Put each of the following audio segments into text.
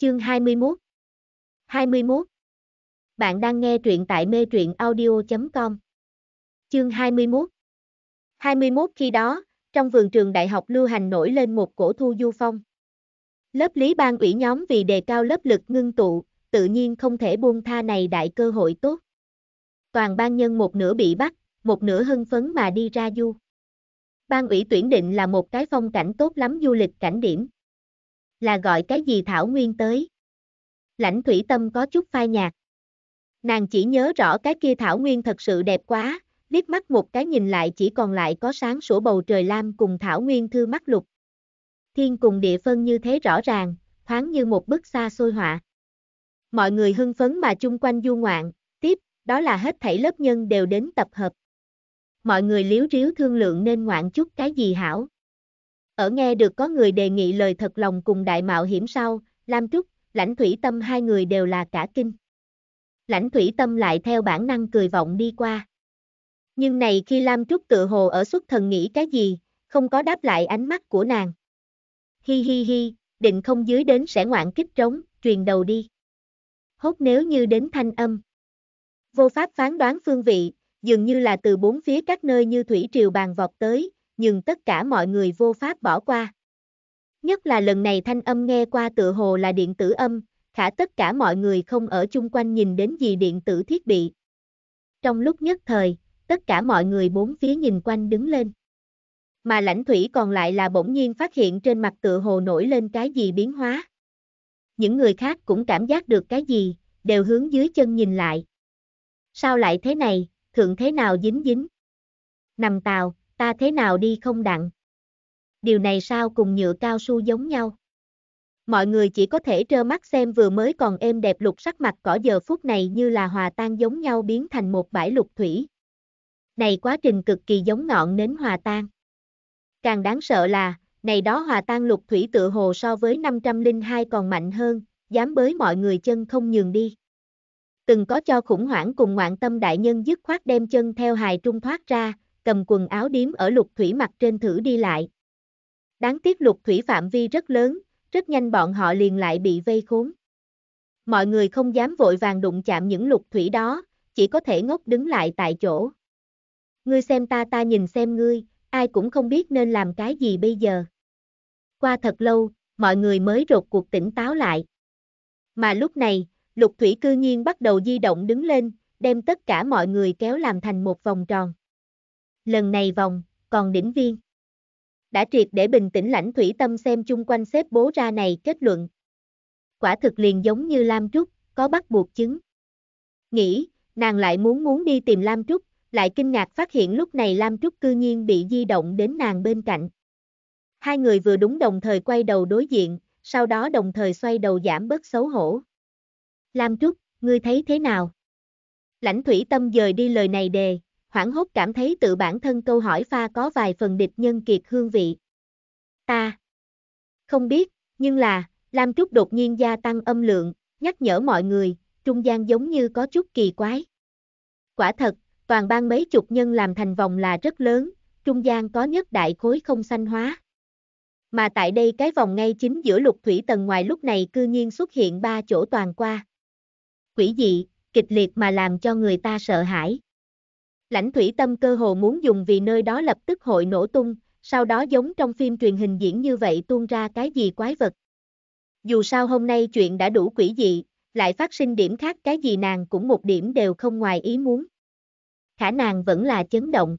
Chương 21 21 Bạn đang nghe truyện tại mê truyện audio.com Chương 21 21 khi đó, trong vườn trường đại học lưu hành nổi lên một cổ thu du phong. Lớp lý ban ủy nhóm vì đề cao lớp lực ngưng tụ, tự nhiên không thể buông tha này đại cơ hội tốt. Toàn ban nhân một nửa bị bắt, một nửa hưng phấn mà đi ra du. Ban ủy tuyển định là một cái phong cảnh tốt lắm du lịch cảnh điểm là gọi cái gì Thảo Nguyên tới. Lãnh thủy tâm có chút phai nhạt. Nàng chỉ nhớ rõ cái kia Thảo Nguyên thật sự đẹp quá, liếc mắt một cái nhìn lại chỉ còn lại có sáng sủa bầu trời lam cùng Thảo Nguyên thư mắt lục. Thiên cùng địa phân như thế rõ ràng, thoáng như một bức xa xôi họa. Mọi người hưng phấn mà chung quanh du ngoạn, tiếp, đó là hết thảy lớp nhân đều đến tập hợp. Mọi người liếu riếu thương lượng nên ngoạn chút cái gì hảo. Ở nghe được có người đề nghị lời thật lòng cùng đại mạo hiểm sau, Lam Trúc, Lãnh Thủy Tâm hai người đều là cả kinh. Lãnh Thủy Tâm lại theo bản năng cười vọng đi qua. Nhưng này khi Lam Trúc tự hồ ở xuất thần nghĩ cái gì, không có đáp lại ánh mắt của nàng. Hi hi hi, định không dưới đến sẽ ngoạn kích trống, truyền đầu đi. Hốt nếu như đến thanh âm. Vô pháp phán đoán phương vị, dường như là từ bốn phía các nơi như thủy triều bàn vọt tới, nhưng tất cả mọi người vô pháp bỏ qua. Nhất là lần này thanh âm nghe qua tự hồ là điện tử âm, khả tất cả mọi người không ở chung quanh nhìn đến gì điện tử thiết bị. Trong lúc nhất thời, tất cả mọi người bốn phía nhìn quanh đứng lên. Mà lãnh thủy còn lại là bỗng nhiên phát hiện trên mặt tự hồ nổi lên cái gì biến hóa. Những người khác cũng cảm giác được cái gì, đều hướng dưới chân nhìn lại. Sao lại thế này, thượng thế nào dính dính? Nằm tàu, ta thế nào đi không đặng. Điều này sao cùng nhựa cao su giống nhau. Mọi người chỉ có thể trơ mắt xem vừa mới còn êm đẹp lục sắc mặt cỏ giờ phút này như là hòa tan giống nhau biến thành một bãi lục thủy. Này quá trình cực kỳ giống ngọn nến hòa tan. Càng đáng sợ là, này đó hòa tan lục thủy tự hồ so với 502 còn mạnh hơn, dám bới mọi người chân không nhường đi. Từng có cho khủng hoảng cùng ngoạn tâm đại nhân dứt khoát đem chân theo hài trung thoát ra, cầm quần áo điếm ở lục thủy mặt trên thử đi lại. Đáng tiếc lục thủy phạm vi rất lớn, rất nhanh bọn họ liền lại bị vây khốn. Mọi người không dám vội vàng đụng chạm những lục thủy đó, chỉ có thể ngốc đứng lại tại chỗ. Ngươi xem ta ta nhìn xem ngươi, ai cũng không biết nên làm cái gì bây giờ. Qua thật lâu, mọi người mới rột cuộc tỉnh táo lại. Mà lúc này, lục thủy cư nhiên bắt đầu di động đứng lên, đem tất cả mọi người kéo làm thành một vòng tròn lần này vòng, còn đỉnh viên. Đã triệt để bình tĩnh lãnh thủy tâm xem chung quanh xếp bố ra này kết luận. Quả thực liền giống như Lam Trúc, có bắt buộc chứng. Nghĩ, nàng lại muốn muốn đi tìm Lam Trúc, lại kinh ngạc phát hiện lúc này Lam Trúc cư nhiên bị di động đến nàng bên cạnh. Hai người vừa đúng đồng thời quay đầu đối diện, sau đó đồng thời xoay đầu giảm bớt xấu hổ. Lam Trúc, ngươi thấy thế nào? Lãnh thủy tâm dời đi lời này đề, hoảng hốt cảm thấy tự bản thân câu hỏi pha có vài phần địch nhân kiệt hương vị. Ta không biết, nhưng là, Lam Trúc đột nhiên gia tăng âm lượng, nhắc nhở mọi người, trung gian giống như có chút kỳ quái. Quả thật, toàn ban mấy chục nhân làm thành vòng là rất lớn, trung gian có nhất đại khối không xanh hóa. Mà tại đây cái vòng ngay chính giữa lục thủy tầng ngoài lúc này cư nhiên xuất hiện ba chỗ toàn qua. Quỷ dị, kịch liệt mà làm cho người ta sợ hãi. Lãnh thủy tâm cơ hồ muốn dùng vì nơi đó lập tức hội nổ tung, sau đó giống trong phim truyền hình diễn như vậy tuôn ra cái gì quái vật. Dù sao hôm nay chuyện đã đủ quỷ dị, lại phát sinh điểm khác cái gì nàng cũng một điểm đều không ngoài ý muốn. Khả nàng vẫn là chấn động.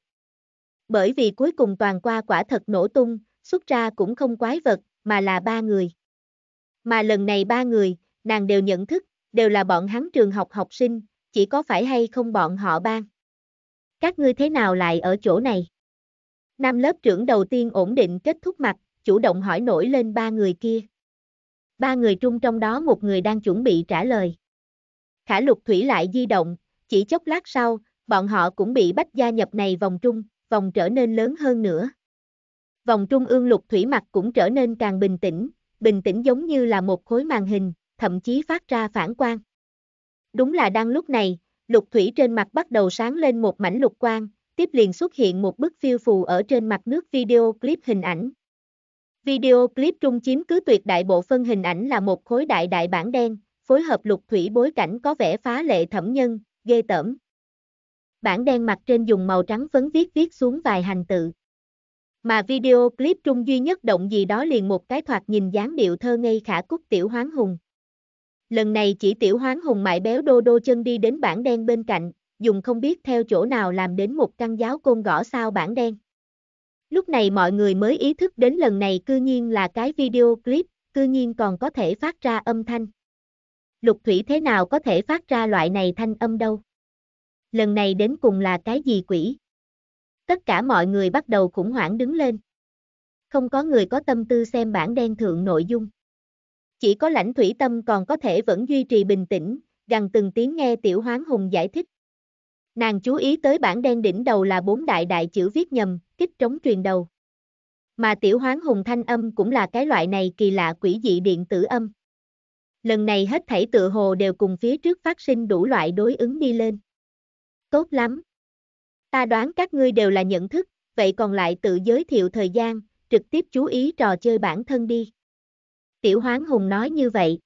Bởi vì cuối cùng toàn qua quả thật nổ tung, xuất ra cũng không quái vật, mà là ba người. Mà lần này ba người, nàng đều nhận thức, đều là bọn hắn trường học học sinh, chỉ có phải hay không bọn họ ban các ngươi thế nào lại ở chỗ này? Nam lớp trưởng đầu tiên ổn định kết thúc mặt, chủ động hỏi nổi lên ba người kia. Ba người trung trong đó một người đang chuẩn bị trả lời. Khả lục thủy lại di động, chỉ chốc lát sau, bọn họ cũng bị bắt gia nhập này vòng trung, vòng trở nên lớn hơn nữa. Vòng trung ương lục thủy mặt cũng trở nên càng bình tĩnh, bình tĩnh giống như là một khối màn hình, thậm chí phát ra phản quang. Đúng là đang lúc này, lục thủy trên mặt bắt đầu sáng lên một mảnh lục quang, tiếp liền xuất hiện một bức phiêu phù ở trên mặt nước video clip hình ảnh. Video clip trung chiếm cứ tuyệt đại bộ phân hình ảnh là một khối đại đại bản đen, phối hợp lục thủy bối cảnh có vẻ phá lệ thẩm nhân, ghê tởm. Bản đen mặt trên dùng màu trắng phấn viết viết xuống vài hành tự. Mà video clip trung duy nhất động gì đó liền một cái thoạt nhìn dáng điệu thơ ngây khả cúc tiểu hoáng hùng. Lần này chỉ tiểu hoán hùng mại béo đô đô chân đi đến bảng đen bên cạnh, dùng không biết theo chỗ nào làm đến một căn giáo côn gõ sao bảng đen. Lúc này mọi người mới ý thức đến lần này cư nhiên là cái video clip, cư nhiên còn có thể phát ra âm thanh. Lục thủy thế nào có thể phát ra loại này thanh âm đâu. Lần này đến cùng là cái gì quỷ? Tất cả mọi người bắt đầu khủng hoảng đứng lên. Không có người có tâm tư xem bản đen thượng nội dung. Chỉ có lãnh thủy tâm còn có thể vẫn duy trì bình tĩnh, gần từng tiếng nghe tiểu hoáng hùng giải thích. Nàng chú ý tới bản đen đỉnh đầu là bốn đại đại chữ viết nhầm, kích trống truyền đầu. Mà tiểu hoáng hùng thanh âm cũng là cái loại này kỳ lạ quỷ dị điện tử âm. Lần này hết thảy tự hồ đều cùng phía trước phát sinh đủ loại đối ứng đi lên. Tốt lắm. Ta đoán các ngươi đều là nhận thức, vậy còn lại tự giới thiệu thời gian, trực tiếp chú ý trò chơi bản thân đi. Tiểu Hoán Hùng nói như vậy.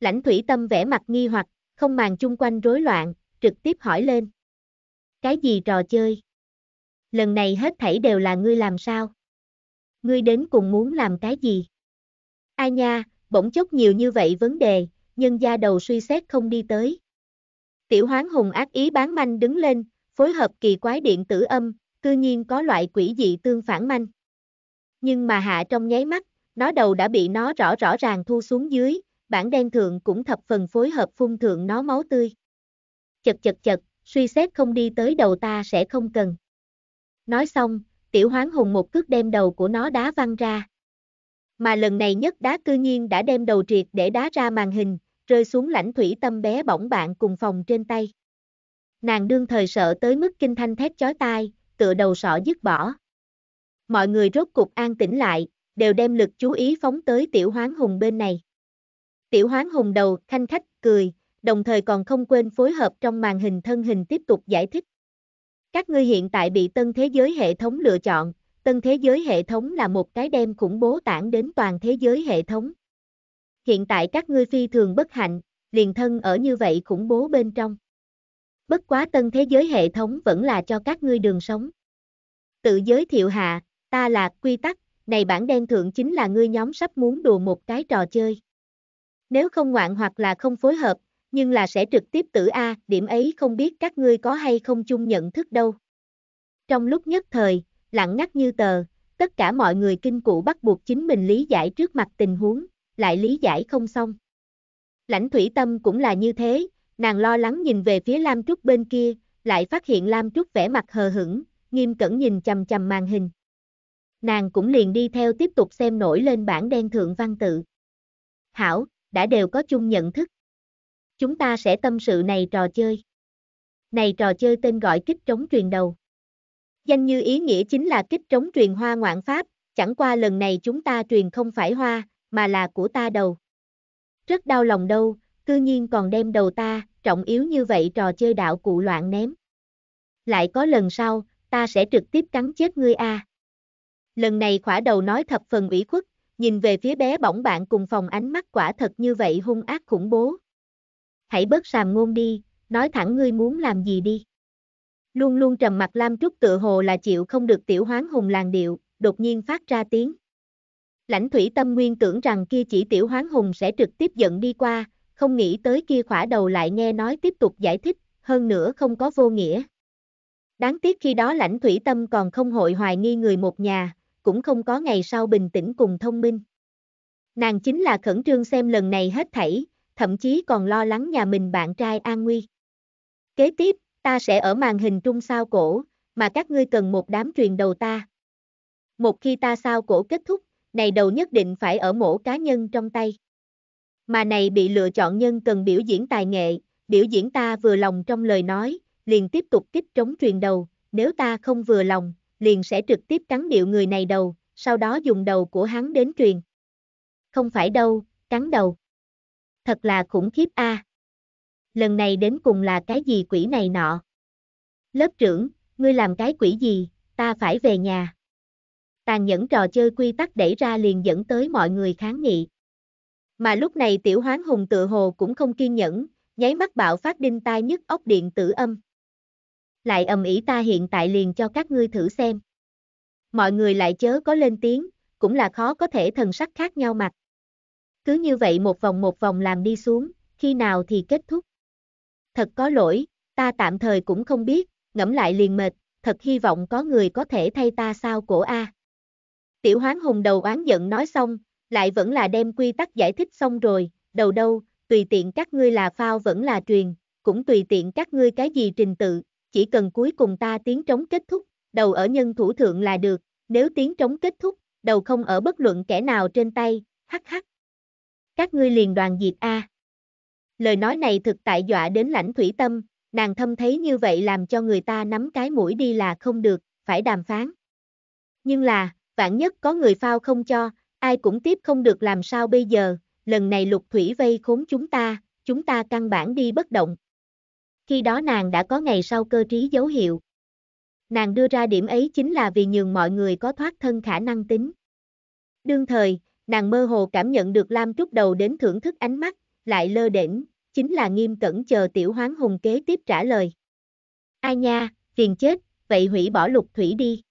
Lãnh thủy tâm vẻ mặt nghi hoặc, không màn chung quanh rối loạn, trực tiếp hỏi lên. Cái gì trò chơi? Lần này hết thảy đều là ngươi làm sao? Ngươi đến cùng muốn làm cái gì? Ai nha, bỗng chốc nhiều như vậy vấn đề, nhân gia đầu suy xét không đi tới. Tiểu hoán hùng ác ý bán manh đứng lên, phối hợp kỳ quái điện tử âm, cư nhiên có loại quỷ dị tương phản manh. Nhưng mà hạ trong nháy mắt, nó đầu đã bị nó rõ rõ ràng thu xuống dưới, bản đen thượng cũng thập phần phối hợp phun thượng nó máu tươi. Chật chật chật, suy xét không đi tới đầu ta sẽ không cần. Nói xong, tiểu hoáng hùng một cước đem đầu của nó đá văng ra. Mà lần này nhất đá cư nhiên đã đem đầu triệt để đá ra màn hình, rơi xuống lãnh thủy tâm bé bỏng bạn cùng phòng trên tay. Nàng đương thời sợ tới mức kinh thanh thét chói tai, tựa đầu sọ dứt bỏ. Mọi người rốt cục an tĩnh lại, đều đem lực chú ý phóng tới tiểu hoán hùng bên này. Tiểu hoán hùng đầu khanh khách cười, đồng thời còn không quên phối hợp trong màn hình thân hình tiếp tục giải thích. Các ngươi hiện tại bị tân thế giới hệ thống lựa chọn, tân thế giới hệ thống là một cái đem khủng bố tản đến toàn thế giới hệ thống. Hiện tại các ngươi phi thường bất hạnh, liền thân ở như vậy khủng bố bên trong. Bất quá tân thế giới hệ thống vẫn là cho các ngươi đường sống. Tự giới thiệu hạ, ta là quy tắc, này bản đen thượng chính là ngươi nhóm sắp muốn đùa một cái trò chơi. Nếu không ngoạn hoặc là không phối hợp, nhưng là sẽ trực tiếp tử A, điểm ấy không biết các ngươi có hay không chung nhận thức đâu. Trong lúc nhất thời, lặng ngắt như tờ, tất cả mọi người kinh cụ bắt buộc chính mình lý giải trước mặt tình huống, lại lý giải không xong. Lãnh thủy tâm cũng là như thế, nàng lo lắng nhìn về phía Lam Trúc bên kia, lại phát hiện Lam Trúc vẻ mặt hờ hững, nghiêm cẩn nhìn chầm chầm màn hình. Nàng cũng liền đi theo tiếp tục xem nổi lên bản đen thượng văn tự. Hảo, đã đều có chung nhận thức. Chúng ta sẽ tâm sự này trò chơi. Này trò chơi tên gọi kích trống truyền đầu. Danh như ý nghĩa chính là kích trống truyền hoa ngoạn pháp, chẳng qua lần này chúng ta truyền không phải hoa, mà là của ta đầu. Rất đau lòng đâu, cư nhiên còn đem đầu ta, trọng yếu như vậy trò chơi đạo cụ loạn ném. Lại có lần sau, ta sẽ trực tiếp cắn chết ngươi a. À. Lần này khỏa đầu nói thập phần ủy khuất, nhìn về phía bé bỏng bạn cùng phòng ánh mắt quả thật như vậy hung ác khủng bố. Hãy bớt sàm ngôn đi, nói thẳng ngươi muốn làm gì đi. Luôn luôn trầm mặt Lam Trúc tự hồ là chịu không được tiểu hoáng hùng làng điệu, đột nhiên phát ra tiếng. Lãnh thủy tâm nguyên tưởng rằng kia chỉ tiểu hoáng hùng sẽ trực tiếp giận đi qua, không nghĩ tới kia khỏa đầu lại nghe nói tiếp tục giải thích, hơn nữa không có vô nghĩa. Đáng tiếc khi đó lãnh thủy tâm còn không hội hoài nghi người một nhà, cũng không có ngày sau bình tĩnh cùng thông minh. Nàng chính là khẩn trương xem lần này hết thảy, thậm chí còn lo lắng nhà mình bạn trai an nguy. Kế tiếp, ta sẽ ở màn hình trung sao cổ, mà các ngươi cần một đám truyền đầu ta. Một khi ta sao cổ kết thúc, này đầu nhất định phải ở mổ cá nhân trong tay. Mà này bị lựa chọn nhân cần biểu diễn tài nghệ, biểu diễn ta vừa lòng trong lời nói, liền tiếp tục kích trống truyền đầu, nếu ta không vừa lòng, liền sẽ trực tiếp cắn điệu người này đầu, sau đó dùng đầu của hắn đến truyền. Không phải đâu, cắn đầu. Thật là khủng khiếp a. À. Lần này đến cùng là cái gì quỷ này nọ. Lớp trưởng, ngươi làm cái quỷ gì, ta phải về nhà. Tàn nhẫn trò chơi quy tắc đẩy ra liền dẫn tới mọi người kháng nghị. Mà lúc này tiểu hoán hùng tự hồ cũng không kiên nhẫn, nháy mắt bạo phát đinh tai nhức ốc điện tử âm lại ầm ĩ ta hiện tại liền cho các ngươi thử xem. Mọi người lại chớ có lên tiếng, cũng là khó có thể thần sắc khác nhau mặt. Cứ như vậy một vòng một vòng làm đi xuống, khi nào thì kết thúc. Thật có lỗi, ta tạm thời cũng không biết, ngẫm lại liền mệt, thật hy vọng có người có thể thay ta sao cổ A. Tiểu hoán hùng đầu oán giận nói xong, lại vẫn là đem quy tắc giải thích xong rồi, đầu đâu, tùy tiện các ngươi là phao vẫn là truyền, cũng tùy tiện các ngươi cái gì trình tự, chỉ cần cuối cùng ta tiếng trống kết thúc, đầu ở nhân thủ thượng là được, nếu tiếng trống kết thúc, đầu không ở bất luận kẻ nào trên tay, hắc hắc. Các ngươi liền đoàn diệt a. Lời nói này thực tại dọa đến lãnh thủy tâm, nàng thâm thấy như vậy làm cho người ta nắm cái mũi đi là không được, phải đàm phán. Nhưng là, vạn nhất có người phao không cho, ai cũng tiếp không được làm sao bây giờ, lần này lục thủy vây khốn chúng ta, chúng ta căn bản đi bất động, khi đó nàng đã có ngày sau cơ trí dấu hiệu. Nàng đưa ra điểm ấy chính là vì nhường mọi người có thoát thân khả năng tính. Đương thời, nàng mơ hồ cảm nhận được Lam Trúc đầu đến thưởng thức ánh mắt, lại lơ đỉnh, chính là nghiêm cẩn chờ tiểu hoáng hùng kế tiếp trả lời. Ai nha, phiền chết, vậy hủy bỏ lục thủy đi.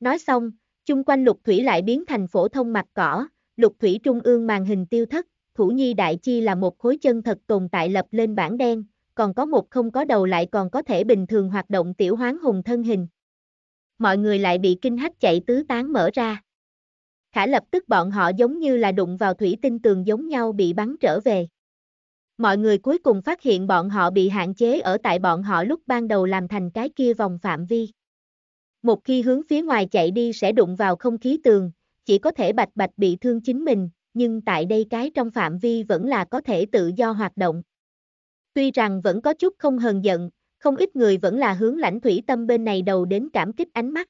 Nói xong, chung quanh lục thủy lại biến thành phổ thông mặt cỏ, lục thủy trung ương màn hình tiêu thất, thủ nhi đại chi là một khối chân thật tồn tại lập lên bảng đen, còn có một không có đầu lại còn có thể bình thường hoạt động tiểu hoán hùng thân hình. Mọi người lại bị kinh hách chạy tứ tán mở ra. Khả lập tức bọn họ giống như là đụng vào thủy tinh tường giống nhau bị bắn trở về. Mọi người cuối cùng phát hiện bọn họ bị hạn chế ở tại bọn họ lúc ban đầu làm thành cái kia vòng phạm vi. Một khi hướng phía ngoài chạy đi sẽ đụng vào không khí tường, chỉ có thể bạch bạch bị thương chính mình, nhưng tại đây cái trong phạm vi vẫn là có thể tự do hoạt động. Tuy rằng vẫn có chút không hờn giận, không ít người vẫn là hướng lãnh thủy tâm bên này đầu đến cảm kích ánh mắt.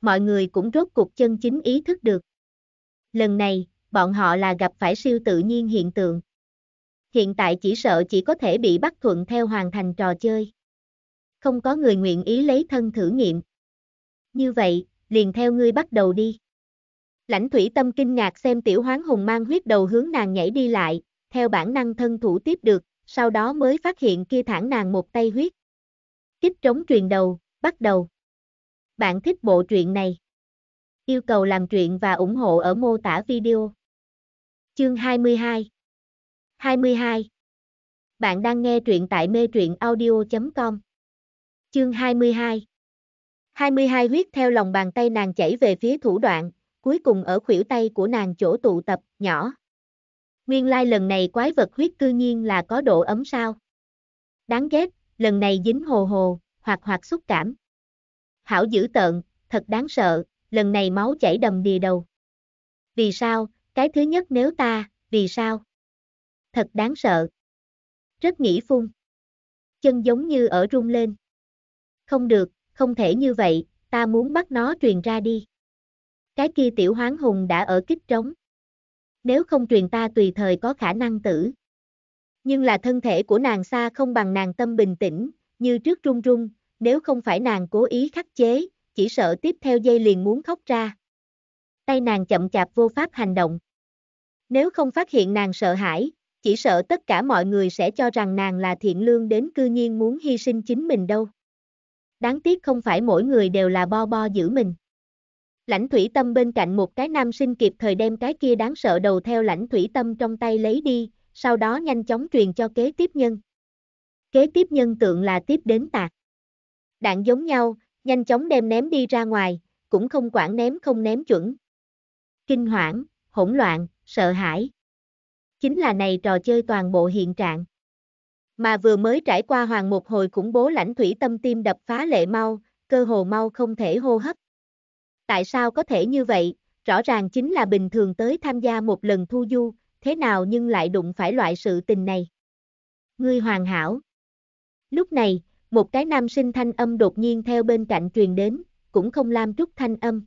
Mọi người cũng rốt cuộc chân chính ý thức được. Lần này, bọn họ là gặp phải siêu tự nhiên hiện tượng. Hiện tại chỉ sợ chỉ có thể bị bắt thuận theo hoàn thành trò chơi. Không có người nguyện ý lấy thân thử nghiệm. Như vậy, liền theo ngươi bắt đầu đi. Lãnh thủy tâm kinh ngạc xem tiểu hoáng hùng mang huyết đầu hướng nàng nhảy đi lại, theo bản năng thân thủ tiếp được, sau đó mới phát hiện kia thẳng nàng một tay huyết. Kích trống truyền đầu, bắt đầu. Bạn thích bộ truyện này? Yêu cầu làm truyện và ủng hộ ở mô tả video. Chương 22 22 Bạn đang nghe truyện tại mê truyện audio.com Chương 22 22 huyết theo lòng bàn tay nàng chảy về phía thủ đoạn, cuối cùng ở khuỷu tay của nàng chỗ tụ tập, nhỏ. Nguyên lai lần này quái vật huyết cư nhiên là có độ ấm sao. Đáng ghét, lần này dính hồ hồ, hoặc hoặc xúc cảm. Hảo dữ tợn, thật đáng sợ, lần này máu chảy đầm đìa đầu. Vì sao, cái thứ nhất nếu ta, vì sao? Thật đáng sợ. Rất nghĩ phun. Chân giống như ở rung lên. Không được, không thể như vậy, ta muốn bắt nó truyền ra đi. Cái kia tiểu hoáng hùng đã ở kích trống nếu không truyền ta tùy thời có khả năng tử. Nhưng là thân thể của nàng xa không bằng nàng tâm bình tĩnh, như trước run run, nếu không phải nàng cố ý khắc chế, chỉ sợ tiếp theo dây liền muốn khóc ra. Tay nàng chậm chạp vô pháp hành động. Nếu không phát hiện nàng sợ hãi, chỉ sợ tất cả mọi người sẽ cho rằng nàng là thiện lương đến cư nhiên muốn hy sinh chính mình đâu. Đáng tiếc không phải mỗi người đều là bo bo giữ mình. Lãnh thủy tâm bên cạnh một cái nam sinh kịp thời đem cái kia đáng sợ đầu theo lãnh thủy tâm trong tay lấy đi, sau đó nhanh chóng truyền cho kế tiếp nhân. Kế tiếp nhân tượng là tiếp đến tạc. Đạn giống nhau, nhanh chóng đem ném đi ra ngoài, cũng không quản ném không ném chuẩn. Kinh hoảng, hỗn loạn, sợ hãi. Chính là này trò chơi toàn bộ hiện trạng. Mà vừa mới trải qua hoàng một hồi khủng bố lãnh thủy tâm tim đập phá lệ mau, cơ hồ mau không thể hô hấp. Tại sao có thể như vậy? Rõ ràng chính là bình thường tới tham gia một lần thu du, thế nào nhưng lại đụng phải loại sự tình này. Ngươi hoàn hảo. Lúc này, một cái nam sinh thanh âm đột nhiên theo bên cạnh truyền đến, cũng không lam trúc thanh âm.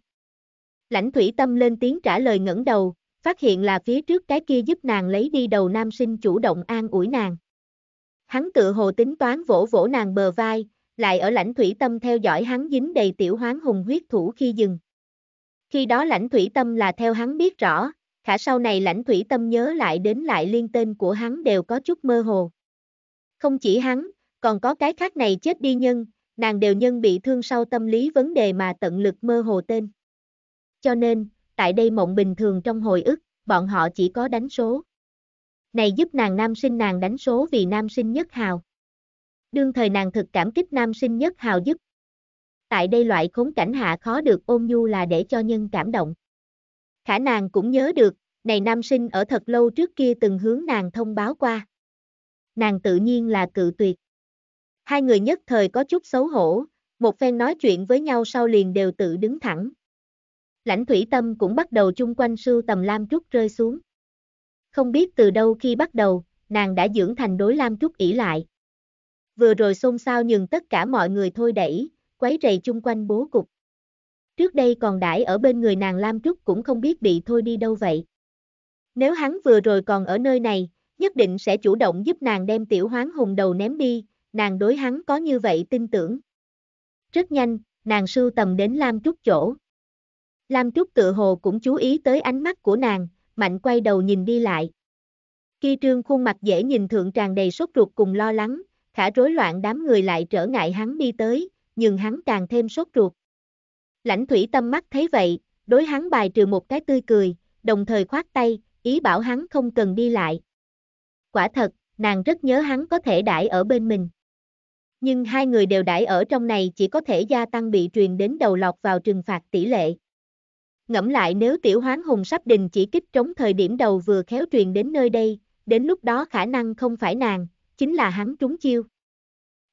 Lãnh thủy tâm lên tiếng trả lời ngẩng đầu, phát hiện là phía trước cái kia giúp nàng lấy đi đầu nam sinh chủ động an ủi nàng. Hắn tự hồ tính toán vỗ vỗ nàng bờ vai, lại ở lãnh thủy tâm theo dõi hắn dính đầy tiểu hoáng hùng huyết thủ khi dừng. Khi đó lãnh thủy tâm là theo hắn biết rõ, khả sau này lãnh thủy tâm nhớ lại đến lại liên tên của hắn đều có chút mơ hồ. Không chỉ hắn, còn có cái khác này chết đi nhân, nàng đều nhân bị thương sau tâm lý vấn đề mà tận lực mơ hồ tên. Cho nên, tại đây mộng bình thường trong hồi ức, bọn họ chỉ có đánh số. Này giúp nàng nam sinh nàng đánh số vì nam sinh nhất hào. Đương thời nàng thực cảm kích nam sinh nhất hào giúp, Tại đây loại khốn cảnh hạ khó được ôn nhu là để cho nhân cảm động. Khả nàng cũng nhớ được, này nam sinh ở thật lâu trước kia từng hướng nàng thông báo qua. Nàng tự nhiên là cự tuyệt. Hai người nhất thời có chút xấu hổ, một phen nói chuyện với nhau sau liền đều tự đứng thẳng. Lãnh thủy tâm cũng bắt đầu chung quanh sưu tầm lam trúc rơi xuống. Không biết từ đâu khi bắt đầu, nàng đã dưỡng thành đối lam trúc ỷ lại. Vừa rồi xôn xao nhưng tất cả mọi người thôi đẩy, quấy rầy chung quanh bố cục. Trước đây còn đãi ở bên người nàng Lam Trúc cũng không biết bị thôi đi đâu vậy. Nếu hắn vừa rồi còn ở nơi này, nhất định sẽ chủ động giúp nàng đem tiểu hoáng hùng đầu ném đi, nàng đối hắn có như vậy tin tưởng. Rất nhanh, nàng sưu tầm đến Lam Trúc chỗ. Lam Trúc tự hồ cũng chú ý tới ánh mắt của nàng, mạnh quay đầu nhìn đi lại. Khi trương khuôn mặt dễ nhìn thượng tràn đầy sốt ruột cùng lo lắng, khả rối loạn đám người lại trở ngại hắn đi tới, nhưng hắn càng thêm sốt ruột. Lãnh thủy tâm mắt thấy vậy, đối hắn bài trừ một cái tươi cười, đồng thời khoát tay, ý bảo hắn không cần đi lại. Quả thật, nàng rất nhớ hắn có thể đãi ở bên mình. Nhưng hai người đều đãi ở trong này chỉ có thể gia tăng bị truyền đến đầu lọc vào trừng phạt tỷ lệ. Ngẫm lại nếu tiểu hoán hùng sắp đình chỉ kích trống thời điểm đầu vừa khéo truyền đến nơi đây, đến lúc đó khả năng không phải nàng, chính là hắn trúng chiêu.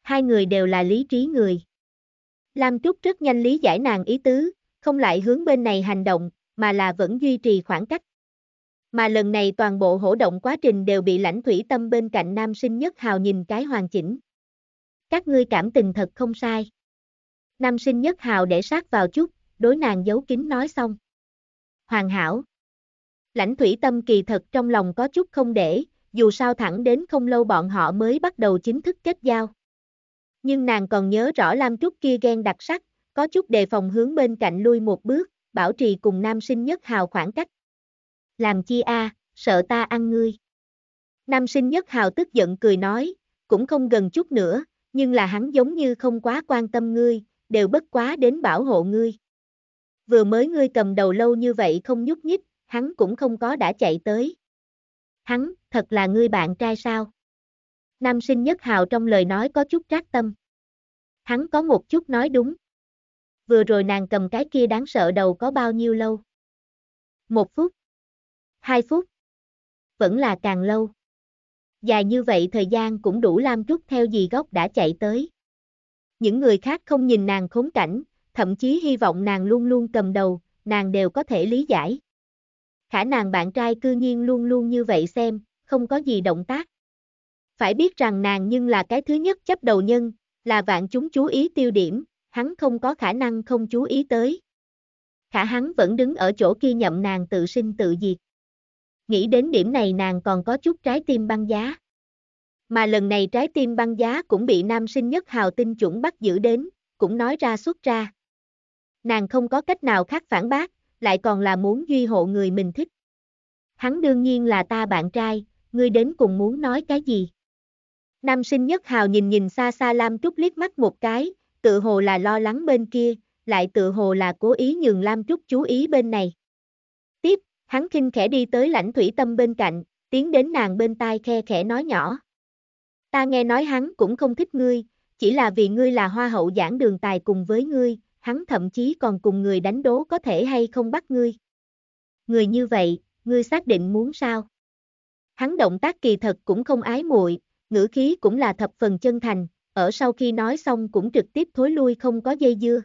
Hai người đều là lý trí người. Lam Trúc rất nhanh lý giải nàng ý tứ, không lại hướng bên này hành động, mà là vẫn duy trì khoảng cách. Mà lần này toàn bộ hỗ động quá trình đều bị lãnh thủy tâm bên cạnh nam sinh nhất hào nhìn cái hoàn chỉnh. Các ngươi cảm tình thật không sai. Nam sinh nhất hào để sát vào chút, đối nàng giấu kín nói xong. Hoàn hảo. Lãnh thủy tâm kỳ thật trong lòng có chút không để, dù sao thẳng đến không lâu bọn họ mới bắt đầu chính thức kết giao nhưng nàng còn nhớ rõ Lam Trúc kia ghen đặc sắc, có chút đề phòng hướng bên cạnh lui một bước, bảo trì cùng nam sinh nhất hào khoảng cách. Làm chi a, sợ ta ăn ngươi. Nam sinh nhất hào tức giận cười nói, cũng không gần chút nữa, nhưng là hắn giống như không quá quan tâm ngươi, đều bất quá đến bảo hộ ngươi. Vừa mới ngươi cầm đầu lâu như vậy không nhúc nhích, hắn cũng không có đã chạy tới. Hắn, thật là ngươi bạn trai sao? Nam sinh nhất hào trong lời nói có chút trác tâm. Hắn có một chút nói đúng. Vừa rồi nàng cầm cái kia đáng sợ đầu có bao nhiêu lâu? Một phút. Hai phút. Vẫn là càng lâu. Dài như vậy thời gian cũng đủ Lam Trúc theo gì gốc đã chạy tới. Những người khác không nhìn nàng khốn cảnh, thậm chí hy vọng nàng luôn luôn cầm đầu, nàng đều có thể lý giải. Khả nàng bạn trai cư nhiên luôn luôn như vậy xem, không có gì động tác. Phải biết rằng nàng nhưng là cái thứ nhất chấp đầu nhân, là vạn chúng chú ý tiêu điểm, hắn không có khả năng không chú ý tới. Khả hắn vẫn đứng ở chỗ kia nhậm nàng tự sinh tự diệt. Nghĩ đến điểm này nàng còn có chút trái tim băng giá. Mà lần này trái tim băng giá cũng bị nam sinh nhất hào tinh chuẩn bắt giữ đến, cũng nói ra xuất ra. Nàng không có cách nào khác phản bác, lại còn là muốn duy hộ người mình thích. Hắn đương nhiên là ta bạn trai, ngươi đến cùng muốn nói cái gì? Nam sinh nhất hào nhìn nhìn xa xa Lam Trúc liếc mắt một cái, tự hồ là lo lắng bên kia, lại tự hồ là cố ý nhường Lam Trúc chú ý bên này. Tiếp, hắn khinh khẽ đi tới lãnh thủy tâm bên cạnh, tiến đến nàng bên tai khe khẽ nói nhỏ. Ta nghe nói hắn cũng không thích ngươi, chỉ là vì ngươi là hoa hậu giảng đường tài cùng với ngươi, hắn thậm chí còn cùng người đánh đố có thể hay không bắt ngươi. Người như vậy, ngươi xác định muốn sao? Hắn động tác kỳ thật cũng không ái muội, ngữ khí cũng là thập phần chân thành, ở sau khi nói xong cũng trực tiếp thối lui không có dây dưa.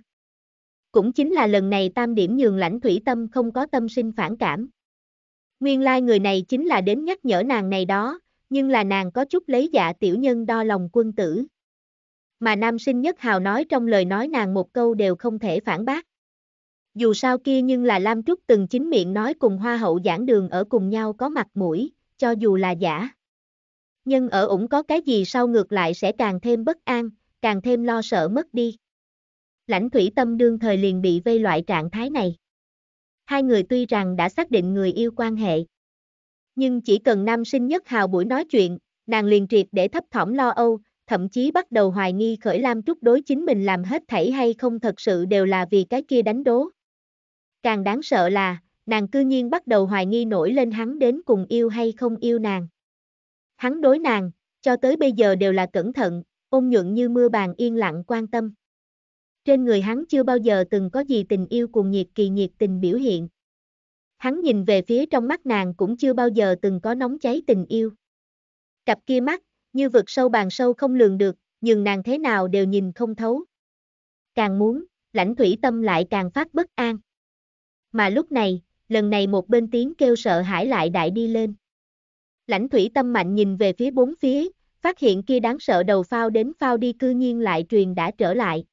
Cũng chính là lần này tam điểm nhường lãnh thủy tâm không có tâm sinh phản cảm. Nguyên lai like người này chính là đến nhắc nhở nàng này đó, nhưng là nàng có chút lấy dạ tiểu nhân đo lòng quân tử. Mà nam sinh nhất hào nói trong lời nói nàng một câu đều không thể phản bác. Dù sao kia nhưng là Lam Trúc từng chính miệng nói cùng hoa hậu giảng đường ở cùng nhau có mặt mũi, cho dù là giả nhưng ở ủng có cái gì sau ngược lại sẽ càng thêm bất an, càng thêm lo sợ mất đi. Lãnh thủy tâm đương thời liền bị vây loại trạng thái này. Hai người tuy rằng đã xác định người yêu quan hệ, nhưng chỉ cần nam sinh nhất hào buổi nói chuyện, nàng liền triệt để thấp thỏm lo âu, thậm chí bắt đầu hoài nghi khởi Lam Trúc đối chính mình làm hết thảy hay không thật sự đều là vì cái kia đánh đố. Càng đáng sợ là, nàng cư nhiên bắt đầu hoài nghi nổi lên hắn đến cùng yêu hay không yêu nàng. Hắn đối nàng, cho tới bây giờ đều là cẩn thận, ôn nhuận như mưa bàn yên lặng quan tâm. Trên người hắn chưa bao giờ từng có gì tình yêu cùng nhiệt kỳ nhiệt tình biểu hiện. Hắn nhìn về phía trong mắt nàng cũng chưa bao giờ từng có nóng cháy tình yêu. Cặp kia mắt, như vực sâu bàn sâu không lường được, nhưng nàng thế nào đều nhìn không thấu. Càng muốn, lãnh thủy tâm lại càng phát bất an. Mà lúc này, lần này một bên tiếng kêu sợ hãi lại đại đi lên. Lãnh thủy tâm mạnh nhìn về phía bốn phía, phát hiện kia đáng sợ đầu phao đến phao đi cư nhiên lại truyền đã trở lại.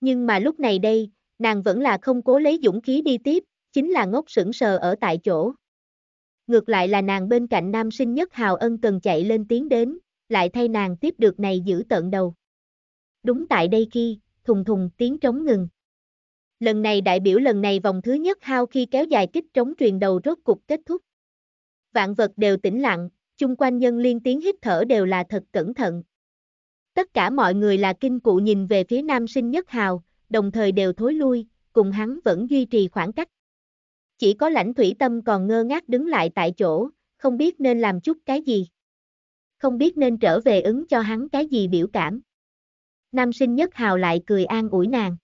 Nhưng mà lúc này đây, nàng vẫn là không cố lấy dũng khí đi tiếp, chính là ngốc sững sờ ở tại chỗ. Ngược lại là nàng bên cạnh nam sinh nhất Hào Ân cần chạy lên tiếng đến, lại thay nàng tiếp được này giữ tận đầu. Đúng tại đây khi, thùng thùng tiếng trống ngừng. Lần này đại biểu lần này vòng thứ nhất hao khi kéo dài kích trống truyền đầu rốt cục kết thúc vạn vật đều tĩnh lặng, chung quanh nhân liên tiếng hít thở đều là thật cẩn thận. Tất cả mọi người là kinh cụ nhìn về phía nam sinh nhất hào, đồng thời đều thối lui, cùng hắn vẫn duy trì khoảng cách. Chỉ có lãnh thủy tâm còn ngơ ngác đứng lại tại chỗ, không biết nên làm chút cái gì. Không biết nên trở về ứng cho hắn cái gì biểu cảm. Nam sinh nhất hào lại cười an ủi nàng.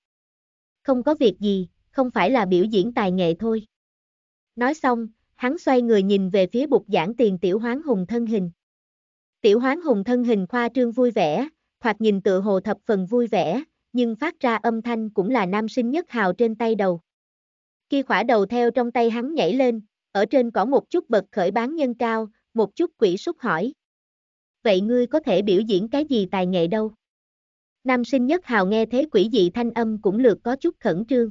Không có việc gì, không phải là biểu diễn tài nghệ thôi. Nói xong, hắn xoay người nhìn về phía bục giảng tiền tiểu hoán hùng thân hình. Tiểu hoán hùng thân hình khoa trương vui vẻ, hoặc nhìn tựa hồ thập phần vui vẻ, nhưng phát ra âm thanh cũng là nam sinh nhất hào trên tay đầu. Khi khỏa đầu theo trong tay hắn nhảy lên, ở trên có một chút bật khởi bán nhân cao, một chút quỷ xúc hỏi. Vậy ngươi có thể biểu diễn cái gì tài nghệ đâu? Nam sinh nhất hào nghe thế quỷ dị thanh âm cũng lượt có chút khẩn trương.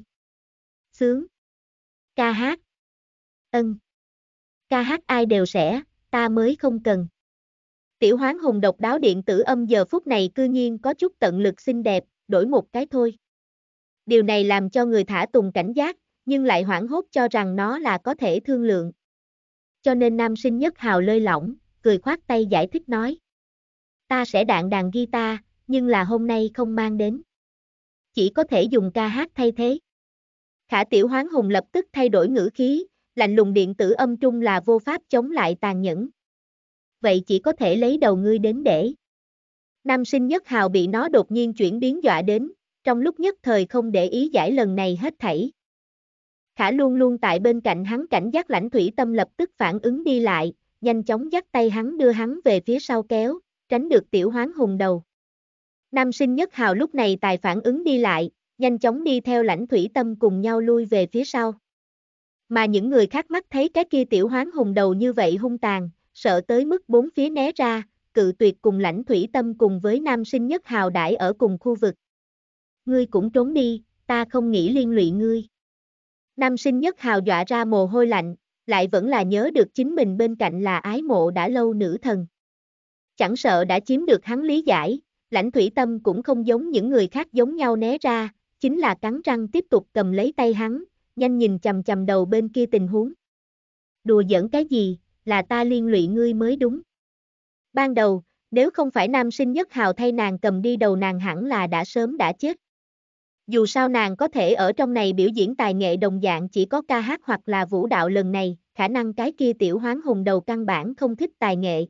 Sướng. Ca hát. Ân ca hát ai đều sẽ, ta mới không cần. Tiểu hoán hùng độc đáo điện tử âm giờ phút này cư nhiên có chút tận lực xinh đẹp, đổi một cái thôi. Điều này làm cho người thả tùng cảnh giác, nhưng lại hoảng hốt cho rằng nó là có thể thương lượng. Cho nên nam sinh nhất hào lơi lỏng, cười khoát tay giải thích nói. Ta sẽ đạn đàn guitar, nhưng là hôm nay không mang đến. Chỉ có thể dùng ca hát thay thế. Khả tiểu hoán hùng lập tức thay đổi ngữ khí, lạnh lùng điện tử âm trung là vô pháp chống lại tàn nhẫn. Vậy chỉ có thể lấy đầu ngươi đến để. Nam sinh nhất hào bị nó đột nhiên chuyển biến dọa đến, trong lúc nhất thời không để ý giải lần này hết thảy. Khả luôn luôn tại bên cạnh hắn cảnh giác lãnh thủy tâm lập tức phản ứng đi lại, nhanh chóng dắt tay hắn đưa hắn về phía sau kéo, tránh được tiểu hoáng hùng đầu. Nam sinh nhất hào lúc này tài phản ứng đi lại, nhanh chóng đi theo lãnh thủy tâm cùng nhau lui về phía sau. Mà những người khác mắt thấy cái kia tiểu hoán hùng đầu như vậy hung tàn, sợ tới mức bốn phía né ra, cự tuyệt cùng lãnh thủy tâm cùng với nam sinh nhất hào đãi ở cùng khu vực. Ngươi cũng trốn đi, ta không nghĩ liên lụy ngươi. Nam sinh nhất hào dọa ra mồ hôi lạnh, lại vẫn là nhớ được chính mình bên cạnh là ái mộ đã lâu nữ thần. Chẳng sợ đã chiếm được hắn lý giải, lãnh thủy tâm cũng không giống những người khác giống nhau né ra, chính là cắn răng tiếp tục cầm lấy tay hắn, nhanh nhìn chầm chầm đầu bên kia tình huống. Đùa giỡn cái gì, là ta liên lụy ngươi mới đúng. Ban đầu, nếu không phải nam sinh nhất hào thay nàng cầm đi đầu nàng hẳn là đã sớm đã chết. Dù sao nàng có thể ở trong này biểu diễn tài nghệ đồng dạng chỉ có ca hát hoặc là vũ đạo lần này, khả năng cái kia tiểu hoán hùng đầu căn bản không thích tài nghệ.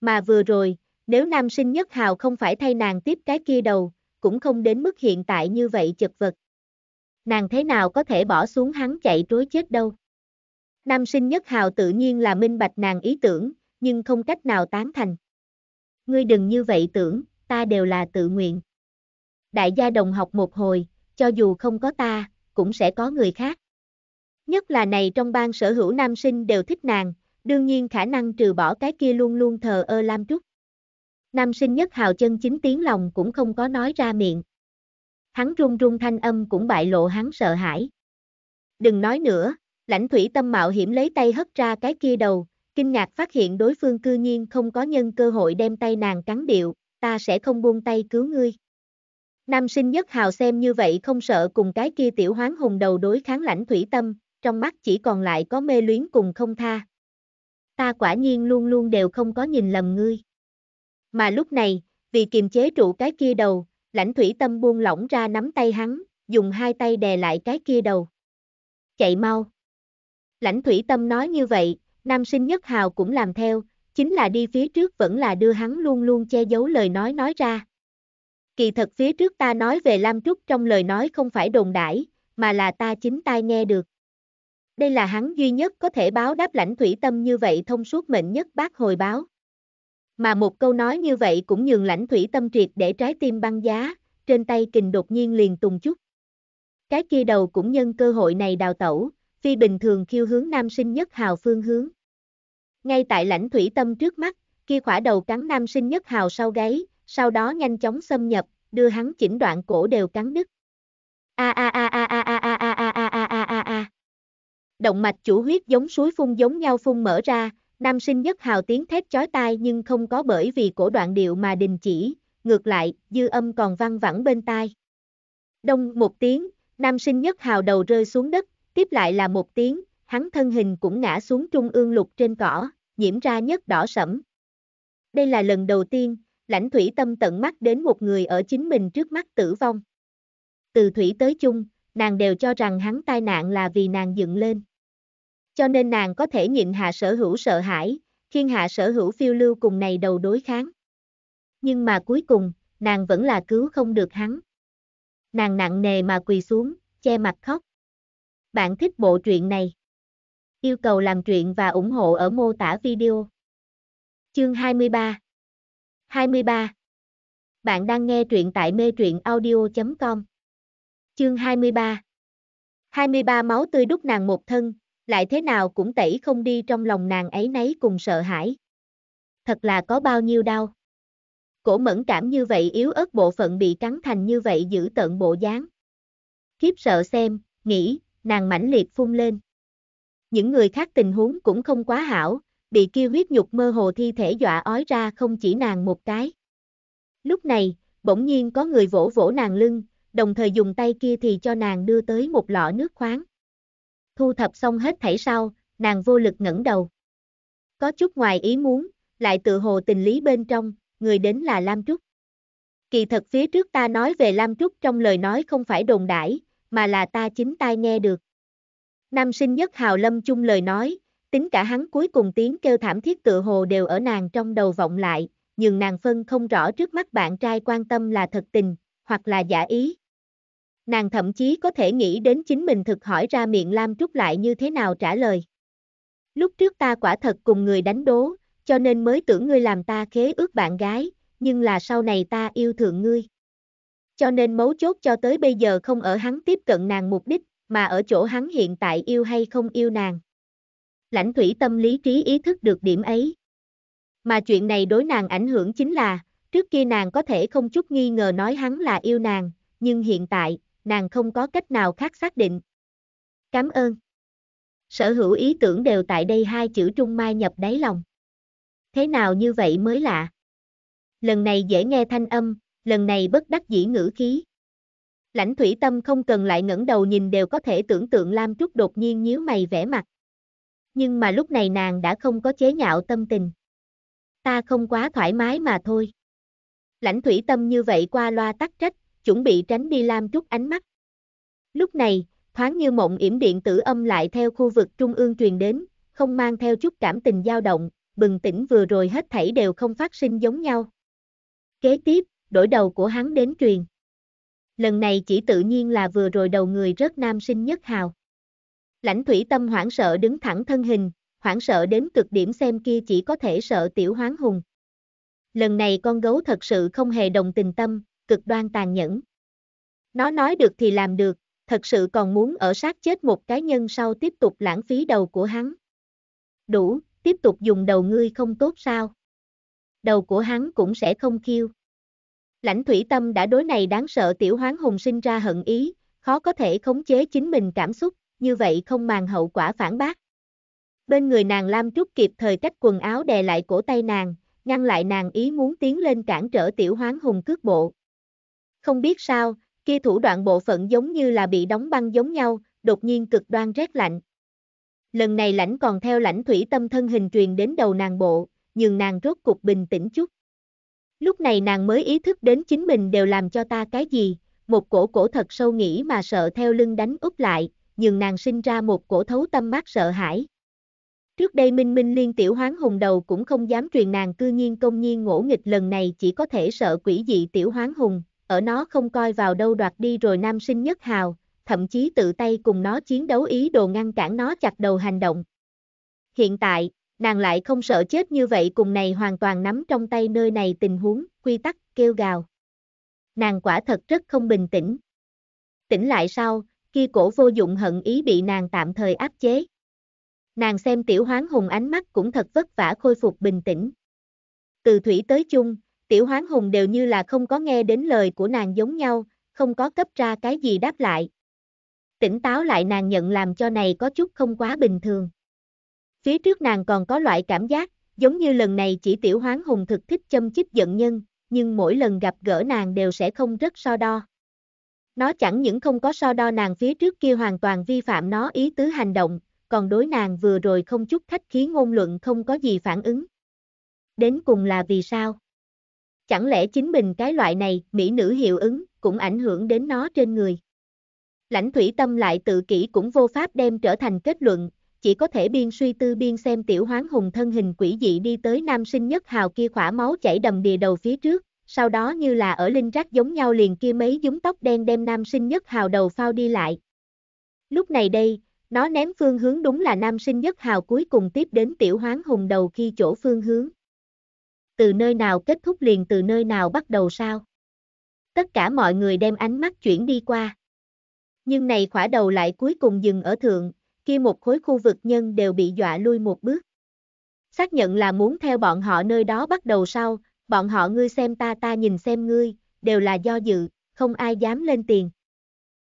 Mà vừa rồi, nếu nam sinh nhất hào không phải thay nàng tiếp cái kia đầu, cũng không đến mức hiện tại như vậy chật vật nàng thế nào có thể bỏ xuống hắn chạy trối chết đâu. Nam sinh nhất hào tự nhiên là minh bạch nàng ý tưởng, nhưng không cách nào tán thành. Ngươi đừng như vậy tưởng, ta đều là tự nguyện. Đại gia đồng học một hồi, cho dù không có ta, cũng sẽ có người khác. Nhất là này trong ban sở hữu nam sinh đều thích nàng, đương nhiên khả năng trừ bỏ cái kia luôn luôn thờ ơ Lam Trúc. Nam sinh nhất hào chân chính tiếng lòng cũng không có nói ra miệng hắn run run thanh âm cũng bại lộ hắn sợ hãi. Đừng nói nữa, lãnh thủy tâm mạo hiểm lấy tay hất ra cái kia đầu, kinh ngạc phát hiện đối phương cư nhiên không có nhân cơ hội đem tay nàng cắn điệu, ta sẽ không buông tay cứu ngươi. Nam sinh nhất hào xem như vậy không sợ cùng cái kia tiểu hoáng hùng đầu đối kháng lãnh thủy tâm, trong mắt chỉ còn lại có mê luyến cùng không tha. Ta quả nhiên luôn luôn đều không có nhìn lầm ngươi. Mà lúc này, vì kiềm chế trụ cái kia đầu, Lãnh thủy tâm buông lỏng ra nắm tay hắn, dùng hai tay đè lại cái kia đầu. Chạy mau. Lãnh thủy tâm nói như vậy, nam sinh nhất hào cũng làm theo, chính là đi phía trước vẫn là đưa hắn luôn luôn che giấu lời nói nói ra. Kỳ thật phía trước ta nói về Lam Trúc trong lời nói không phải đồn đãi, mà là ta chính tai nghe được. Đây là hắn duy nhất có thể báo đáp lãnh thủy tâm như vậy thông suốt mệnh nhất bác hồi báo. Mà một câu nói như vậy cũng nhường lãnh thủy tâm triệt để trái tim băng giá, trên tay kình đột nhiên liền tùng chút. Cái kia đầu cũng nhân cơ hội này đào tẩu, phi bình thường khiêu hướng nam sinh nhất hào phương hướng. Ngay tại lãnh thủy tâm trước mắt, kia khỏa đầu cắn nam sinh nhất hào sau gáy, sau đó nhanh chóng xâm nhập, đưa hắn chỉnh đoạn cổ đều cắn đứt. A a a a a a a a a a a a a. Động mạch chủ huyết giống suối phun giống nhau phun mở ra, Nam sinh nhất hào tiếng thét chói tai nhưng không có bởi vì cổ đoạn điệu mà đình chỉ, ngược lại, dư âm còn văng vẳng bên tai. Đông một tiếng, nam sinh nhất hào đầu rơi xuống đất, tiếp lại là một tiếng, hắn thân hình cũng ngã xuống trung ương lục trên cỏ, nhiễm ra nhất đỏ sẫm. Đây là lần đầu tiên, lãnh thủy tâm tận mắt đến một người ở chính mình trước mắt tử vong. Từ thủy tới chung, nàng đều cho rằng hắn tai nạn là vì nàng dựng lên cho nên nàng có thể nhịn hạ sở hữu sợ hãi, khiên hạ sở hữu phiêu lưu cùng này đầu đối kháng. Nhưng mà cuối cùng, nàng vẫn là cứu không được hắn. Nàng nặng nề mà quỳ xuống, che mặt khóc. Bạn thích bộ truyện này? Yêu cầu làm truyện và ủng hộ ở mô tả video. Chương 23 23 Bạn đang nghe truyện tại mê truyện audio.com Chương 23 23 máu tươi đúc nàng một thân, lại thế nào cũng tẩy không đi trong lòng nàng ấy nấy cùng sợ hãi. Thật là có bao nhiêu đau. Cổ mẫn cảm như vậy yếu ớt bộ phận bị cắn thành như vậy giữ tận bộ dáng. Khiếp sợ xem, nghĩ, nàng mãnh liệt phun lên. Những người khác tình huống cũng không quá hảo, bị kia huyết nhục mơ hồ thi thể dọa ói ra không chỉ nàng một cái. Lúc này, bỗng nhiên có người vỗ vỗ nàng lưng, đồng thời dùng tay kia thì cho nàng đưa tới một lọ nước khoáng thu thập xong hết thảy sau, nàng vô lực ngẩng đầu. Có chút ngoài ý muốn, lại tự hồ tình lý bên trong, người đến là Lam Trúc. Kỳ thật phía trước ta nói về Lam Trúc trong lời nói không phải đồn đãi, mà là ta chính tai nghe được. Nam sinh nhất hào lâm chung lời nói, tính cả hắn cuối cùng tiếng kêu thảm thiết tự hồ đều ở nàng trong đầu vọng lại, nhưng nàng phân không rõ trước mắt bạn trai quan tâm là thật tình, hoặc là giả ý. Nàng thậm chí có thể nghĩ đến chính mình thực hỏi ra miệng Lam Trúc lại như thế nào trả lời. Lúc trước ta quả thật cùng người đánh đố, cho nên mới tưởng ngươi làm ta khế ước bạn gái, nhưng là sau này ta yêu thương ngươi. Cho nên mấu chốt cho tới bây giờ không ở hắn tiếp cận nàng mục đích, mà ở chỗ hắn hiện tại yêu hay không yêu nàng. Lãnh thủy tâm lý trí ý thức được điểm ấy. Mà chuyện này đối nàng ảnh hưởng chính là, trước kia nàng có thể không chút nghi ngờ nói hắn là yêu nàng, nhưng hiện tại, nàng không có cách nào khác xác định. Cảm ơn. Sở hữu ý tưởng đều tại đây hai chữ Trung Mai nhập đáy lòng. Thế nào như vậy mới lạ? Lần này dễ nghe thanh âm, lần này bất đắc dĩ ngữ khí. Lãnh thủy tâm không cần lại ngẩng đầu nhìn đều có thể tưởng tượng Lam Trúc đột nhiên nhíu mày vẽ mặt. Nhưng mà lúc này nàng đã không có chế nhạo tâm tình. Ta không quá thoải mái mà thôi. Lãnh thủy tâm như vậy qua loa tắc trách, chuẩn bị tránh đi Lam Trúc ánh mắt. Lúc này, thoáng như mộng yểm điện tử âm lại theo khu vực trung ương truyền đến, không mang theo chút cảm tình dao động, bừng tỉnh vừa rồi hết thảy đều không phát sinh giống nhau. Kế tiếp, đổi đầu của hắn đến truyền. Lần này chỉ tự nhiên là vừa rồi đầu người rất nam sinh nhất hào. Lãnh thủy tâm hoảng sợ đứng thẳng thân hình, hoảng sợ đến cực điểm xem kia chỉ có thể sợ tiểu hoáng hùng. Lần này con gấu thật sự không hề đồng tình tâm, cực đoan tàn nhẫn. Nó nói được thì làm được, thật sự còn muốn ở sát chết một cái nhân sau tiếp tục lãng phí đầu của hắn. Đủ, tiếp tục dùng đầu ngươi không tốt sao? Đầu của hắn cũng sẽ không khiêu. Lãnh thủy tâm đã đối này đáng sợ tiểu hoán hùng sinh ra hận ý, khó có thể khống chế chính mình cảm xúc, như vậy không màng hậu quả phản bác. Bên người nàng Lam Trúc kịp thời cách quần áo đè lại cổ tay nàng, ngăn lại nàng ý muốn tiến lên cản trở tiểu hoán hùng cước bộ. Không biết sao, kia thủ đoạn bộ phận giống như là bị đóng băng giống nhau, đột nhiên cực đoan rét lạnh. Lần này lãnh còn theo lãnh thủy tâm thân hình truyền đến đầu nàng bộ, nhưng nàng rốt cục bình tĩnh chút. Lúc này nàng mới ý thức đến chính mình đều làm cho ta cái gì, một cổ cổ thật sâu nghĩ mà sợ theo lưng đánh úp lại, nhưng nàng sinh ra một cổ thấu tâm mắt sợ hãi. Trước đây Minh Minh liên tiểu hoáng hùng đầu cũng không dám truyền nàng cư nhiên công nhiên ngỗ nghịch lần này chỉ có thể sợ quỷ dị tiểu hoáng hùng, ở nó không coi vào đâu đoạt đi rồi nam sinh nhất hào, thậm chí tự tay cùng nó chiến đấu ý đồ ngăn cản nó chặt đầu hành động. Hiện tại, nàng lại không sợ chết như vậy cùng này hoàn toàn nắm trong tay nơi này tình huống, quy tắc, kêu gào. Nàng quả thật rất không bình tĩnh. Tỉnh lại sau, kia cổ vô dụng hận ý bị nàng tạm thời áp chế. Nàng xem tiểu hoáng hùng ánh mắt cũng thật vất vả khôi phục bình tĩnh. Từ thủy tới chung, tiểu hoán hùng đều như là không có nghe đến lời của nàng giống nhau, không có cấp ra cái gì đáp lại. Tỉnh táo lại nàng nhận làm cho này có chút không quá bình thường. Phía trước nàng còn có loại cảm giác, giống như lần này chỉ tiểu hoán hùng thực thích châm chích giận nhân, nhưng mỗi lần gặp gỡ nàng đều sẽ không rất so đo. Nó chẳng những không có so đo nàng phía trước kia hoàn toàn vi phạm nó ý tứ hành động, còn đối nàng vừa rồi không chút khách khí ngôn luận không có gì phản ứng. Đến cùng là vì sao? chẳng lẽ chính mình cái loại này, mỹ nữ hiệu ứng, cũng ảnh hưởng đến nó trên người. Lãnh thủy tâm lại tự kỷ cũng vô pháp đem trở thành kết luận, chỉ có thể biên suy tư biên xem tiểu hoán hùng thân hình quỷ dị đi tới nam sinh nhất hào kia khỏa máu chảy đầm đìa đầu phía trước, sau đó như là ở linh rác giống nhau liền kia mấy dúng tóc đen đem nam sinh nhất hào đầu phao đi lại. Lúc này đây, nó ném phương hướng đúng là nam sinh nhất hào cuối cùng tiếp đến tiểu hoán hùng đầu khi chỗ phương hướng từ nơi nào kết thúc liền từ nơi nào bắt đầu sao? Tất cả mọi người đem ánh mắt chuyển đi qua. Nhưng này khỏa đầu lại cuối cùng dừng ở thượng, kia một khối khu vực nhân đều bị dọa lui một bước. Xác nhận là muốn theo bọn họ nơi đó bắt đầu sau, bọn họ ngươi xem ta ta nhìn xem ngươi, đều là do dự, không ai dám lên tiền.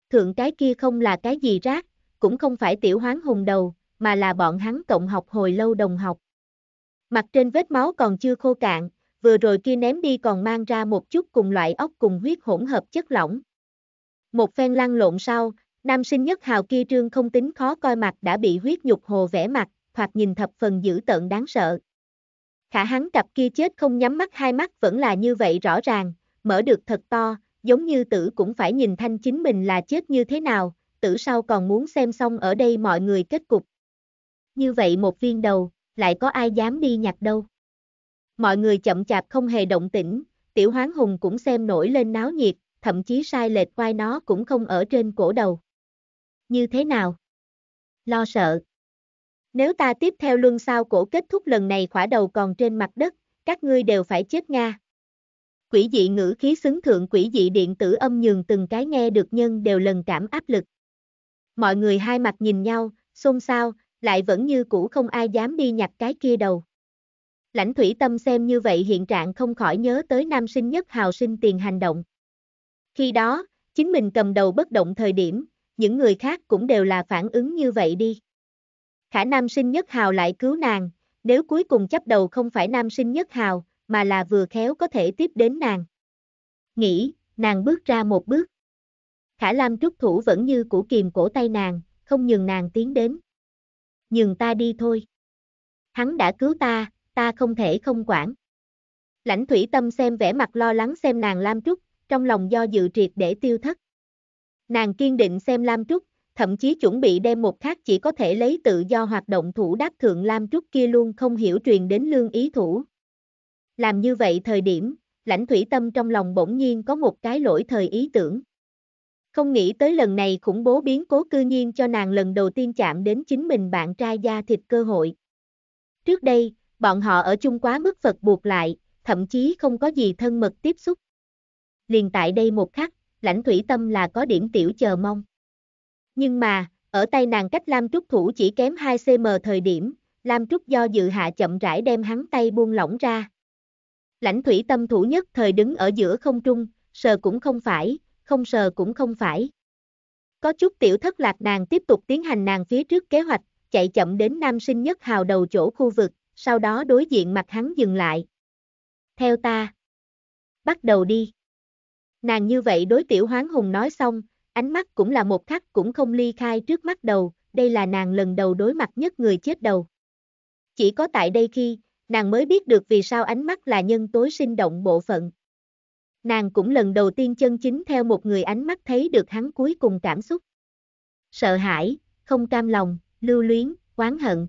Thượng cái kia không là cái gì rác, cũng không phải tiểu hoán hùng đầu, mà là bọn hắn cộng học hồi lâu đồng học. Mặt trên vết máu còn chưa khô cạn, vừa rồi kia ném đi còn mang ra một chút cùng loại ốc cùng huyết hỗn hợp chất lỏng. Một phen lăn lộn sau, nam sinh nhất hào kia trương không tính khó coi mặt đã bị huyết nhục hồ vẽ mặt, thoạt nhìn thập phần dữ tợn đáng sợ. Khả hắn cặp kia chết không nhắm mắt hai mắt vẫn là như vậy rõ ràng, mở được thật to, giống như tử cũng phải nhìn thanh chính mình là chết như thế nào, tử sau còn muốn xem xong ở đây mọi người kết cục. Như vậy một viên đầu, lại có ai dám đi nhặt đâu. Mọi người chậm chạp không hề động tĩnh, tiểu hoáng hùng cũng xem nổi lên náo nhiệt, thậm chí sai lệch vai nó cũng không ở trên cổ đầu. Như thế nào? Lo sợ. Nếu ta tiếp theo luân sao cổ kết thúc lần này khỏa đầu còn trên mặt đất, các ngươi đều phải chết Nga. Quỷ dị ngữ khí xứng thượng quỷ dị điện tử âm nhường từng cái nghe được nhân đều lần cảm áp lực. Mọi người hai mặt nhìn nhau, xôn xao, lại vẫn như cũ không ai dám đi nhặt cái kia đầu. Lãnh thủy tâm xem như vậy hiện trạng không khỏi nhớ tới nam sinh nhất hào sinh tiền hành động. Khi đó, chính mình cầm đầu bất động thời điểm, những người khác cũng đều là phản ứng như vậy đi. Khả nam sinh nhất hào lại cứu nàng, nếu cuối cùng chấp đầu không phải nam sinh nhất hào, mà là vừa khéo có thể tiếp đến nàng. Nghĩ, nàng bước ra một bước. Khả Lam trúc thủ vẫn như củ kìm cổ tay nàng, không nhường nàng tiến đến nhường ta đi thôi. Hắn đã cứu ta, ta không thể không quản. Lãnh thủy tâm xem vẻ mặt lo lắng xem nàng Lam Trúc, trong lòng do dự triệt để tiêu thất. Nàng kiên định xem Lam Trúc, thậm chí chuẩn bị đem một khác chỉ có thể lấy tự do hoạt động thủ đắc thượng Lam Trúc kia luôn không hiểu truyền đến lương ý thủ. Làm như vậy thời điểm, lãnh thủy tâm trong lòng bỗng nhiên có một cái lỗi thời ý tưởng. Không nghĩ tới lần này khủng bố biến cố cư nhiên cho nàng lần đầu tiên chạm đến chính mình bạn trai da thịt cơ hội. Trước đây, bọn họ ở chung quá mức vật buộc lại, thậm chí không có gì thân mật tiếp xúc. Liền tại đây một khắc, lãnh thủy tâm là có điểm tiểu chờ mong. Nhưng mà, ở tay nàng cách Lam Trúc thủ chỉ kém 2cm thời điểm, Lam Trúc do dự hạ chậm rãi đem hắn tay buông lỏng ra. Lãnh thủy tâm thủ nhất thời đứng ở giữa không trung, sờ cũng không phải, không sờ cũng không phải. Có chút tiểu thất lạc nàng tiếp tục tiến hành nàng phía trước kế hoạch, chạy chậm đến nam sinh nhất hào đầu chỗ khu vực, sau đó đối diện mặt hắn dừng lại. Theo ta. Bắt đầu đi. Nàng như vậy đối tiểu hoáng hùng nói xong, ánh mắt cũng là một khắc cũng không ly khai trước mắt đầu, đây là nàng lần đầu đối mặt nhất người chết đầu. Chỉ có tại đây khi, nàng mới biết được vì sao ánh mắt là nhân tối sinh động bộ phận nàng cũng lần đầu tiên chân chính theo một người ánh mắt thấy được hắn cuối cùng cảm xúc. Sợ hãi, không cam lòng, lưu luyến, oán hận.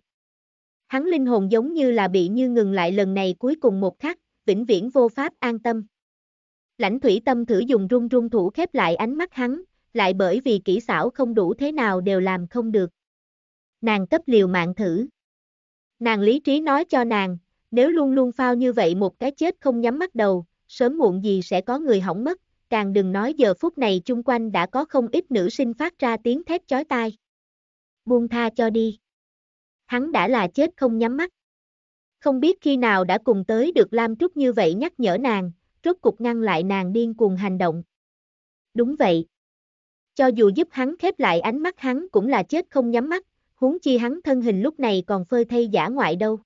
Hắn linh hồn giống như là bị như ngừng lại lần này cuối cùng một khắc, vĩnh viễn vô pháp an tâm. Lãnh thủy tâm thử dùng run run thủ khép lại ánh mắt hắn, lại bởi vì kỹ xảo không đủ thế nào đều làm không được. Nàng cấp liều mạng thử. Nàng lý trí nói cho nàng, nếu luôn luôn phao như vậy một cái chết không nhắm mắt đầu, sớm muộn gì sẽ có người hỏng mất, càng đừng nói giờ phút này chung quanh đã có không ít nữ sinh phát ra tiếng thét chói tai. Buông tha cho đi. Hắn đã là chết không nhắm mắt. Không biết khi nào đã cùng tới được Lam Trúc như vậy nhắc nhở nàng, rốt cục ngăn lại nàng điên cuồng hành động. Đúng vậy. Cho dù giúp hắn khép lại ánh mắt hắn cũng là chết không nhắm mắt, huống chi hắn thân hình lúc này còn phơi thay giả ngoại đâu.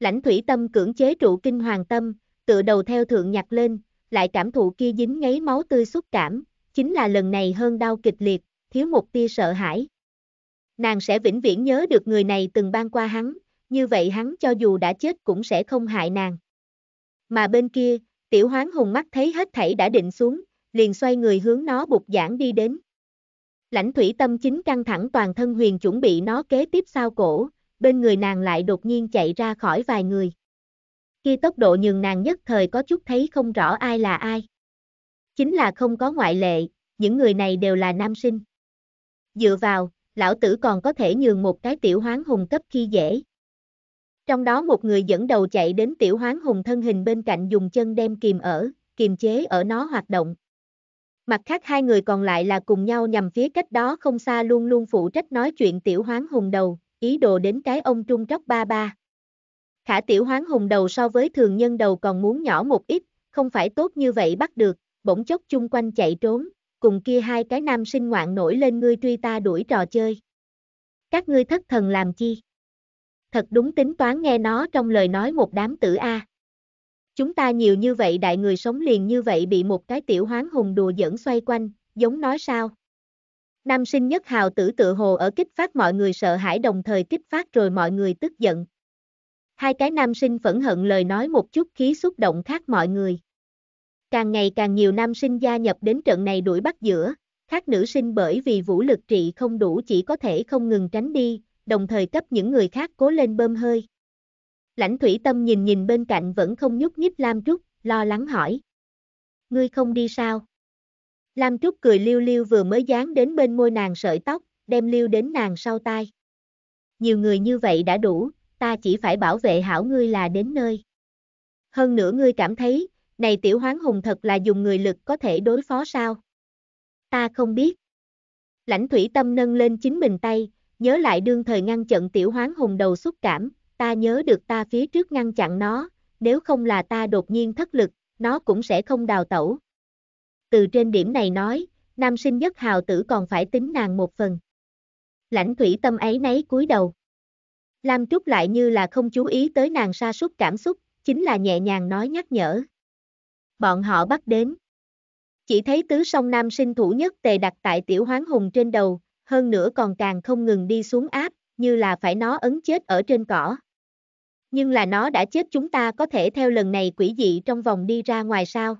Lãnh thủy tâm cưỡng chế trụ kinh hoàng tâm, tựa đầu theo thượng nhặt lên, lại cảm thụ kia dính ngấy máu tươi xúc cảm, chính là lần này hơn đau kịch liệt, thiếu một tia sợ hãi. Nàng sẽ vĩnh viễn nhớ được người này từng ban qua hắn, như vậy hắn cho dù đã chết cũng sẽ không hại nàng. Mà bên kia, tiểu hoáng hùng mắt thấy hết thảy đã định xuống, liền xoay người hướng nó bục giảng đi đến. Lãnh thủy tâm chính căng thẳng toàn thân huyền chuẩn bị nó kế tiếp sau cổ, bên người nàng lại đột nhiên chạy ra khỏi vài người kia tốc độ nhường nàng nhất thời có chút thấy không rõ ai là ai. Chính là không có ngoại lệ, những người này đều là nam sinh. Dựa vào, lão tử còn có thể nhường một cái tiểu hoáng hùng cấp khi dễ. Trong đó một người dẫn đầu chạy đến tiểu hoáng hùng thân hình bên cạnh dùng chân đem kìm ở, kiềm chế ở nó hoạt động. Mặt khác hai người còn lại là cùng nhau nhằm phía cách đó không xa luôn luôn phụ trách nói chuyện tiểu hoáng hùng đầu, ý đồ đến cái ông trung tróc ba ba. Khả tiểu hoán hùng đầu so với thường nhân đầu còn muốn nhỏ một ít, không phải tốt như vậy bắt được, bỗng chốc chung quanh chạy trốn, cùng kia hai cái nam sinh ngoạn nổi lên ngươi truy ta đuổi trò chơi. Các ngươi thất thần làm chi? Thật đúng tính toán nghe nó trong lời nói một đám tử A. Chúng ta nhiều như vậy đại người sống liền như vậy bị một cái tiểu hoán hùng đùa dẫn xoay quanh, giống nói sao? Nam sinh nhất hào tử tự hồ ở kích phát mọi người sợ hãi đồng thời kích phát rồi mọi người tức giận, Hai cái nam sinh phẫn hận lời nói một chút khí xúc động khác mọi người. Càng ngày càng nhiều nam sinh gia nhập đến trận này đuổi bắt giữa, khác nữ sinh bởi vì vũ lực trị không đủ chỉ có thể không ngừng tránh đi, đồng thời cấp những người khác cố lên bơm hơi. Lãnh thủy tâm nhìn nhìn bên cạnh vẫn không nhúc nhích Lam Trúc, lo lắng hỏi. Ngươi không đi sao? Lam Trúc cười liêu liêu vừa mới dán đến bên môi nàng sợi tóc, đem liêu đến nàng sau tai. Nhiều người như vậy đã đủ, ta chỉ phải bảo vệ hảo ngươi là đến nơi. Hơn nữa ngươi cảm thấy, này tiểu hoán hùng thật là dùng người lực có thể đối phó sao? Ta không biết. Lãnh thủy tâm nâng lên chính mình tay, nhớ lại đương thời ngăn chặn tiểu hoán hùng đầu xúc cảm, ta nhớ được ta phía trước ngăn chặn nó, nếu không là ta đột nhiên thất lực, nó cũng sẽ không đào tẩu. Từ trên điểm này nói, nam sinh nhất hào tử còn phải tính nàng một phần. Lãnh thủy tâm ấy nấy cúi đầu. Lam Trúc lại như là không chú ý tới nàng sa sút cảm xúc, chính là nhẹ nhàng nói nhắc nhở. Bọn họ bắt đến. Chỉ thấy tứ song nam sinh thủ nhất tề đặt tại tiểu hoáng hùng trên đầu, hơn nữa còn càng không ngừng đi xuống áp, như là phải nó ấn chết ở trên cỏ. Nhưng là nó đã chết chúng ta có thể theo lần này quỷ dị trong vòng đi ra ngoài sao?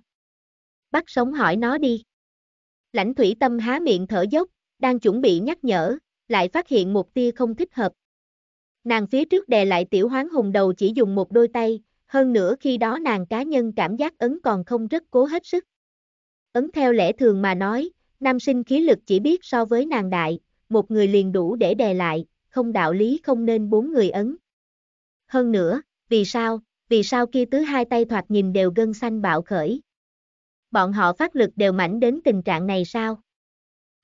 Bắt sống hỏi nó đi. Lãnh thủy tâm há miệng thở dốc, đang chuẩn bị nhắc nhở, lại phát hiện một tia không thích hợp Nàng phía trước đè lại tiểu hoán hùng đầu chỉ dùng một đôi tay, hơn nữa khi đó nàng cá nhân cảm giác ấn còn không rất cố hết sức. Ấn theo lẽ thường mà nói, nam sinh khí lực chỉ biết so với nàng đại, một người liền đủ để đè lại, không đạo lý không nên bốn người ấn. Hơn nữa, vì sao, vì sao kia tứ hai tay thoạt nhìn đều gân xanh bạo khởi. Bọn họ phát lực đều mảnh đến tình trạng này sao?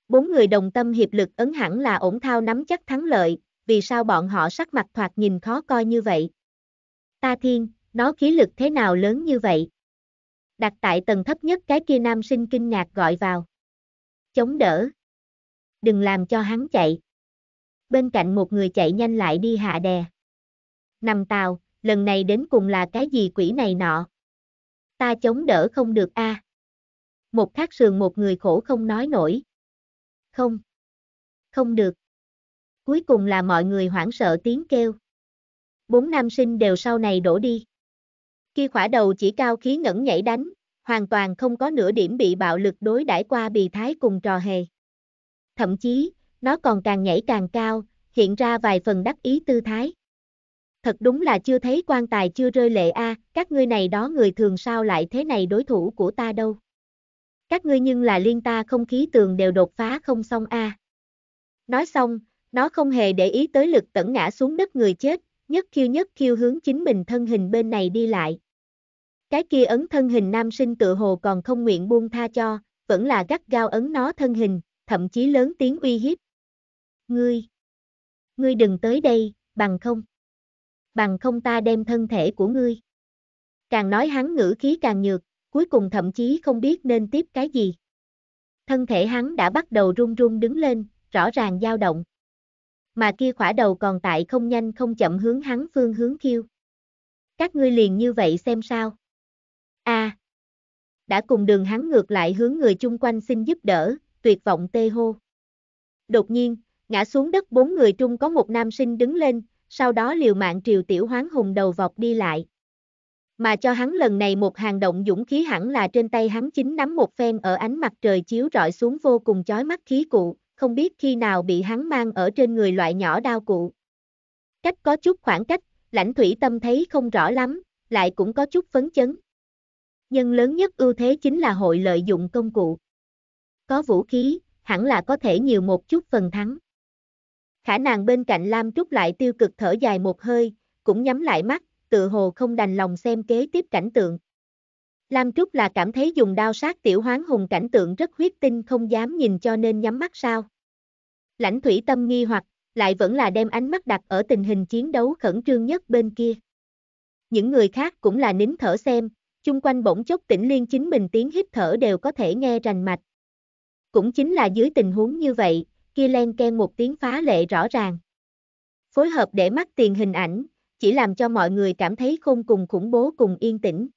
Bốn người đồng tâm hiệp lực ấn hẳn là ổn thao nắm chắc thắng lợi, vì sao bọn họ sắc mặt thoạt nhìn khó coi như vậy. Ta thiên, nó khí lực thế nào lớn như vậy? Đặt tại tầng thấp nhất cái kia nam sinh kinh ngạc gọi vào. Chống đỡ. Đừng làm cho hắn chạy. Bên cạnh một người chạy nhanh lại đi hạ đè. Nằm tàu, lần này đến cùng là cái gì quỷ này nọ. Ta chống đỡ không được a. À. Một khắc sườn một người khổ không nói nổi. Không. Không được. Cuối cùng là mọi người hoảng sợ tiếng kêu. Bốn nam sinh đều sau này đổ đi. Khi khỏa đầu chỉ cao khí ngẩng nhảy đánh, hoàn toàn không có nửa điểm bị bạo lực đối đãi qua bì thái cùng trò hề. Thậm chí, nó còn càng nhảy càng cao, hiện ra vài phần đắc ý tư thái. Thật đúng là chưa thấy quan tài chưa rơi lệ a, các ngươi này đó người thường sao lại thế này đối thủ của ta đâu. Các ngươi nhưng là liên ta không khí tường đều đột phá không xong a. Nói xong, nó không hề để ý tới lực tẩn ngã xuống đất người chết, nhất khiêu nhất khiêu hướng chính mình thân hình bên này đi lại. Cái kia ấn thân hình nam sinh tự hồ còn không nguyện buông tha cho, vẫn là gắt gao ấn nó thân hình, thậm chí lớn tiếng uy hiếp. Ngươi! Ngươi đừng tới đây, bằng không. Bằng không ta đem thân thể của ngươi. Càng nói hắn ngữ khí càng nhược, cuối cùng thậm chí không biết nên tiếp cái gì. Thân thể hắn đã bắt đầu run run đứng lên, rõ ràng dao động mà kia khỏa đầu còn tại không nhanh không chậm hướng hắn phương hướng khiêu. Các ngươi liền như vậy xem sao. a à, đã cùng đường hắn ngược lại hướng người chung quanh xin giúp đỡ, tuyệt vọng tê hô. Đột nhiên, ngã xuống đất bốn người trung có một nam sinh đứng lên, sau đó liều mạng triều tiểu hoáng hùng đầu vọc đi lại. Mà cho hắn lần này một hàng động dũng khí hẳn là trên tay hắn chính nắm một phen ở ánh mặt trời chiếu rọi xuống vô cùng chói mắt khí cụ, không biết khi nào bị hắn mang ở trên người loại nhỏ đao cụ. Cách có chút khoảng cách, lãnh thủy tâm thấy không rõ lắm, lại cũng có chút phấn chấn. Nhân lớn nhất ưu thế chính là hội lợi dụng công cụ. Có vũ khí, hẳn là có thể nhiều một chút phần thắng. Khả nàng bên cạnh Lam Trúc lại tiêu cực thở dài một hơi, cũng nhắm lại mắt, tự hồ không đành lòng xem kế tiếp cảnh tượng. Lam Trúc là cảm thấy dùng đao sát tiểu hoán hùng cảnh tượng rất huyết tinh không dám nhìn cho nên nhắm mắt sao. Lãnh thủy tâm nghi hoặc, lại vẫn là đem ánh mắt đặt ở tình hình chiến đấu khẩn trương nhất bên kia. Những người khác cũng là nín thở xem, chung quanh bỗng chốc tỉnh liên chính mình tiếng hít thở đều có thể nghe rành mạch. Cũng chính là dưới tình huống như vậy, kia len ken một tiếng phá lệ rõ ràng. Phối hợp để mắt tiền hình ảnh, chỉ làm cho mọi người cảm thấy khôn cùng khủng bố cùng yên tĩnh.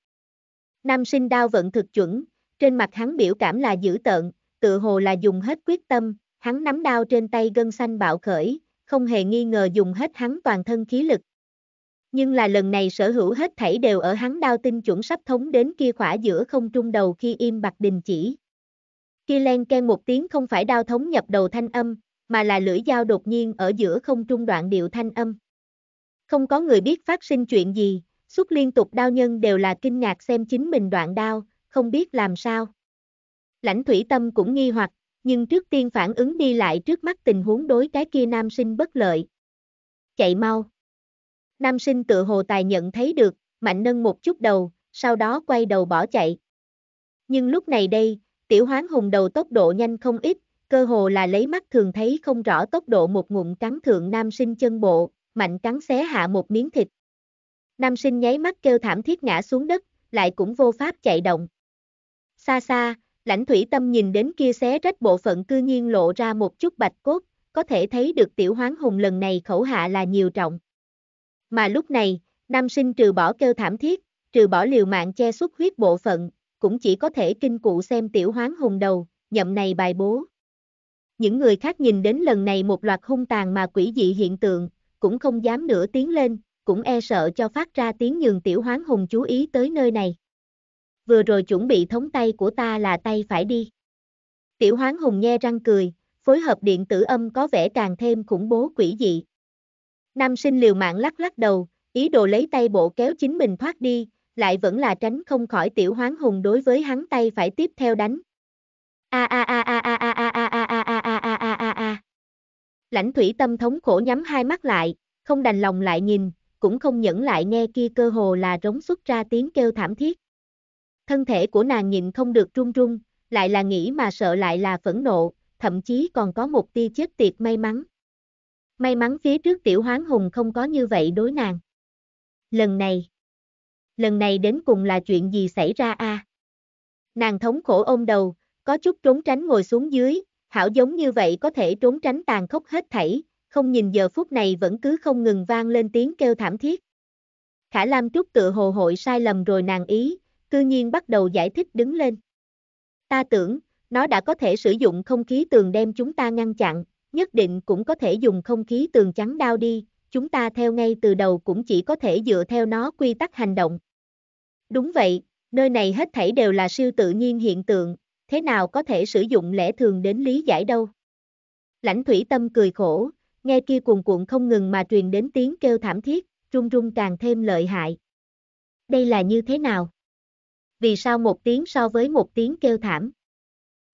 Nam sinh đao vận thực chuẩn, trên mặt hắn biểu cảm là dữ tợn, tự hồ là dùng hết quyết tâm, hắn nắm đao trên tay gân xanh bạo khởi, không hề nghi ngờ dùng hết hắn toàn thân khí lực. Nhưng là lần này sở hữu hết thảy đều ở hắn đao tinh chuẩn sắp thống đến kia khỏa giữa không trung đầu khi im bặt đình chỉ. Kia len ken một tiếng không phải đao thống nhập đầu thanh âm, mà là lưỡi dao đột nhiên ở giữa không trung đoạn điệu thanh âm. Không có người biết phát sinh chuyện gì, xuất liên tục đao nhân đều là kinh ngạc xem chính mình đoạn đao, không biết làm sao. Lãnh thủy tâm cũng nghi hoặc, nhưng trước tiên phản ứng đi lại trước mắt tình huống đối cái kia nam sinh bất lợi. Chạy mau. Nam sinh tự hồ tài nhận thấy được, mạnh nâng một chút đầu, sau đó quay đầu bỏ chạy. Nhưng lúc này đây, tiểu hoán hùng đầu tốc độ nhanh không ít, cơ hồ là lấy mắt thường thấy không rõ tốc độ một ngụm cắn thượng nam sinh chân bộ, mạnh cắn xé hạ một miếng thịt. Nam sinh nháy mắt kêu thảm thiết ngã xuống đất, lại cũng vô pháp chạy động. Xa xa, lãnh thủy tâm nhìn đến kia xé rách bộ phận cư nhiên lộ ra một chút bạch cốt, có thể thấy được tiểu hoáng hùng lần này khẩu hạ là nhiều trọng. Mà lúc này, nam sinh trừ bỏ kêu thảm thiết, trừ bỏ liều mạng che xuất huyết bộ phận, cũng chỉ có thể kinh cụ xem tiểu hoáng hùng đầu, nhậm này bài bố. Những người khác nhìn đến lần này một loạt hung tàn mà quỷ dị hiện tượng, cũng không dám nữa tiến lên, cũng e sợ cho phát ra tiếng nhường tiểu hoáng hùng chú ý tới nơi này. Vừa rồi chuẩn bị thống tay của ta là tay phải đi. Tiểu hoáng hùng nhe răng cười, phối hợp điện tử âm có vẻ càng thêm khủng bố quỷ dị. Nam sinh liều mạng lắc lắc đầu, ý đồ lấy tay bộ kéo chính mình thoát đi, lại vẫn là tránh không khỏi tiểu hoáng hùng đối với hắn tay phải tiếp theo đánh. A a a a a a a a a a a a a a a. Lãnh thủy tâm thống khổ nhắm hai mắt lại, không đành lòng lại nhìn, cũng không nhẫn lại nghe kia cơ hồ là rống xuất ra tiếng kêu thảm thiết. Thân thể của nàng nhìn không được run run, lại là nghĩ mà sợ lại là phẫn nộ, thậm chí còn có một tia chết tiệt may mắn. May mắn phía trước tiểu hoáng hùng không có như vậy đối nàng. Lần này, lần này đến cùng là chuyện gì xảy ra a? Nàng thống khổ ôm đầu, có chút trốn tránh ngồi xuống dưới, hảo giống như vậy có thể trốn tránh tàn khốc hết thảy, không nhìn giờ phút này vẫn cứ không ngừng vang lên tiếng kêu thảm thiết. Khả Lam Trúc tự hồ hội sai lầm rồi nàng ý, cư nhiên bắt đầu giải thích đứng lên. Ta tưởng, nó đã có thể sử dụng không khí tường đem chúng ta ngăn chặn, nhất định cũng có thể dùng không khí tường trắng đao đi, chúng ta theo ngay từ đầu cũng chỉ có thể dựa theo nó quy tắc hành động. Đúng vậy, nơi này hết thảy đều là siêu tự nhiên hiện tượng, thế nào có thể sử dụng lẽ thường đến lý giải đâu. Lãnh thủy tâm cười khổ, nghe kia cuồn cuộn không ngừng mà truyền đến tiếng kêu thảm thiết, run run càng thêm lợi hại. Đây là như thế nào? Vì sao một tiếng so với một tiếng kêu thảm?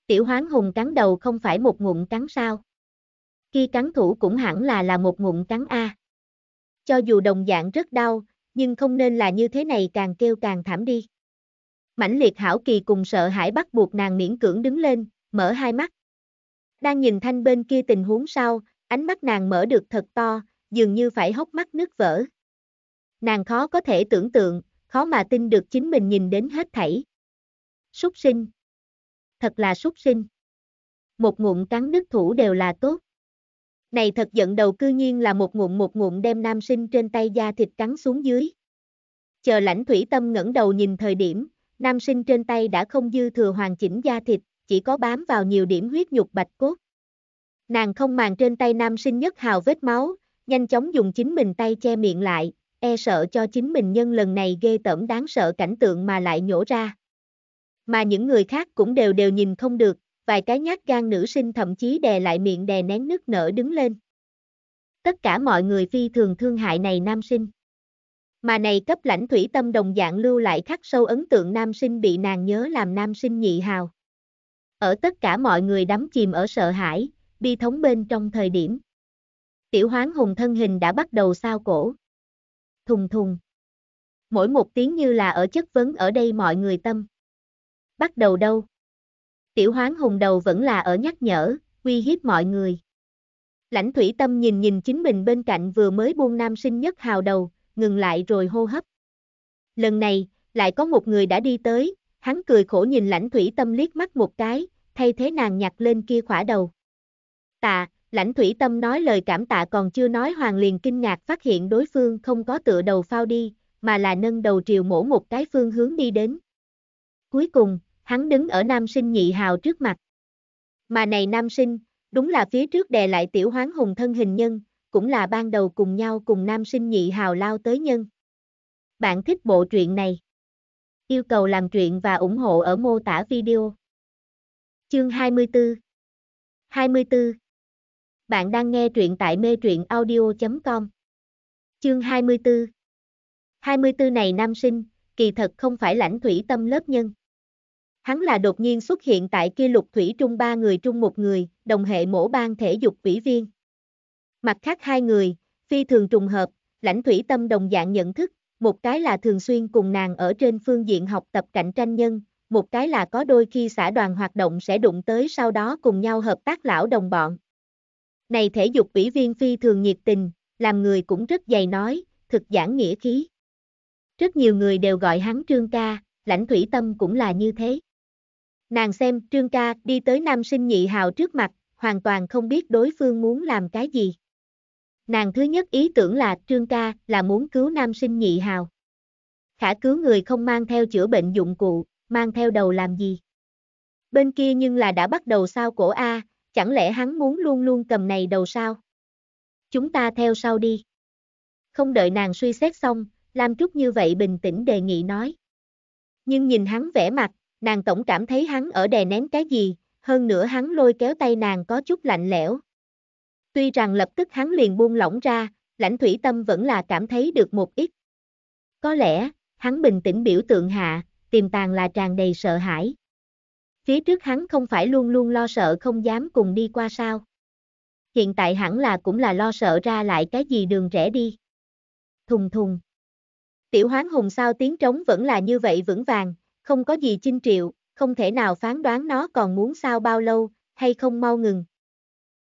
Tiểu hoán hùng cắn đầu không phải một ngụm cắn sao? Khi cắn thủ cũng hẳn là là một ngụm cắn A. Cho dù đồng dạng rất đau, nhưng không nên là như thế này càng kêu càng thảm đi. Mãnh liệt hảo kỳ cùng sợ hãi bắt buộc nàng miễn cưỡng đứng lên, mở hai mắt. Đang nhìn thanh bên kia tình huống sau, Ánh mắt nàng mở được thật to, dường như phải hốc mắt nước vỡ. Nàng khó có thể tưởng tượng, khó mà tin được chính mình nhìn đến hết thảy. Súc sinh. Thật là súc sinh. Một ngụm cắn nước thủ đều là tốt. Này thật giận đầu cư nhiên là một ngụm một ngụm đem nam sinh trên tay da thịt cắn xuống dưới. Chờ lãnh thủy tâm ngẩng đầu nhìn thời điểm, nam sinh trên tay đã không dư thừa hoàn chỉnh da thịt, chỉ có bám vào nhiều điểm huyết nhục bạch cốt. Nàng không màng trên tay nam sinh nhất hào vết máu, nhanh chóng dùng chính mình tay che miệng lại, e sợ cho chính mình nhân lần này ghê tởm đáng sợ cảnh tượng mà lại nhổ ra. Mà những người khác cũng đều đều nhìn không được, vài cái nhát gan nữ sinh thậm chí đè lại miệng đè nén nước nở đứng lên. Tất cả mọi người phi thường thương hại này nam sinh. Mà này cấp lãnh thủy tâm đồng dạng lưu lại khắc sâu ấn tượng nam sinh bị nàng nhớ làm nam sinh nhị hào. Ở tất cả mọi người đắm chìm ở sợ hãi, bi thống bên trong thời điểm. Tiểu hoán hùng thân hình đã bắt đầu sao cổ. Thùng thùng. Mỗi một tiếng như là ở chất vấn ở đây mọi người tâm. Bắt đầu đâu? Tiểu hoán hùng đầu vẫn là ở nhắc nhở, uy hiếp mọi người. Lãnh thủy tâm nhìn nhìn chính mình bên cạnh vừa mới buông nam sinh nhất hào đầu, ngừng lại rồi hô hấp. Lần này, lại có một người đã đi tới, hắn cười khổ nhìn lãnh thủy tâm liếc mắt một cái, thay thế nàng nhặt lên kia khỏa đầu tạ, lãnh thủy tâm nói lời cảm tạ còn chưa nói hoàng liền kinh ngạc phát hiện đối phương không có tựa đầu phao đi, mà là nâng đầu triều mổ một cái phương hướng đi đến. Cuối cùng, hắn đứng ở nam sinh nhị hào trước mặt. Mà này nam sinh, đúng là phía trước đè lại tiểu hoán hùng thân hình nhân, cũng là ban đầu cùng nhau cùng nam sinh nhị hào lao tới nhân. Bạn thích bộ truyện này? Yêu cầu làm truyện và ủng hộ ở mô tả video. Chương 24 24 bạn đang nghe truyện tại mê truyện audio.com. Chương 24 24 này nam sinh, kỳ thật không phải lãnh thủy tâm lớp nhân. Hắn là đột nhiên xuất hiện tại kia lục thủy trung ba người trung một người, đồng hệ mổ ban thể dục ủy viên. Mặt khác hai người, phi thường trùng hợp, lãnh thủy tâm đồng dạng nhận thức, một cái là thường xuyên cùng nàng ở trên phương diện học tập cạnh tranh nhân, một cái là có đôi khi xã đoàn hoạt động sẽ đụng tới sau đó cùng nhau hợp tác lão đồng bọn. Này thể dục ủy viên phi thường nhiệt tình, làm người cũng rất dày nói, thực giản nghĩa khí. Rất nhiều người đều gọi hắn Trương ca, lãnh thủy tâm cũng là như thế. Nàng xem Trương ca đi tới nam sinh nhị hào trước mặt, hoàn toàn không biết đối phương muốn làm cái gì. Nàng thứ nhất ý tưởng là Trương ca là muốn cứu nam sinh nhị hào. Khả cứu người không mang theo chữa bệnh dụng cụ, mang theo đầu làm gì. Bên kia nhưng là đã bắt đầu sao cổ A, chẳng lẽ hắn muốn luôn luôn cầm này đầu sao? Chúng ta theo sau đi. Không đợi nàng suy xét xong, Lam Trúc như vậy bình tĩnh đề nghị nói. Nhưng nhìn hắn vẻ mặt, nàng tổng cảm thấy hắn ở đè nén cái gì, hơn nữa hắn lôi kéo tay nàng có chút lạnh lẽo. Tuy rằng lập tức hắn liền buông lỏng ra, lãnh thủy tâm vẫn là cảm thấy được một ít. Có lẽ, hắn bình tĩnh biểu tượng hạ, tiềm tàng là tràn đầy sợ hãi phía trước hắn không phải luôn luôn lo sợ không dám cùng đi qua sao. Hiện tại hẳn là cũng là lo sợ ra lại cái gì đường rẽ đi. Thùng thùng. Tiểu hoán hùng sao tiếng trống vẫn là như vậy vững vàng, không có gì chinh triệu, không thể nào phán đoán nó còn muốn sao bao lâu, hay không mau ngừng.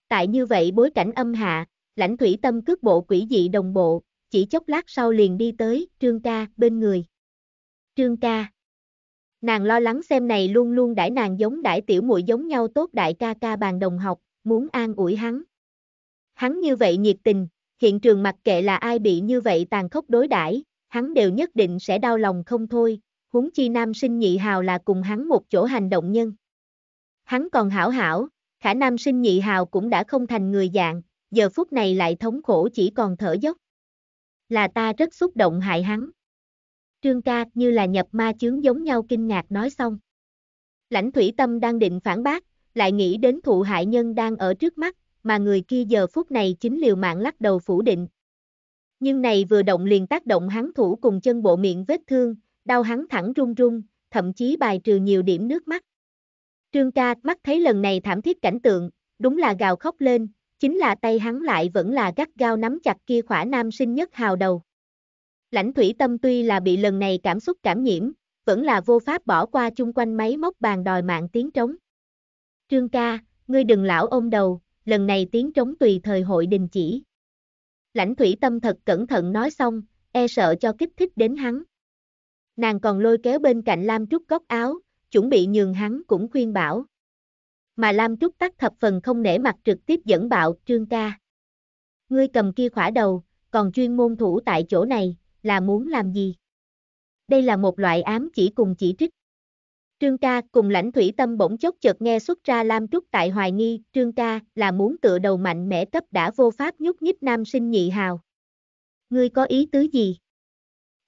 Tại như vậy bối cảnh âm hạ, lãnh thủy tâm cước bộ quỷ dị đồng bộ, chỉ chốc lát sau liền đi tới, trương ca, bên người. Trương ca. Nàng lo lắng xem này luôn luôn đãi nàng giống đãi tiểu muội giống nhau tốt đại ca ca bàn đồng học, muốn an ủi hắn. Hắn như vậy nhiệt tình, hiện trường mặc kệ là ai bị như vậy tàn khốc đối đãi, hắn đều nhất định sẽ đau lòng không thôi, huống chi nam sinh nhị hào là cùng hắn một chỗ hành động nhân. Hắn còn hảo hảo, khả nam sinh nhị hào cũng đã không thành người dạng, giờ phút này lại thống khổ chỉ còn thở dốc. Là ta rất xúc động hại hắn. Trương ca như là nhập ma chướng giống nhau kinh ngạc nói xong. Lãnh thủy tâm đang định phản bác, lại nghĩ đến thụ hại nhân đang ở trước mắt, mà người kia giờ phút này chính liều mạng lắc đầu phủ định. Nhưng này vừa động liền tác động hắn thủ cùng chân bộ miệng vết thương, đau hắn thẳng run run, thậm chí bài trừ nhiều điểm nước mắt. Trương ca mắt thấy lần này thảm thiết cảnh tượng, đúng là gào khóc lên, chính là tay hắn lại vẫn là gắt gao nắm chặt kia khỏa nam sinh nhất hào đầu. Lãnh thủy tâm tuy là bị lần này cảm xúc cảm nhiễm, vẫn là vô pháp bỏ qua chung quanh máy móc bàn đòi mạng tiếng trống. Trương ca, ngươi đừng lão ôm đầu, lần này tiếng trống tùy thời hội đình chỉ. Lãnh thủy tâm thật cẩn thận nói xong, e sợ cho kích thích đến hắn. Nàng còn lôi kéo bên cạnh Lam Trúc góc áo, chuẩn bị nhường hắn cũng khuyên bảo. Mà Lam Trúc tắt thập phần không nể mặt trực tiếp dẫn bạo Trương ca. Ngươi cầm kia khỏa đầu, còn chuyên môn thủ tại chỗ này, là muốn làm gì? Đây là một loại ám chỉ cùng chỉ trích. Trương ca cùng lãnh thủy tâm bỗng chốc chợt nghe xuất ra Lam Trúc tại hoài nghi, Trương ca là muốn tựa đầu mạnh mẽ cấp đã vô pháp nhúc nhích nam sinh nhị hào. Ngươi có ý tứ gì?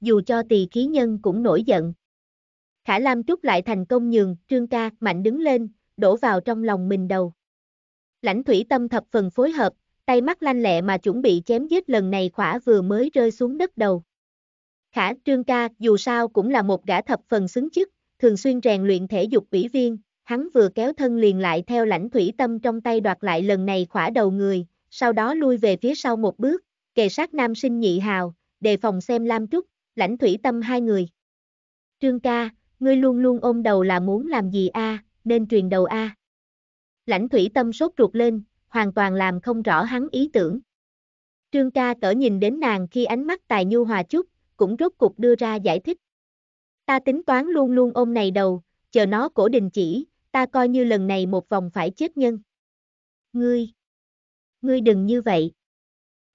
Dù cho tỳ khí nhân cũng nổi giận. Khả Lam Trúc lại thành công nhường, Trương ca mạnh đứng lên, đổ vào trong lòng mình đầu. Lãnh thủy tâm thập phần phối hợp, tay mắt lanh lẹ mà chuẩn bị chém giết lần này khỏa vừa mới rơi xuống đất đầu. Khả Trương Ca dù sao cũng là một gã thập phần xứng chức, thường xuyên rèn luyện thể dục ủy viên, hắn vừa kéo thân liền lại theo lãnh thủy tâm trong tay đoạt lại lần này khỏa đầu người, sau đó lui về phía sau một bước, kề sát nam sinh nhị hào, đề phòng xem Lam Trúc, lãnh thủy tâm hai người. Trương Ca, ngươi luôn luôn ôm đầu là muốn làm gì a, nên truyền đầu a. Lãnh thủy tâm sốt ruột lên, hoàn toàn làm không rõ hắn ý tưởng. Trương ca cỡ nhìn đến nàng khi ánh mắt tài nhu hòa chút, cũng rốt cục đưa ra giải thích. Ta tính toán luôn luôn ôm này đầu, chờ nó cổ đình chỉ, ta coi như lần này một vòng phải chết nhân. Ngươi, ngươi đừng như vậy.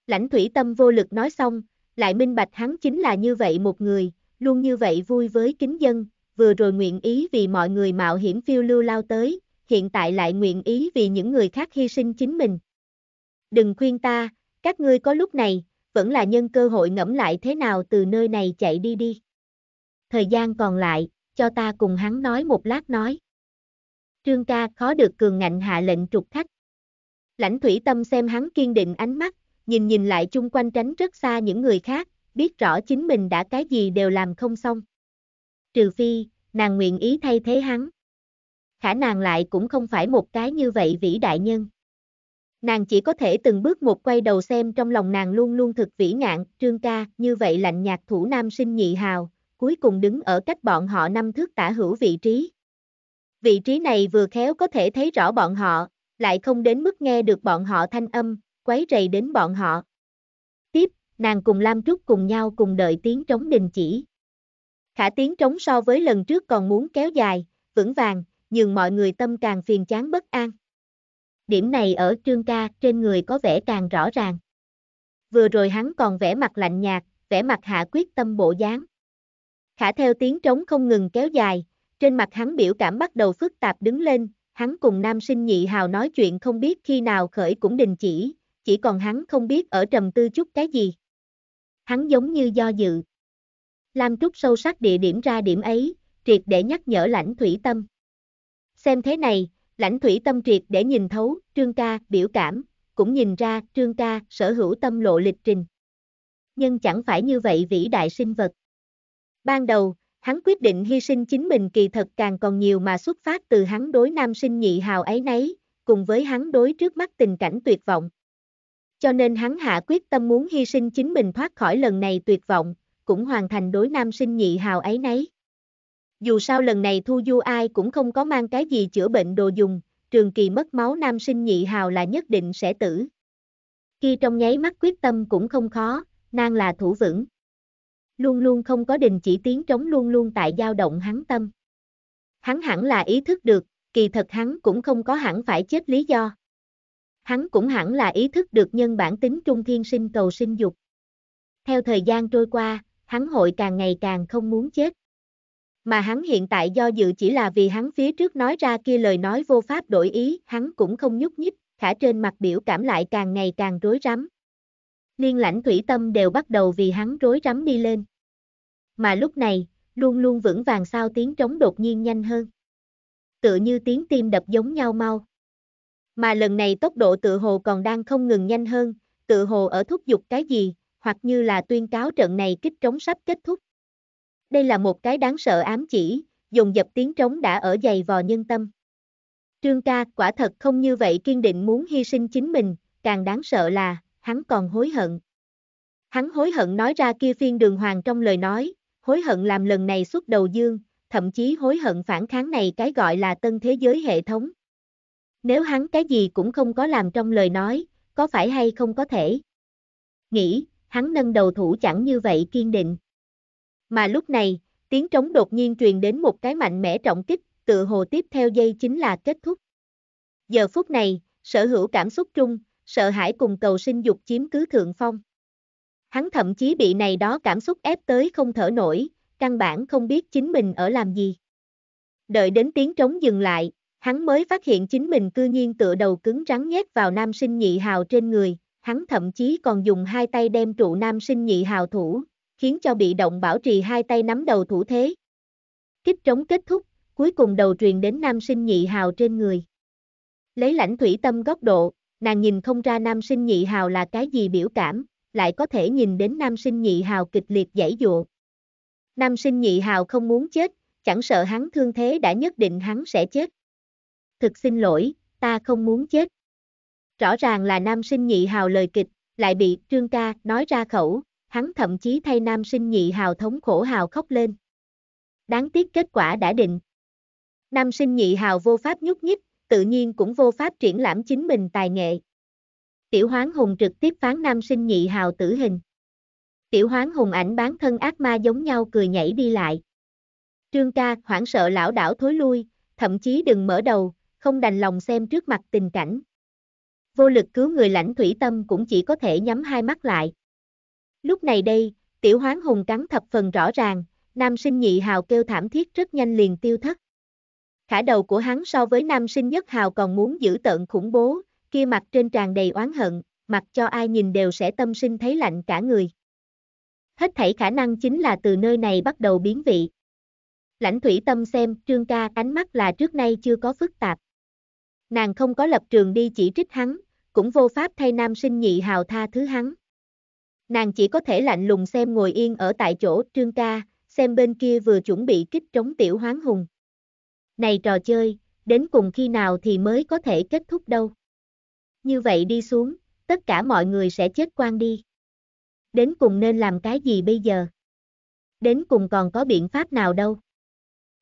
Lãnh thủy tâm vô lực nói xong, lại minh bạch hắn chính là như vậy một người, luôn như vậy vui với kính dân, vừa rồi nguyện ý vì mọi người mạo hiểm phiêu lưu lao tới, hiện tại lại nguyện ý vì những người khác hy sinh chính mình. Đừng khuyên ta, các ngươi có lúc này, vẫn là nhân cơ hội ngẫm lại thế nào từ nơi này chạy đi đi. Thời gian còn lại, cho ta cùng hắn nói một lát nói. Trương ca khó được cường ngạnh hạ lệnh trục khách. Lãnh thủy tâm xem hắn kiên định ánh mắt, nhìn nhìn lại chung quanh tránh rất xa những người khác, biết rõ chính mình đã cái gì đều làm không xong. Trừ phi, nàng nguyện ý thay thế hắn. Khả nàng lại cũng không phải một cái như vậy vĩ đại nhân. Nàng chỉ có thể từng bước một quay đầu xem trong lòng nàng luôn luôn thực vĩ ngạn, trương ca, như vậy lạnh nhạt thủ nam sinh nhị hào, cuối cùng đứng ở cách bọn họ năm thước tả hữu vị trí. Vị trí này vừa khéo có thể thấy rõ bọn họ, lại không đến mức nghe được bọn họ thanh âm, quấy rầy đến bọn họ. Tiếp, nàng cùng Lam Trúc cùng nhau cùng đợi tiếng trống đình chỉ. Khả tiếng trống so với lần trước còn muốn kéo dài, vững vàng, nhưng mọi người tâm càng phiền chán bất an điểm này ở Trương Ca trên người có vẻ càng rõ ràng. Vừa rồi hắn còn vẻ mặt lạnh nhạt, vẻ mặt hạ quyết tâm bộ dáng. Khả theo tiếng trống không ngừng kéo dài, trên mặt hắn biểu cảm bắt đầu phức tạp đứng lên, hắn cùng nam sinh nhị hào nói chuyện không biết khi nào khởi cũng đình chỉ, chỉ còn hắn không biết ở trầm tư chút cái gì. Hắn giống như do dự. Lam Trúc sâu sắc địa điểm ra điểm ấy, triệt để nhắc nhở lãnh thủy tâm. Xem thế này, Lãnh thủy tâm triệt để nhìn thấu, trương ca, biểu cảm, cũng nhìn ra trương ca sở hữu tâm lộ lịch trình. Nhưng chẳng phải như vậy vĩ đại sinh vật. Ban đầu, hắn quyết định hy sinh chính mình kỳ thật càng còn nhiều mà xuất phát từ hắn đối nam sinh nhị hào ấy nấy, cùng với hắn đối trước mắt tình cảnh tuyệt vọng. Cho nên hắn hạ quyết tâm muốn hy sinh chính mình thoát khỏi lần này tuyệt vọng, cũng hoàn thành đối nam sinh nhị hào ấy nấy. Dù sao lần này thu du ai cũng không có mang cái gì chữa bệnh đồ dùng, trường kỳ mất máu nam sinh nhị hào là nhất định sẽ tử. Khi trong nháy mắt quyết tâm cũng không khó, nàng là thủ vững. Luôn luôn không có đình chỉ tiếng trống luôn luôn tại dao động hắn tâm. Hắn hẳn là ý thức được, kỳ thật hắn cũng không có hẳn phải chết lý do. Hắn cũng hẳn là ý thức được nhân bản tính trung thiên sinh cầu sinh dục. Theo thời gian trôi qua, hắn hội càng ngày càng không muốn chết mà hắn hiện tại do dự chỉ là vì hắn phía trước nói ra kia lời nói vô pháp đổi ý, hắn cũng không nhúc nhích, khả trên mặt biểu cảm lại càng ngày càng rối rắm. Liên lãnh thủy tâm đều bắt đầu vì hắn rối rắm đi lên. Mà lúc này, luôn luôn vững vàng sao tiếng trống đột nhiên nhanh hơn. Tựa như tiếng tim đập giống nhau mau. Mà lần này tốc độ tự hồ còn đang không ngừng nhanh hơn, tự hồ ở thúc giục cái gì, hoặc như là tuyên cáo trận này kích trống sắp kết thúc, đây là một cái đáng sợ ám chỉ, dùng dập tiếng trống đã ở dày vò nhân tâm. Trương ca quả thật không như vậy kiên định muốn hy sinh chính mình, càng đáng sợ là, hắn còn hối hận. Hắn hối hận nói ra kia phiên đường hoàng trong lời nói, hối hận làm lần này xuất đầu dương, thậm chí hối hận phản kháng này cái gọi là tân thế giới hệ thống. Nếu hắn cái gì cũng không có làm trong lời nói, có phải hay không có thể? Nghĩ, hắn nâng đầu thủ chẳng như vậy kiên định mà lúc này, tiếng trống đột nhiên truyền đến một cái mạnh mẽ trọng kích, tự hồ tiếp theo dây chính là kết thúc. Giờ phút này, sở hữu cảm xúc trung, sợ hãi cùng cầu sinh dục chiếm cứ thượng phong. Hắn thậm chí bị này đó cảm xúc ép tới không thở nổi, căn bản không biết chính mình ở làm gì. Đợi đến tiếng trống dừng lại, hắn mới phát hiện chính mình cư nhiên tựa đầu cứng rắn nhét vào nam sinh nhị hào trên người, hắn thậm chí còn dùng hai tay đem trụ nam sinh nhị hào thủ, khiến cho bị động bảo trì hai tay nắm đầu thủ thế. Kích trống kết thúc, cuối cùng đầu truyền đến nam sinh nhị hào trên người. Lấy lãnh thủy tâm góc độ, nàng nhìn không ra nam sinh nhị hào là cái gì biểu cảm, lại có thể nhìn đến nam sinh nhị hào kịch liệt giải dụa. Nam sinh nhị hào không muốn chết, chẳng sợ hắn thương thế đã nhất định hắn sẽ chết. Thực xin lỗi, ta không muốn chết. Rõ ràng là nam sinh nhị hào lời kịch, lại bị Trương ca nói ra khẩu, hắn thậm chí thay nam sinh nhị hào thống khổ hào khóc lên. Đáng tiếc kết quả đã định. Nam sinh nhị hào vô pháp nhúc nhích, tự nhiên cũng vô pháp triển lãm chính mình tài nghệ. Tiểu hoán hùng trực tiếp phán nam sinh nhị hào tử hình. Tiểu hoán hùng ảnh bán thân ác ma giống nhau cười nhảy đi lại. Trương ca hoảng sợ lão đảo thối lui, thậm chí đừng mở đầu, không đành lòng xem trước mặt tình cảnh. Vô lực cứu người lãnh thủy tâm cũng chỉ có thể nhắm hai mắt lại. Lúc này đây, tiểu hoáng hùng cắn thập phần rõ ràng, nam sinh nhị hào kêu thảm thiết rất nhanh liền tiêu thất. Khả đầu của hắn so với nam sinh nhất hào còn muốn giữ tợn khủng bố, kia mặt trên tràn đầy oán hận, mặt cho ai nhìn đều sẽ tâm sinh thấy lạnh cả người. Hết thảy khả năng chính là từ nơi này bắt đầu biến vị. Lãnh thủy tâm xem, trương ca ánh mắt là trước nay chưa có phức tạp. Nàng không có lập trường đi chỉ trích hắn, cũng vô pháp thay nam sinh nhị hào tha thứ hắn. Nàng chỉ có thể lạnh lùng xem ngồi yên ở tại chỗ trương ca, xem bên kia vừa chuẩn bị kích trống tiểu hoáng hùng. Này trò chơi, đến cùng khi nào thì mới có thể kết thúc đâu. Như vậy đi xuống, tất cả mọi người sẽ chết quan đi. Đến cùng nên làm cái gì bây giờ? Đến cùng còn có biện pháp nào đâu?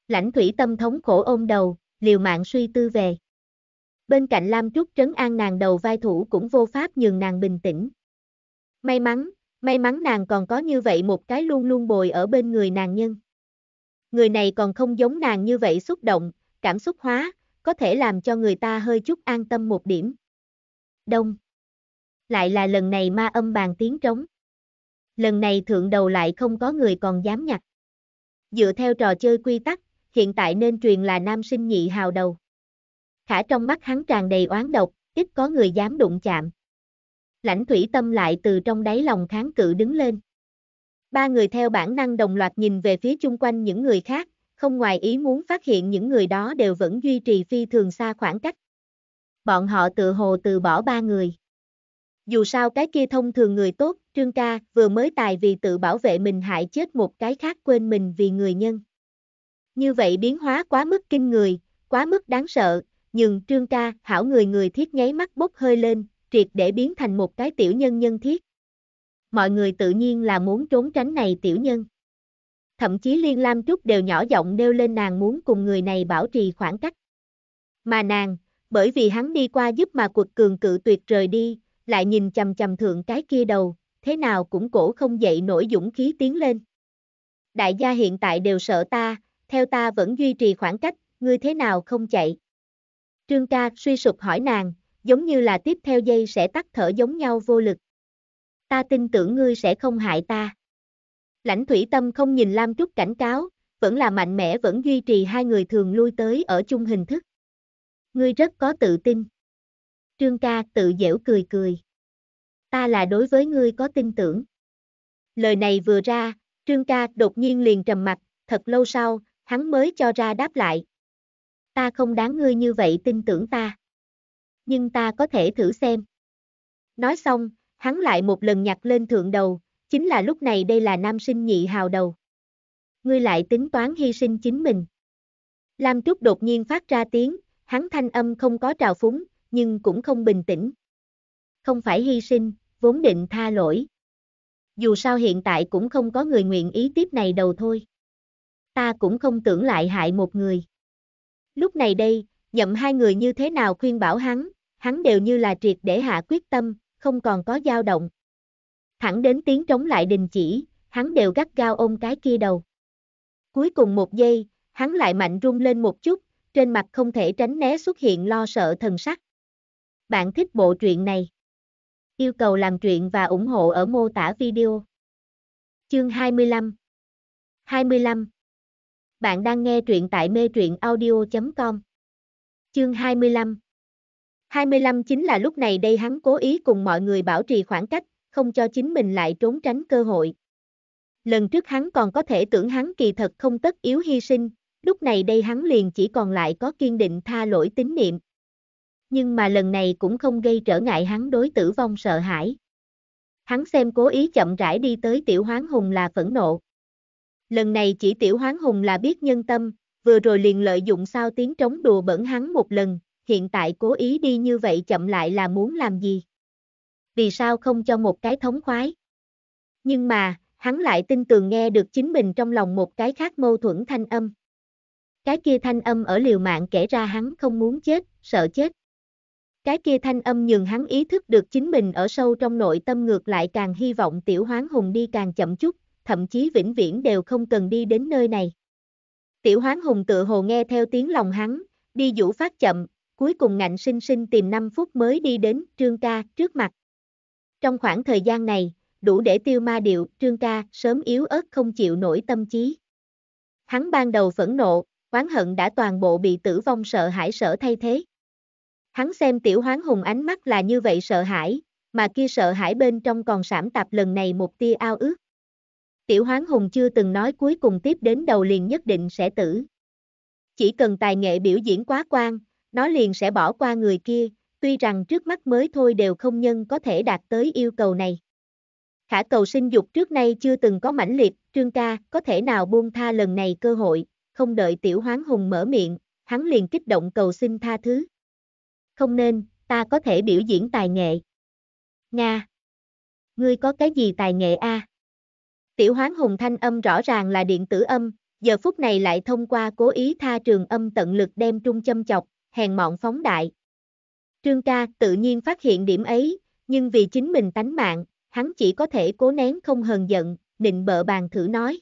Lãnh thủy tâm thống khổ ôm đầu, liều mạng suy tư về. Bên cạnh Lam Trúc trấn an nàng đầu vai thủ cũng vô pháp nhường nàng bình tĩnh, May mắn, may mắn nàng còn có như vậy một cái luôn luôn bồi ở bên người nàng nhân. Người này còn không giống nàng như vậy xúc động, cảm xúc hóa, có thể làm cho người ta hơi chút an tâm một điểm. Đông. Lại là lần này ma âm bàn tiếng trống. Lần này thượng đầu lại không có người còn dám nhặt. Dựa theo trò chơi quy tắc, hiện tại nên truyền là nam sinh nhị hào đầu. Khả trong mắt hắn tràn đầy oán độc, ít có người dám đụng chạm lãnh thủy tâm lại từ trong đáy lòng kháng cự đứng lên. Ba người theo bản năng đồng loạt nhìn về phía chung quanh những người khác, không ngoài ý muốn phát hiện những người đó đều vẫn duy trì phi thường xa khoảng cách. Bọn họ tự hồ từ bỏ ba người. Dù sao cái kia thông thường người tốt, Trương ca vừa mới tài vì tự bảo vệ mình hại chết một cái khác quên mình vì người nhân. Như vậy biến hóa quá mức kinh người, quá mức đáng sợ, nhưng Trương ca hảo người người thiết nháy mắt bốc hơi lên, triệt để biến thành một cái tiểu nhân nhân thiết. Mọi người tự nhiên là muốn trốn tránh này tiểu nhân. Thậm chí Liên Lam Trúc đều nhỏ giọng nêu lên nàng muốn cùng người này bảo trì khoảng cách. Mà nàng, bởi vì hắn đi qua giúp mà quật cường cự tuyệt rời đi, lại nhìn chầm chầm thượng cái kia đầu, thế nào cũng cổ không dậy nổi dũng khí tiến lên. Đại gia hiện tại đều sợ ta, theo ta vẫn duy trì khoảng cách, ngươi thế nào không chạy? Trương ca suy sụp hỏi nàng, giống như là tiếp theo dây sẽ tắt thở giống nhau vô lực. Ta tin tưởng ngươi sẽ không hại ta. Lãnh thủy tâm không nhìn Lam Trúc cảnh cáo, vẫn là mạnh mẽ vẫn duy trì hai người thường lui tới ở chung hình thức. Ngươi rất có tự tin. Trương ca tự dễu cười cười. Ta là đối với ngươi có tin tưởng. Lời này vừa ra, Trương ca đột nhiên liền trầm mặt, thật lâu sau, hắn mới cho ra đáp lại. Ta không đáng ngươi như vậy tin tưởng ta nhưng ta có thể thử xem. Nói xong, hắn lại một lần nhặt lên thượng đầu, chính là lúc này đây là nam sinh nhị hào đầu. Ngươi lại tính toán hy sinh chính mình. Lam Trúc đột nhiên phát ra tiếng, hắn thanh âm không có trào phúng, nhưng cũng không bình tĩnh. Không phải hy sinh, vốn định tha lỗi. Dù sao hiện tại cũng không có người nguyện ý tiếp này đầu thôi. Ta cũng không tưởng lại hại một người. Lúc này đây, nhậm hai người như thế nào khuyên bảo hắn, hắn đều như là triệt để hạ quyết tâm, không còn có dao động. Thẳng đến tiếng trống lại đình chỉ, hắn đều gắt gao ôm cái kia đầu. Cuối cùng một giây, hắn lại mạnh rung lên một chút, trên mặt không thể tránh né xuất hiện lo sợ thần sắc. Bạn thích bộ truyện này? Yêu cầu làm truyện và ủng hộ ở mô tả video. Chương 25 25 Bạn đang nghe truyện tại mê truyện audio.com Chương 25 25 chính là lúc này đây hắn cố ý cùng mọi người bảo trì khoảng cách, không cho chính mình lại trốn tránh cơ hội. Lần trước hắn còn có thể tưởng hắn kỳ thật không tất yếu hy sinh, lúc này đây hắn liền chỉ còn lại có kiên định tha lỗi tín niệm. Nhưng mà lần này cũng không gây trở ngại hắn đối tử vong sợ hãi. Hắn xem cố ý chậm rãi đi tới tiểu hoáng hùng là phẫn nộ. Lần này chỉ tiểu hoáng hùng là biết nhân tâm, vừa rồi liền lợi dụng sao tiếng trống đùa bẩn hắn một lần, hiện tại cố ý đi như vậy chậm lại là muốn làm gì? Vì sao không cho một cái thống khoái? Nhưng mà, hắn lại tin tường nghe được chính mình trong lòng một cái khác mâu thuẫn thanh âm. Cái kia thanh âm ở liều mạng kể ra hắn không muốn chết, sợ chết. Cái kia thanh âm nhường hắn ý thức được chính mình ở sâu trong nội tâm ngược lại càng hy vọng tiểu hoáng hùng đi càng chậm chút, thậm chí vĩnh viễn đều không cần đi đến nơi này. Tiểu hoán hùng tự hồ nghe theo tiếng lòng hắn, đi vũ phát chậm, cuối cùng ngạnh sinh sinh tìm 5 phút mới đi đến Trương Ca trước mặt. Trong khoảng thời gian này, đủ để tiêu ma điệu, Trương Ca sớm yếu ớt không chịu nổi tâm trí. Hắn ban đầu phẫn nộ, oán hận đã toàn bộ bị tử vong sợ hãi sợ thay thế. Hắn xem tiểu hoán hùng ánh mắt là như vậy sợ hãi, mà kia sợ hãi bên trong còn sảm tạp lần này một tia ao ước. Tiểu Hoán Hùng chưa từng nói cuối cùng tiếp đến đầu liền nhất định sẽ tử. Chỉ cần tài nghệ biểu diễn quá quan, nó liền sẽ bỏ qua người kia, tuy rằng trước mắt mới thôi đều không nhân có thể đạt tới yêu cầu này. Khả cầu sinh dục trước nay chưa từng có mãnh liệt, Trương ca có thể nào buông tha lần này cơ hội, không đợi Tiểu Hoán Hùng mở miệng, hắn liền kích động cầu xin tha thứ. Không nên, ta có thể biểu diễn tài nghệ. Nga. Ngươi có cái gì tài nghệ a? À? Tiểu hoán hùng thanh âm rõ ràng là điện tử âm, giờ phút này lại thông qua cố ý tha trường âm tận lực đem trung châm chọc, hèn mọn phóng đại. Trương ca tự nhiên phát hiện điểm ấy, nhưng vì chính mình tánh mạng, hắn chỉ có thể cố nén không hờn giận, định bợ bàn thử nói.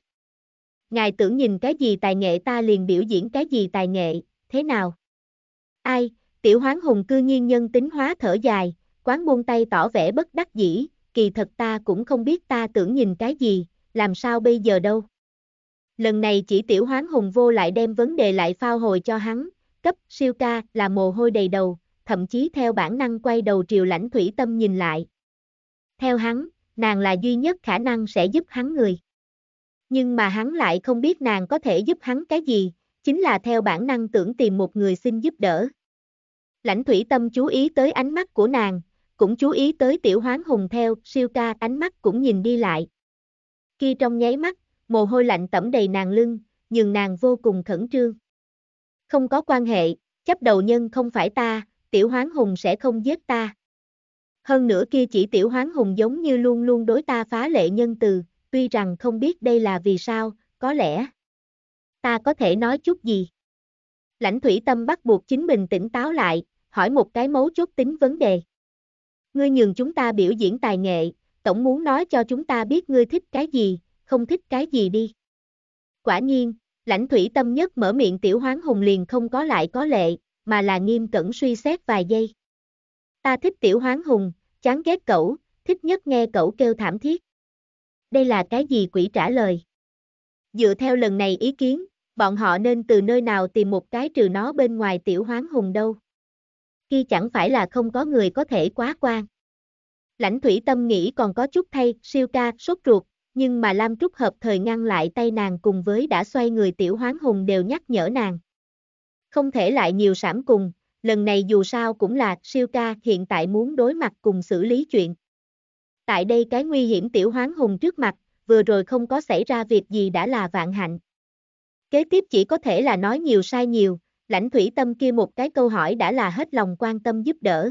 Ngài tưởng nhìn cái gì tài nghệ ta liền biểu diễn cái gì tài nghệ, thế nào? Ai, tiểu hoán hùng cư nhiên nhân tính hóa thở dài, quán buông tay tỏ vẻ bất đắc dĩ, kỳ thật ta cũng không biết ta tưởng nhìn cái gì, làm sao bây giờ đâu? Lần này chỉ tiểu hoán hùng vô lại đem vấn đề lại phao hồi cho hắn, cấp siêu ca là mồ hôi đầy đầu, thậm chí theo bản năng quay đầu triều lãnh thủy tâm nhìn lại. Theo hắn, nàng là duy nhất khả năng sẽ giúp hắn người. Nhưng mà hắn lại không biết nàng có thể giúp hắn cái gì, chính là theo bản năng tưởng tìm một người xin giúp đỡ. Lãnh thủy tâm chú ý tới ánh mắt của nàng, cũng chú ý tới tiểu hoán hùng theo, siêu ca ánh mắt cũng nhìn đi lại, kia trong nháy mắt, mồ hôi lạnh tẩm đầy nàng lưng, nhưng nàng vô cùng khẩn trương. Không có quan hệ, chấp đầu nhân không phải ta, tiểu hoán hùng sẽ không giết ta. Hơn nữa kia chỉ tiểu hoán hùng giống như luôn luôn đối ta phá lệ nhân từ, tuy rằng không biết đây là vì sao, có lẽ ta có thể nói chút gì. Lãnh thủy tâm bắt buộc chính mình tỉnh táo lại, hỏi một cái mấu chốt tính vấn đề. Ngươi nhường chúng ta biểu diễn tài nghệ, tổng muốn nói cho chúng ta biết ngươi thích cái gì, không thích cái gì đi. Quả nhiên, lãnh thủy tâm nhất mở miệng tiểu hoán hùng liền không có lại có lệ, mà là nghiêm cẩn suy xét vài giây. Ta thích tiểu hoán hùng, chán ghét cậu, thích nhất nghe cậu kêu thảm thiết. Đây là cái gì quỷ trả lời? Dựa theo lần này ý kiến, bọn họ nên từ nơi nào tìm một cái trừ nó bên ngoài tiểu hoán hùng đâu. Khi chẳng phải là không có người có thể quá quan. Lãnh thủy tâm nghĩ còn có chút thay, siêu ca, sốt ruột, nhưng mà Lam Trúc hợp thời ngăn lại tay nàng cùng với đã xoay người tiểu hoán hùng đều nhắc nhở nàng. Không thể lại nhiều sảm cùng, lần này dù sao cũng là siêu ca hiện tại muốn đối mặt cùng xử lý chuyện. Tại đây cái nguy hiểm tiểu hoán hùng trước mặt, vừa rồi không có xảy ra việc gì đã là vạn hạnh. Kế tiếp chỉ có thể là nói nhiều sai nhiều, lãnh thủy tâm kia một cái câu hỏi đã là hết lòng quan tâm giúp đỡ,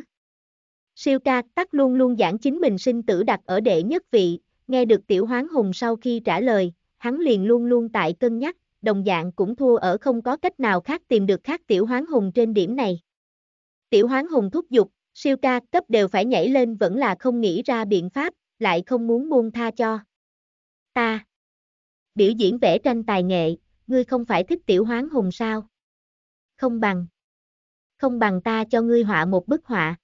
Siêu ca tắc luôn luôn giảng chính mình sinh tử đặt ở đệ nhất vị, nghe được tiểu hoáng hùng sau khi trả lời, hắn liền luôn luôn tại cân nhắc, đồng dạng cũng thua ở không có cách nào khác tìm được khác tiểu hoáng hùng trên điểm này. Tiểu hoáng hùng thúc giục, siêu ca cấp đều phải nhảy lên vẫn là không nghĩ ra biện pháp, lại không muốn buông tha cho. Ta. biểu diễn vẽ tranh tài nghệ, ngươi không phải thích tiểu hoáng hùng sao? Không bằng. Không bằng ta cho ngươi họa một bức họa.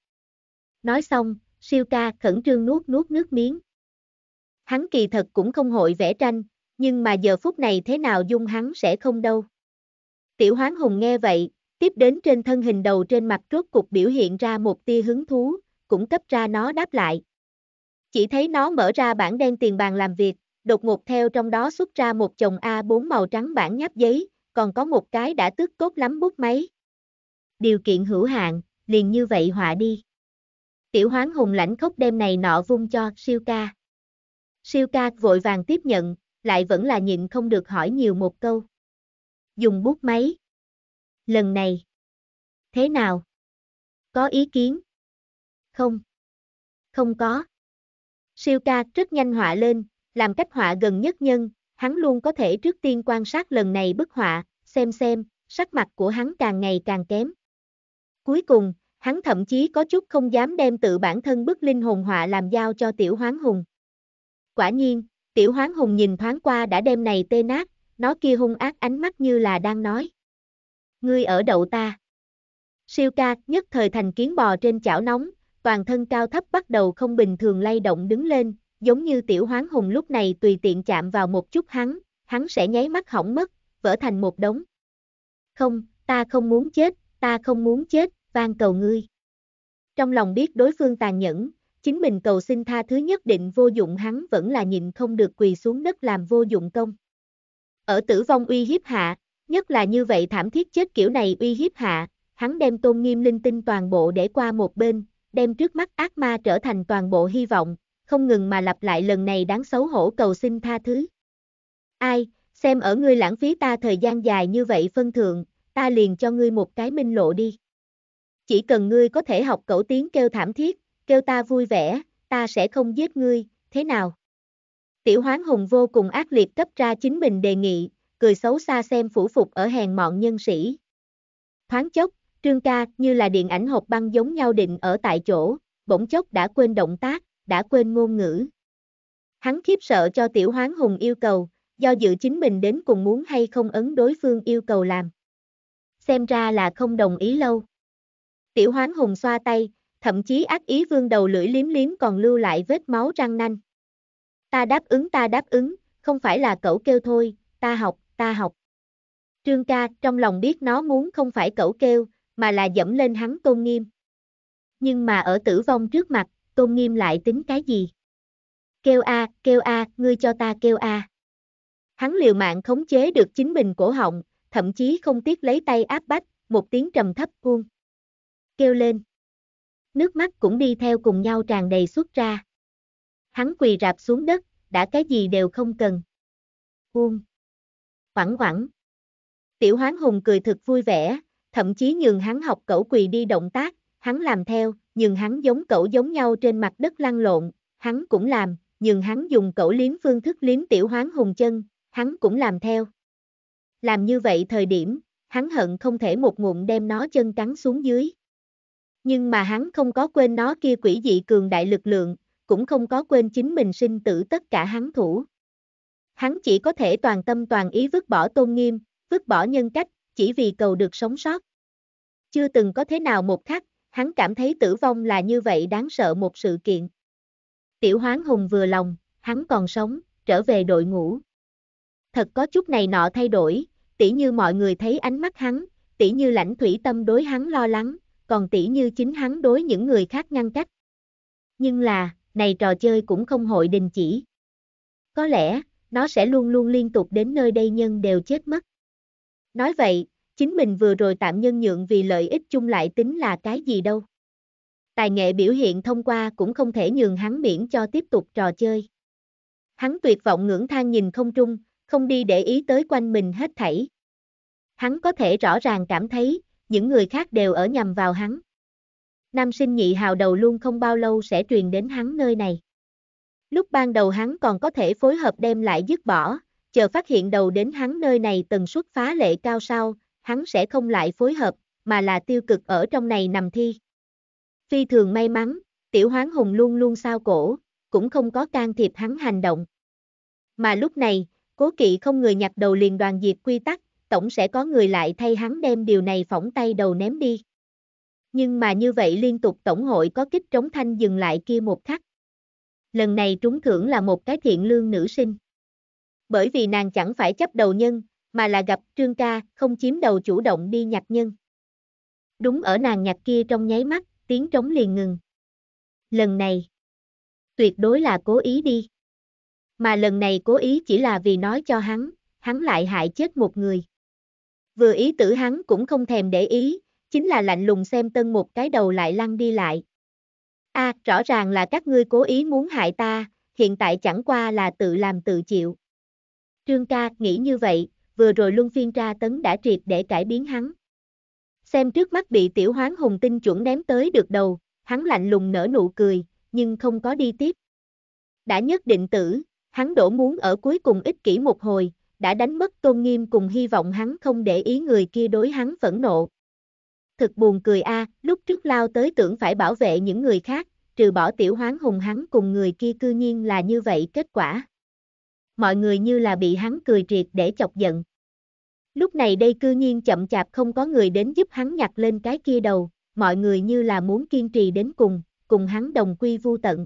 Nói xong, siêu ca khẩn trương nuốt nuốt nước miếng. Hắn kỳ thật cũng không hội vẽ tranh, nhưng mà giờ phút này thế nào dung hắn sẽ không đâu. Tiểu hoán hùng nghe vậy, tiếp đến trên thân hình đầu trên mặt rốt cục biểu hiện ra một tia hứng thú, cũng cấp ra nó đáp lại. Chỉ thấy nó mở ra bản đen tiền bàn làm việc, đột ngột theo trong đó xuất ra một chồng A4 màu trắng bản nháp giấy, còn có một cái đã tước tốt lắm bút máy. Điều kiện hữu hạn, liền như vậy họa đi. Tiểu hoán hùng lãnh khốc đem này nọ vung cho siêu ca. Siêu ca vội vàng tiếp nhận, lại vẫn là nhịn không được hỏi nhiều một câu. Dùng bút máy. Lần này. Thế nào? Có ý kiến? Không. Không có. Siêu ca rất nhanh họa lên, làm cách họa gần nhất nhân, hắn luôn có thể trước tiên quan sát lần này bức họa, xem xem, sắc mặt của hắn càng ngày càng kém. Cuối cùng, hắn thậm chí có chút không dám đem tự bản thân bức linh hồn họa làm giao cho tiểu hoáng hùng. Quả nhiên, tiểu hoáng hùng nhìn thoáng qua đã đem này tê nát, nó kia hung ác ánh mắt như là đang nói. Ngươi ở đậu ta. Siêu ca nhất thời thành kiến bò trên chảo nóng, toàn thân cao thấp bắt đầu không bình thường lay động đứng lên, giống như tiểu hoáng hùng lúc này tùy tiện chạm vào một chút hắn, hắn sẽ nháy mắt hỏng mất, vỡ thành một đống. Không, ta không muốn chết, ta không muốn chết, van cầu ngươi. Trong lòng biết đối phương tàn nhẫn, chính mình cầu xin tha thứ nhất định vô dụng hắn vẫn là nhịn không được quỳ xuống đất làm vô dụng công. Ở tử vong uy hiếp hạ, nhất là như vậy thảm thiết chết kiểu này uy hiếp hạ, hắn đem tôn nghiêm linh tinh toàn bộ để qua một bên, đem trước mắt ác ma trở thành toàn bộ hy vọng, không ngừng mà lặp lại lần này đáng xấu hổ cầu xin tha thứ. Ai, xem ở ngươi lãng phí ta thời gian dài như vậy phân thượng, ta liền cho ngươi một cái minh lộ đi. Chỉ cần ngươi có thể học cẩu tiếng kêu thảm thiết, kêu ta vui vẻ, ta sẽ không giết ngươi, thế nào? Tiểu hoán hùng vô cùng ác liệt cấp ra chính mình đề nghị, cười xấu xa xem phủ phục ở hèn mọn nhân sĩ. Thoáng chốc, trương ca như là điện ảnh hộp băng giống nhau định ở tại chỗ, bỗng chốc đã quên động tác, đã quên ngôn ngữ. Hắn khiếp sợ cho tiểu hoán hùng yêu cầu, do dự chính mình đến cùng muốn hay không ấn đối phương yêu cầu làm. Xem ra là không đồng ý lâu. Tiểu hoán hùng xoa tay, thậm chí ác ý vương đầu lưỡi liếm liếm còn lưu lại vết máu răng nanh. Ta đáp ứng ta đáp ứng, không phải là cậu kêu thôi, ta học, ta học. Trương ca trong lòng biết nó muốn không phải cậu kêu, mà là dẫm lên hắn tôn nghiêm. Nhưng mà ở tử vong trước mặt, tôn nghiêm lại tính cái gì? Kêu a, kêu a, ngươi cho ta kêu a. Hắn liều mạng khống chế được chính mình cổ họng, thậm chí không tiếc lấy tay áp bách, một tiếng trầm thấp cuông kêu lên. Nước mắt cũng đi theo cùng nhau tràn đầy xuất ra. Hắn quỳ rạp xuống đất, đã cái gì đều không cần. Buông. Quẳng quẳng. Tiểu hoán hùng cười thật vui vẻ, thậm chí nhường hắn học cẩu quỳ đi động tác, hắn làm theo, nhường hắn giống cẩu giống nhau trên mặt đất lăn lộn, hắn cũng làm, nhường hắn dùng cẩu liếm phương thức liếm tiểu hoán hùng chân, hắn cũng làm theo. Làm như vậy thời điểm, hắn hận không thể một ngụm đem nó chân cắn xuống dưới. Nhưng mà hắn không có quên nó kia quỷ dị cường đại lực lượng, cũng không có quên chính mình sinh tử tất cả hắn thủ. Hắn chỉ có thể toàn tâm toàn ý vứt bỏ tôn nghiêm, vứt bỏ nhân cách, chỉ vì cầu được sống sót. Chưa từng có thế nào một khắc, hắn cảm thấy tử vong là như vậy đáng sợ một sự kiện. Tiểu hoán hùng vừa lòng, hắn còn sống, trở về đội ngũ. Thật có chút này nọ thay đổi, tỉ như mọi người thấy ánh mắt hắn, tỉ như lãnh thủy tâm đối hắn lo lắng, còn tỷ như chính hắn đối những người khác ngăn cách. Nhưng là, này trò chơi cũng không hội đình chỉ. Có lẽ, nó sẽ luôn luôn liên tục đến nơi đây nhân đều chết mất. Nói vậy, chính mình vừa rồi tạm nhân nhượng vì lợi ích chung lại tính là cái gì đâu. Tài nghệ biểu hiện thông qua cũng không thể nhường hắn miễn cho tiếp tục trò chơi. Hắn tuyệt vọng ngưỡng thang nhìn không trung, không đi để ý tới quanh mình hết thảy. Hắn có thể rõ ràng cảm thấy, những người khác đều ở nhằm vào hắn. Nam sinh nhị hào đầu luôn không bao lâu sẽ truyền đến hắn nơi này. Lúc ban đầu hắn còn có thể phối hợp đem lại dứt bỏ, chờ phát hiện đầu đến hắn nơi này tần suất phá lệ cao sau, hắn sẽ không lại phối hợp, mà là tiêu cực ở trong này nằm thi. Phi thường may mắn, tiểu hoáng hùng luôn luôn sao cổ, cũng không có can thiệp hắn hành động. Mà lúc này, cố kỵ không người nhặt đầu liền đoàn diệt quy tắc, tổng sẽ có người lại thay hắn đem điều này phỏng tay đầu ném đi. Nhưng mà như vậy liên tục tổng hội có kích trống thanh dừng lại kia một khắc. Lần này trúng thưởng là một cái thiện lương nữ sinh. Bởi vì nàng chẳng phải chấp đầu nhân, mà là gặp trương ca, không chiếm đầu chủ động đi nhặt nhân. Đúng ở nàng nhặt kia trong nháy mắt, tiếng trống liền ngừng. Lần này, tuyệt đối là cố ý đi. Mà lần này cố ý chỉ là vì nói cho hắn, hắn lại hại chết một người. Vừa ý tử hắn cũng không thèm để ý, chính là lạnh lùng xem tân một cái đầu lại lăn đi lại. a rõ ràng là các ngươi cố ý muốn hại ta, hiện tại chẳng qua là tự làm tự chịu. Trương ca nghĩ như vậy, vừa rồi luân phiên tra tấn đã triệt để cải biến hắn. Xem trước mắt bị tiểu hoán hùng tinh chuẩn ném tới được đầu, hắn lạnh lùng nở nụ cười, nhưng không có đi tiếp. Đã nhất định tử, hắn đổ muốn ở cuối cùng ích kỷ một hồi, đã đánh mất tôn nghiêm cùng hy vọng hắn không để ý người kia đối hắn phẫn nộ. Thực buồn cười a, lúc trước lao tới tưởng phải bảo vệ những người khác, trừ bỏ tiểu hoáng hùng hắn cùng người kia cư nhiên là như vậy kết quả. Mọi người như là bị hắn cười triệt để chọc giận. Lúc này đây cư nhiên chậm chạp không có người đến giúp hắn nhặt lên cái kia đầu, mọi người như là muốn kiên trì đến cùng, cùng hắn đồng quy vu tận.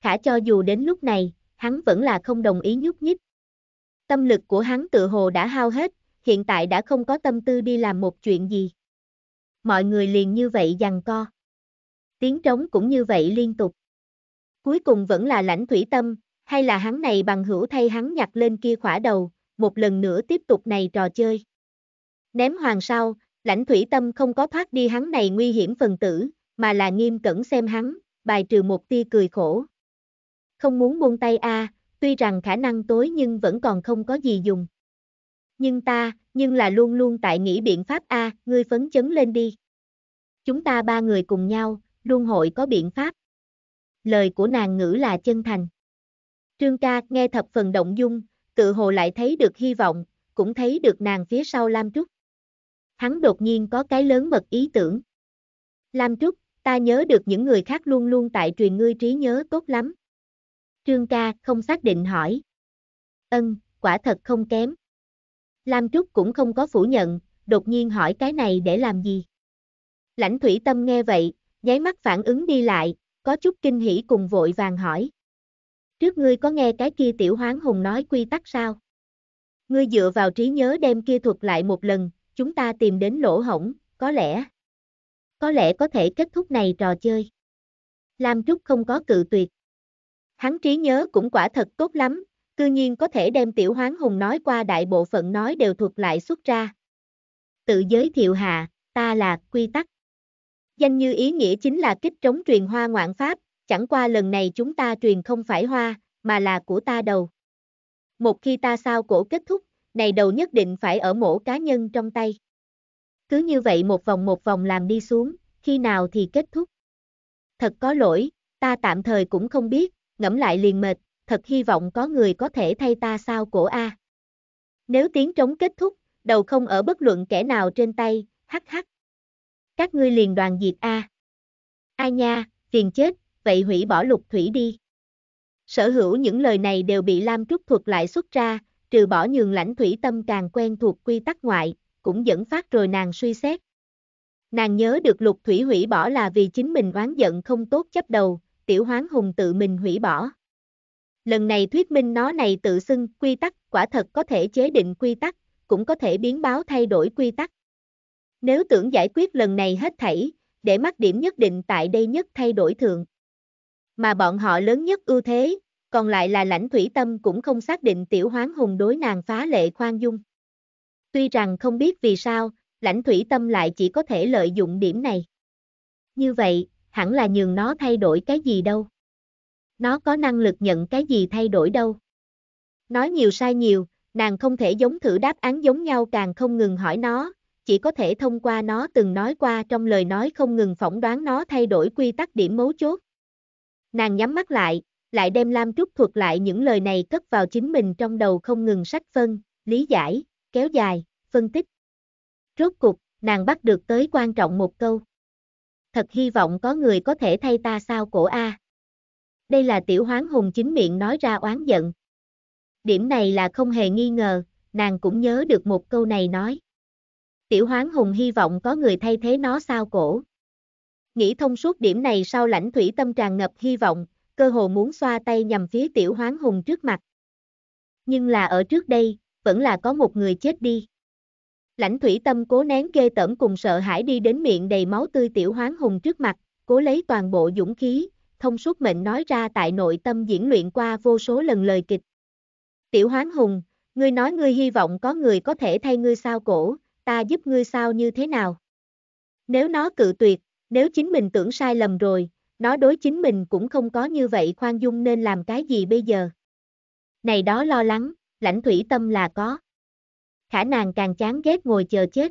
Khả cho dù đến lúc này, hắn vẫn là không đồng ý nhúc nhích, Tâm lực của hắn tự hồ đã hao hết, hiện tại đã không có tâm tư đi làm một chuyện gì. Mọi người liền như vậy giằng co. Tiếng trống cũng như vậy liên tục. Cuối cùng vẫn là lãnh thủy tâm, hay là hắn này bằng hữu thay hắn nhặt lên kia khỏa đầu, một lần nữa tiếp tục này trò chơi. Ném hoàng sau, lãnh thủy tâm không có thoát đi hắn này nguy hiểm phần tử, mà là nghiêm cẩn xem hắn, bài trừ một tia cười khổ. Không muốn buông tay a à, tuy rằng khả năng tối nhưng vẫn còn không có gì dùng. Nhưng ta, nhưng là luôn luôn tại nghĩ biện pháp A, ngươi phấn chấn lên đi. Chúng ta ba người cùng nhau, luôn hội có biện pháp. Lời của nàng ngữ là chân thành. Trương ca nghe thập phần động dung, tự hồ lại thấy được hy vọng, cũng thấy được nàng phía sau Lam Trúc. Hắn đột nhiên có cái lớn mật ý tưởng. Lam Trúc, ta nhớ được những người khác luôn luôn tại truyền ngươi trí nhớ tốt lắm. Trương ca không xác định hỏi. Ân, quả thật không kém. Lam Trúc cũng không có phủ nhận, đột nhiên hỏi cái này để làm gì. Lãnh thủy tâm nghe vậy, nháy mắt phản ứng đi lại, có chút kinh hỉ cùng vội vàng hỏi. Trước ngươi có nghe cái kia tiểu hoáng hùng nói quy tắc sao? Ngươi dựa vào trí nhớ đem kia thuật lại một lần, chúng ta tìm đến lỗ hổng, có lẽ. Có lẽ có thể kết thúc này trò chơi. Lam Trúc không có cự tuyệt. Hắn trí nhớ cũng quả thật tốt lắm, cư nhiên có thể đem tiểu hoáng hùng nói qua đại bộ phận nói đều thuộc lại xuất ra. Tự giới thiệu hạ, ta là quy tắc. Danh như ý nghĩa chính là kích trống truyền hoa ngoạn pháp, chẳng qua lần này chúng ta truyền không phải hoa, mà là của ta đầu. Một khi ta sao cổ kết thúc, này đầu nhất định phải ở mổ cá nhân trong tay. Cứ như vậy một vòng một vòng làm đi xuống, khi nào thì kết thúc. Thật có lỗi, ta tạm thời cũng không biết, ngẫm lại liền mệt, thật hy vọng có người có thể thay ta sao cổ A. Nếu tiếng trống kết thúc, đầu không ở bất luận kẻ nào trên tay, hắc hắc. Các ngươi liền đoàn diệt A. A nha, phiền chết, vậy hủy bỏ lục thủy đi. Sở hữu những lời này đều bị Lam Trúc thuật lại xuất ra, trừ bỏ nhường lãnh thủy tâm càng quen thuộc quy tắc ngoại, cũng dẫn phát rồi nàng suy xét. Nàng nhớ được lục thủy hủy bỏ là vì chính mình oán giận không tốt chấp đầu, tiểu hoán hùng tự mình hủy bỏ. Lần này thuyết minh nó này tự xưng quy tắc, quả thật có thể chế định quy tắc, cũng có thể biến báo thay đổi quy tắc. Nếu tưởng giải quyết lần này hết thảy, để mắc điểm nhất định tại đây nhất thay đổi thường. Mà bọn họ lớn nhất ưu thế, còn lại là lãnh thủy tâm cũng không xác định tiểu hoán hùng đối nàng phá lệ khoan dung. Tuy rằng không biết vì sao, lãnh thủy tâm lại chỉ có thể lợi dụng điểm này. Như vậy, hẳn là nhường nó thay đổi cái gì đâu. Nó có năng lực nhận cái gì thay đổi đâu. Nói nhiều sai nhiều, nàng không thể giống thử đáp án giống nhau càng không ngừng hỏi nó, chỉ có thể thông qua nó từng nói qua trong lời nói không ngừng phỏng đoán nó thay đổi quy tắc điểm mấu chốt. Nàng nhắm mắt lại, lại đem Lam Trúc thuật lại những lời này cất vào chính mình trong đầu không ngừng sách phân, lý giải, kéo dài, phân tích. Rốt cục, nàng bắt được tới quan trọng một câu thật hy vọng có người có thể thay ta sao cổ A. Đây là tiểu hoáng hùng chính miệng nói ra oán giận. Điểm này là không hề nghi ngờ, nàng cũng nhớ được một câu này nói. Tiểu hoáng hùng hy vọng có người thay thế nó sao cổ. Nghĩ thông suốt điểm này sau lãnh thủy tâm tràn ngập hy vọng, cơ hồ muốn xoa tay nhằm phía tiểu hoáng hùng trước mặt. Nhưng là ở trước đây, vẫn là có một người chết đi. Lãnh thủy tâm cố nén ghê tởm cùng sợ hãi đi đến miệng đầy máu tươi tiểu hoáng hùng trước mặt, cố lấy toàn bộ dũng khí, thông suốt mệnh nói ra tại nội tâm diễn luyện qua vô số lần lời kịch. Tiểu hoáng hùng, ngươi nói ngươi hy vọng có người có thể thay ngươi sao cổ, ta giúp ngươi sao như thế nào? Nếu nó cự tuyệt, nếu chính mình tưởng sai lầm rồi, nó đối chính mình cũng không có như vậy khoan dung nên làm cái gì bây giờ? Này đó lo lắng, lãnh thủy tâm là có khả nàng càng chán ghét ngồi chờ chết.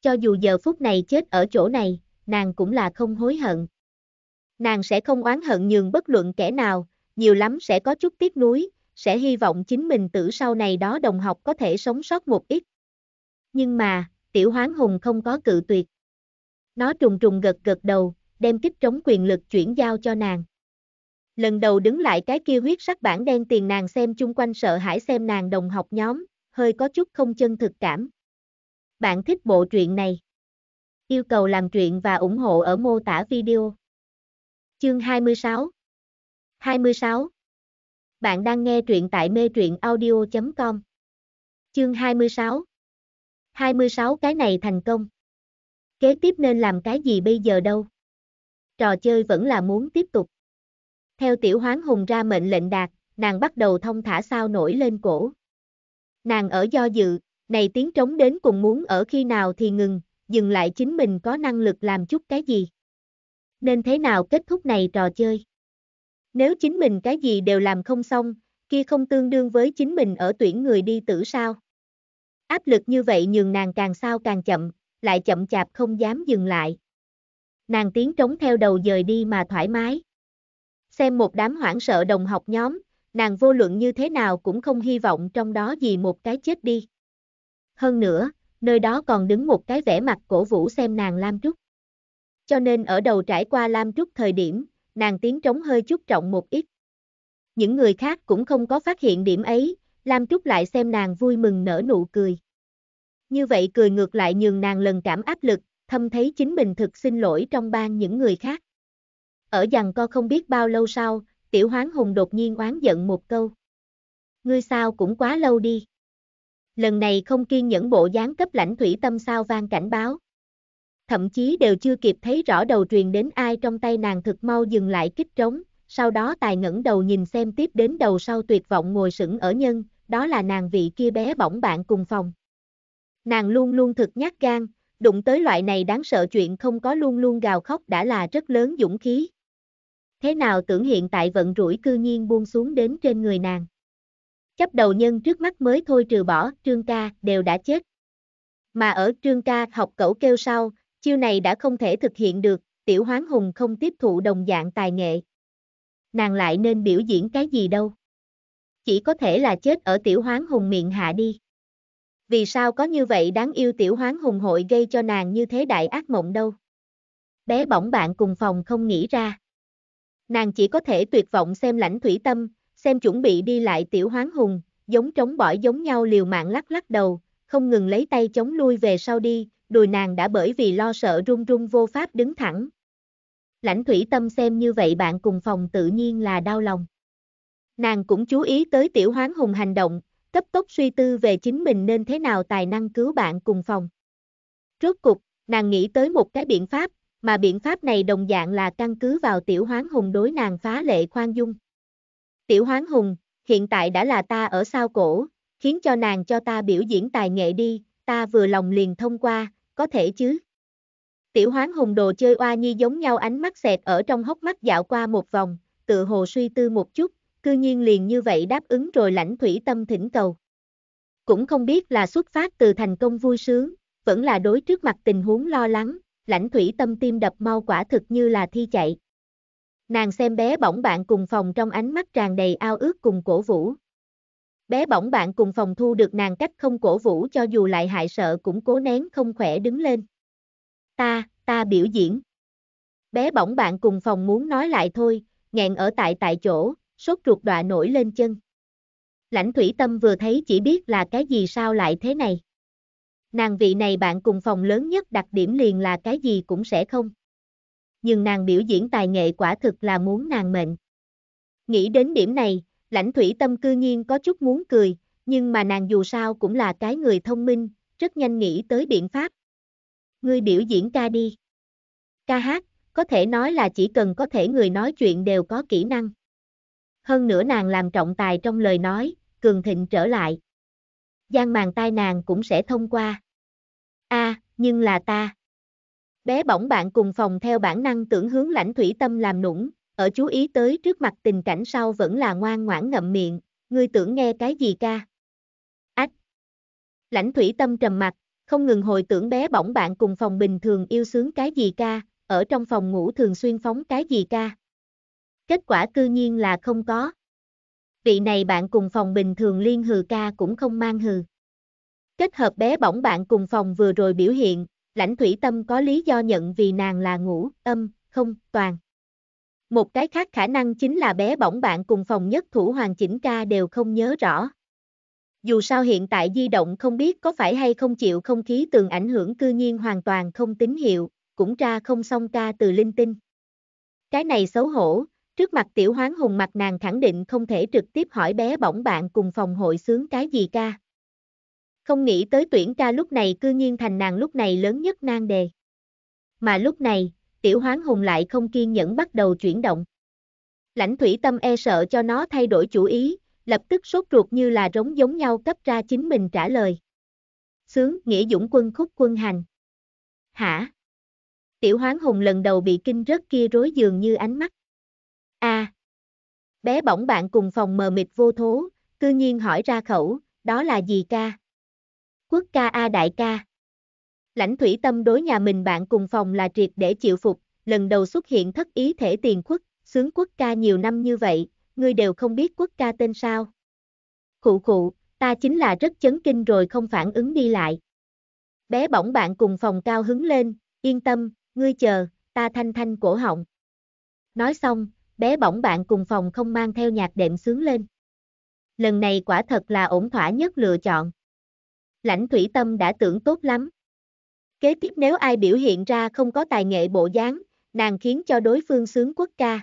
Cho dù giờ phút này chết ở chỗ này, nàng cũng là không hối hận. Nàng sẽ không oán hận nhường bất luận kẻ nào, nhiều lắm sẽ có chút tiếc nuối, sẽ hy vọng chính mình tử sau này đó đồng học có thể sống sót một ít. Nhưng mà, tiểu hoán hùng không có cự tuyệt. Nó trùng trùng gật gật đầu, đem kích trống quyền lực chuyển giao cho nàng. Lần đầu đứng lại cái kia huyết sắc bản đen tiền nàng xem chung quanh sợ hãi xem nàng đồng học nhóm, hơi có chút không chân thực cảm. Bạn thích bộ truyện này? Yêu cầu làm truyện và ủng hộ ở mô tả video. Chương 26 26 Bạn đang nghe truyện tại mê truyện audio.com Chương 26 26 cái này thành công. Kế tiếp nên làm cái gì bây giờ đâu? Trò chơi vẫn là muốn tiếp tục. Theo tiểu hoán hùng ra mệnh lệnh đạt, nàng bắt đầu thông thả sao nổi lên cổ nàng ở do dự, này tiếng trống đến cùng muốn ở khi nào thì ngừng, dừng lại chính mình có năng lực làm chút cái gì. Nên thế nào kết thúc này trò chơi? Nếu chính mình cái gì đều làm không xong, kia không tương đương với chính mình ở tuyển người đi tử sao? Áp lực như vậy nhường nàng càng sao càng chậm, lại chậm chạp không dám dừng lại. Nàng tiếng trống theo đầu dời đi mà thoải mái. Xem một đám hoảng sợ đồng học nhóm, nàng vô luận như thế nào cũng không hy vọng trong đó gì một cái chết đi. Hơn nữa, nơi đó còn đứng một cái vẻ mặt cổ vũ xem nàng Lam Trúc. Cho nên ở đầu trải qua Lam Trúc thời điểm, nàng tiếng trống hơi chút trọng một ít. Những người khác cũng không có phát hiện điểm ấy, Lam Trúc lại xem nàng vui mừng nở nụ cười. Như vậy cười ngược lại nhường nàng lần cảm áp lực, thâm thấy chính mình thực xin lỗi trong ban những người khác. Ở dằn co không biết bao lâu sau, tiểu hoáng hùng đột nhiên oán giận một câu. Ngươi sao cũng quá lâu đi. Lần này không kiên nhẫn bộ dáng cấp lãnh thủy tâm sao vang cảnh báo. Thậm chí đều chưa kịp thấy rõ đầu truyền đến ai trong tay nàng thực mau dừng lại kích trống, sau đó tài ngẩng đầu nhìn xem tiếp đến đầu sau tuyệt vọng ngồi sững ở nhân, đó là nàng vị kia bé bỏng bạn cùng phòng. Nàng luôn luôn thực nhát gan, đụng tới loại này đáng sợ chuyện không có luôn luôn gào khóc đã là rất lớn dũng khí thế nào tưởng hiện tại vận rủi cư nhiên buông xuống đến trên người nàng. Chấp đầu nhân trước mắt mới thôi trừ bỏ, trương ca, đều đã chết. Mà ở trương ca học cẩu kêu sau, chiêu này đã không thể thực hiện được, tiểu hoáng hùng không tiếp thụ đồng dạng tài nghệ. Nàng lại nên biểu diễn cái gì đâu. Chỉ có thể là chết ở tiểu hoáng hùng miệng hạ đi. Vì sao có như vậy đáng yêu tiểu hoáng hùng hội gây cho nàng như thế đại ác mộng đâu. Bé bỏng bạn cùng phòng không nghĩ ra nàng chỉ có thể tuyệt vọng xem lãnh thủy tâm, xem chuẩn bị đi lại tiểu hoáng hùng, giống trống bỏi giống nhau liều mạng lắc lắc đầu, không ngừng lấy tay chống lui về sau đi, đùi nàng đã bởi vì lo sợ run run vô pháp đứng thẳng. Lãnh thủy tâm xem như vậy bạn cùng phòng tự nhiên là đau lòng. Nàng cũng chú ý tới tiểu hoáng hùng hành động, cấp tốc suy tư về chính mình nên thế nào tài năng cứu bạn cùng phòng. Rốt cục, nàng nghĩ tới một cái biện pháp, mà biện pháp này đồng dạng là căn cứ vào tiểu hoán hùng đối nàng phá lệ khoan dung. Tiểu hoán hùng, hiện tại đã là ta ở sao cổ, khiến cho nàng cho ta biểu diễn tài nghệ đi, ta vừa lòng liền thông qua, có thể chứ. Tiểu hoán hùng đồ chơi oa nhi giống nhau ánh mắt xẹt ở trong hốc mắt dạo qua một vòng, tự hồ suy tư một chút, cư nhiên liền như vậy đáp ứng rồi lãnh thủy tâm thỉnh cầu. Cũng không biết là xuất phát từ thành công vui sướng, vẫn là đối trước mặt tình huống lo lắng, lãnh thủy tâm tim đập mau quả thực như là thi chạy. Nàng xem bé bỏng bạn cùng phòng trong ánh mắt tràn đầy ao ước cùng cổ vũ. Bé bỏng bạn cùng phòng thu được nàng cách không cổ vũ cho dù lại hại sợ cũng cố nén không khỏe đứng lên. Ta, ta biểu diễn. Bé bỏng bạn cùng phòng muốn nói lại thôi, nghẹn ở tại tại chỗ, sốt ruột đọa nổi lên chân. Lãnh thủy tâm vừa thấy chỉ biết là cái gì sao lại thế này. Nàng vị này bạn cùng phòng lớn nhất đặc điểm liền là cái gì cũng sẽ không. Nhưng nàng biểu diễn tài nghệ quả thực là muốn nàng mệnh. Nghĩ đến điểm này, lãnh thủy tâm cư nhiên có chút muốn cười, nhưng mà nàng dù sao cũng là cái người thông minh, rất nhanh nghĩ tới biện pháp. Ngươi biểu diễn ca đi. Ca hát, có thể nói là chỉ cần có thể người nói chuyện đều có kỹ năng. Hơn nữa nàng làm trọng tài trong lời nói, cường thịnh trở lại gian màn tai nàng cũng sẽ thông qua. a à, nhưng là ta. Bé bỏng bạn cùng phòng theo bản năng tưởng hướng lãnh thủy tâm làm nũng, ở chú ý tới trước mặt tình cảnh sau vẫn là ngoan ngoãn ngậm miệng, ngươi tưởng nghe cái gì ca. Ách. Lãnh thủy tâm trầm mặt, không ngừng hồi tưởng bé bỏng bạn cùng phòng bình thường yêu sướng cái gì ca, ở trong phòng ngủ thường xuyên phóng cái gì ca. Kết quả cư nhiên là không có vị này bạn cùng phòng bình thường liên hừ ca cũng không mang hừ. Kết hợp bé bỏng bạn cùng phòng vừa rồi biểu hiện, lãnh thủy tâm có lý do nhận vì nàng là ngủ, âm, không, toàn. Một cái khác khả năng chính là bé bỏng bạn cùng phòng nhất thủ hoàng chỉnh ca đều không nhớ rõ. Dù sao hiện tại di động không biết có phải hay không chịu không khí tường ảnh hưởng cư nhiên hoàn toàn không tín hiệu, cũng ra không xong ca từ linh tinh. Cái này xấu hổ, Trước mặt tiểu hoáng hùng mặt nàng khẳng định không thể trực tiếp hỏi bé bỏng bạn cùng phòng hội sướng cái gì ca. Không nghĩ tới tuyển ca lúc này cư nhiên thành nàng lúc này lớn nhất nan đề. Mà lúc này, tiểu hoáng hùng lại không kiên nhẫn bắt đầu chuyển động. Lãnh thủy tâm e sợ cho nó thay đổi chủ ý, lập tức sốt ruột như là rống giống nhau cấp ra chính mình trả lời. Sướng, nghĩa dũng quân khúc quân hành. Hả? Tiểu hoáng hùng lần đầu bị kinh rớt kia rối dường như ánh mắt a à, Bé bỏng bạn cùng phòng mờ mịt vô thố, cư nhiên hỏi ra khẩu, đó là gì ca? Quốc ca A đại ca. Lãnh thủy tâm đối nhà mình bạn cùng phòng là triệt để chịu phục, lần đầu xuất hiện thất ý thể tiền quốc, sướng quốc ca nhiều năm như vậy, ngươi đều không biết quốc ca tên sao. Khụ khụ, ta chính là rất chấn kinh rồi không phản ứng đi lại. Bé bỏng bạn cùng phòng cao hứng lên, yên tâm, ngươi chờ, ta thanh thanh cổ họng. Nói xong, bé bỏng bạn cùng phòng không mang theo nhạc đệm sướng lên. Lần này quả thật là ổn thỏa nhất lựa chọn. Lãnh thủy tâm đã tưởng tốt lắm. Kế tiếp nếu ai biểu hiện ra không có tài nghệ bộ dáng, nàng khiến cho đối phương sướng quốc ca.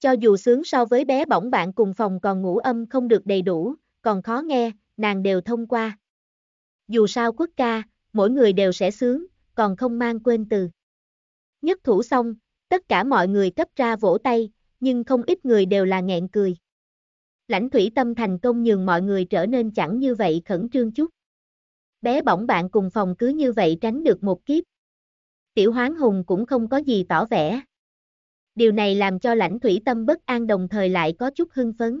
Cho dù sướng so với bé bỏng bạn cùng phòng còn ngủ âm không được đầy đủ, còn khó nghe, nàng đều thông qua. Dù sao quốc ca, mỗi người đều sẽ sướng, còn không mang quên từ. Nhất thủ xong, Tất cả mọi người cấp ra vỗ tay, nhưng không ít người đều là nghẹn cười. Lãnh thủy tâm thành công nhường mọi người trở nên chẳng như vậy khẩn trương chút. Bé bỏng bạn cùng phòng cứ như vậy tránh được một kiếp. Tiểu hoáng hùng cũng không có gì tỏ vẻ. Điều này làm cho lãnh thủy tâm bất an đồng thời lại có chút hưng phấn.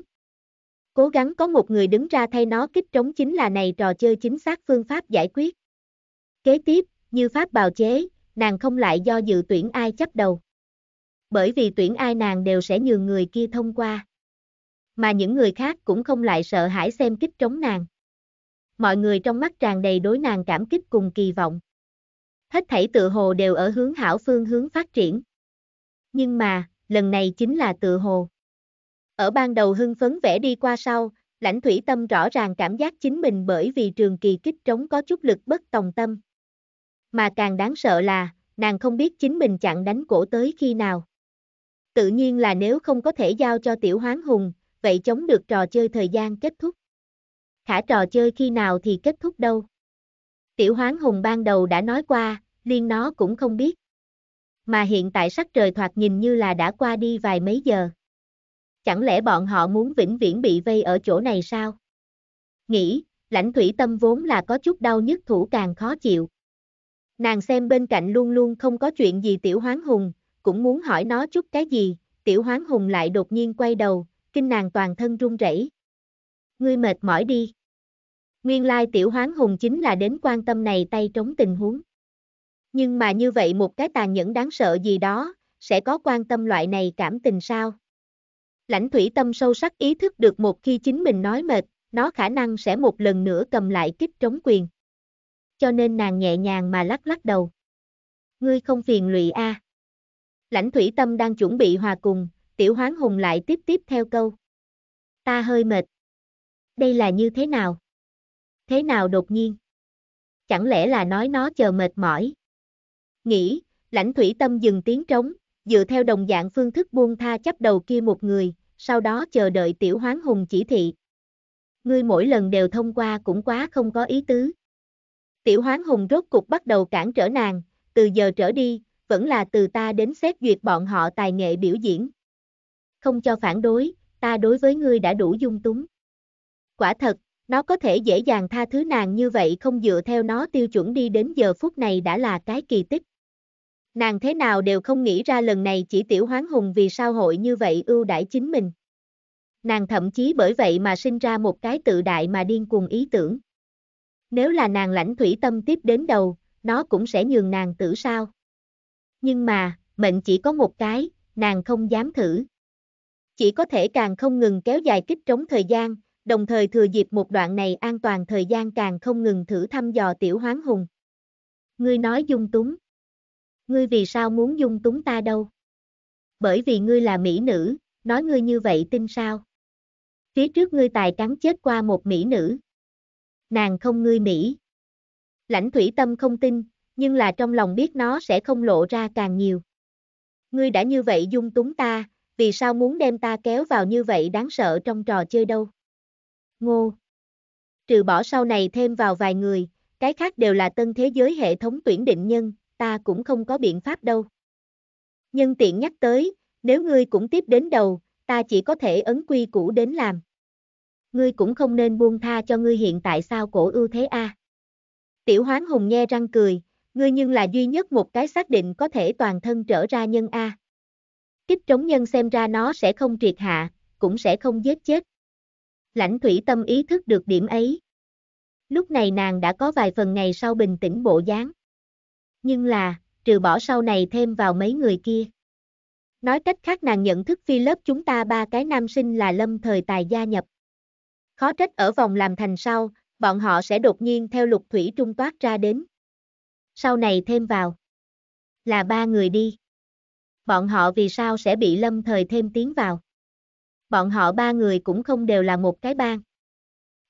Cố gắng có một người đứng ra thay nó kích trống chính là này trò chơi chính xác phương pháp giải quyết. Kế tiếp, như pháp bào chế, nàng không lại do dự tuyển ai chấp đầu bởi vì tuyển ai nàng đều sẽ nhường người kia thông qua. Mà những người khác cũng không lại sợ hãi xem kích trống nàng. Mọi người trong mắt tràn đầy đối nàng cảm kích cùng kỳ vọng. Hết thảy tự hồ đều ở hướng hảo phương hướng phát triển. Nhưng mà, lần này chính là tự hồ. Ở ban đầu hưng phấn vẽ đi qua sau, lãnh thủy tâm rõ ràng cảm giác chính mình bởi vì trường kỳ kích trống có chút lực bất tòng tâm. Mà càng đáng sợ là, nàng không biết chính mình chặn đánh cổ tới khi nào. Tự nhiên là nếu không có thể giao cho tiểu hoán hùng, vậy chống được trò chơi thời gian kết thúc. Khả trò chơi khi nào thì kết thúc đâu. Tiểu hoán hùng ban đầu đã nói qua, liên nó cũng không biết. Mà hiện tại sắc trời thoạt nhìn như là đã qua đi vài mấy giờ. Chẳng lẽ bọn họ muốn vĩnh viễn bị vây ở chỗ này sao? Nghĩ, lãnh thủy tâm vốn là có chút đau nhức thủ càng khó chịu. Nàng xem bên cạnh luôn luôn không có chuyện gì tiểu hoán hùng, cũng muốn hỏi nó chút cái gì, tiểu hoáng hùng lại đột nhiên quay đầu, kinh nàng toàn thân run rẩy. Ngươi mệt mỏi đi. Nguyên lai tiểu hoáng hùng chính là đến quan tâm này tay trống tình huống. Nhưng mà như vậy một cái tàn nhẫn đáng sợ gì đó, sẽ có quan tâm loại này cảm tình sao? Lãnh thủy tâm sâu sắc ý thức được một khi chính mình nói mệt, nó khả năng sẽ một lần nữa cầm lại kích trống quyền. Cho nên nàng nhẹ nhàng mà lắc lắc đầu. Ngươi không phiền lụy a. À. Lãnh thủy tâm đang chuẩn bị hòa cùng, tiểu hoán hùng lại tiếp tiếp theo câu. Ta hơi mệt. Đây là như thế nào? Thế nào đột nhiên? Chẳng lẽ là nói nó chờ mệt mỏi? Nghĩ, lãnh thủy tâm dừng tiếng trống, dựa theo đồng dạng phương thức buông tha chấp đầu kia một người, sau đó chờ đợi tiểu hoán hùng chỉ thị. Ngươi mỗi lần đều thông qua cũng quá không có ý tứ. Tiểu hoán hùng rốt cục bắt đầu cản trở nàng, từ giờ trở đi, vẫn là từ ta đến xét duyệt bọn họ tài nghệ biểu diễn. Không cho phản đối, ta đối với ngươi đã đủ dung túng. Quả thật, nó có thể dễ dàng tha thứ nàng như vậy không dựa theo nó tiêu chuẩn đi đến giờ phút này đã là cái kỳ tích. Nàng thế nào đều không nghĩ ra lần này chỉ tiểu hoáng hùng vì sao hội như vậy ưu đãi chính mình. Nàng thậm chí bởi vậy mà sinh ra một cái tự đại mà điên cuồng ý tưởng. Nếu là nàng lãnh thủy tâm tiếp đến đầu, nó cũng sẽ nhường nàng tử sao nhưng mà, mệnh chỉ có một cái, nàng không dám thử. Chỉ có thể càng không ngừng kéo dài kích trống thời gian, đồng thời thừa dịp một đoạn này an toàn thời gian càng không ngừng thử thăm dò tiểu hoáng hùng. Ngươi nói dung túng. Ngươi vì sao muốn dung túng ta đâu? Bởi vì ngươi là mỹ nữ, nói ngươi như vậy tin sao? Phía trước ngươi tài cắn chết qua một mỹ nữ. Nàng không ngươi mỹ. Lãnh thủy tâm không tin, nhưng là trong lòng biết nó sẽ không lộ ra càng nhiều. Ngươi đã như vậy dung túng ta, vì sao muốn đem ta kéo vào như vậy đáng sợ trong trò chơi đâu? Ngô Trừ bỏ sau này thêm vào vài người, cái khác đều là tân thế giới hệ thống tuyển định nhân, ta cũng không có biện pháp đâu. Nhân tiện nhắc tới, nếu ngươi cũng tiếp đến đầu, ta chỉ có thể ấn quy cũ đến làm. Ngươi cũng không nên buông tha cho ngươi hiện tại sao cổ ưu thế a. Tiểu hoán hùng nghe răng cười, ngươi nhưng là duy nhất một cái xác định có thể toàn thân trở ra nhân A. Kích trống nhân xem ra nó sẽ không triệt hạ, cũng sẽ không giết chết. Lãnh thủy tâm ý thức được điểm ấy. Lúc này nàng đã có vài phần ngày sau bình tĩnh bộ dáng. Nhưng là, trừ bỏ sau này thêm vào mấy người kia. Nói cách khác nàng nhận thức phi lớp chúng ta ba cái nam sinh là lâm thời tài gia nhập. Khó trách ở vòng làm thành sau, bọn họ sẽ đột nhiên theo lục thủy trung toát ra đến sau này thêm vào. Là ba người đi. Bọn họ vì sao sẽ bị lâm thời thêm tiếng vào? Bọn họ ba người cũng không đều là một cái bang.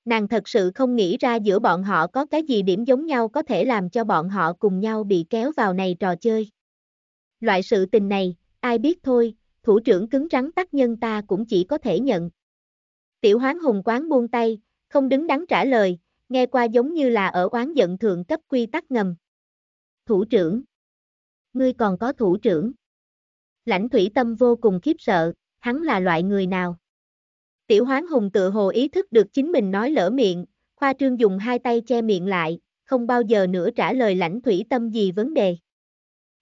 Nàng thật sự không nghĩ ra giữa bọn họ có cái gì điểm giống nhau có thể làm cho bọn họ cùng nhau bị kéo vào này trò chơi. Loại sự tình này, ai biết thôi, thủ trưởng cứng rắn tác nhân ta cũng chỉ có thể nhận. Tiểu hoán hùng quán buông tay, không đứng đắn trả lời, nghe qua giống như là ở quán giận thượng cấp quy tắc ngầm. Thủ trưởng. Ngươi còn có thủ trưởng. Lãnh thủy tâm vô cùng khiếp sợ, hắn là loại người nào? Tiểu hoán hùng tự hồ ý thức được chính mình nói lỡ miệng, khoa trương dùng hai tay che miệng lại, không bao giờ nữa trả lời lãnh thủy tâm gì vấn đề.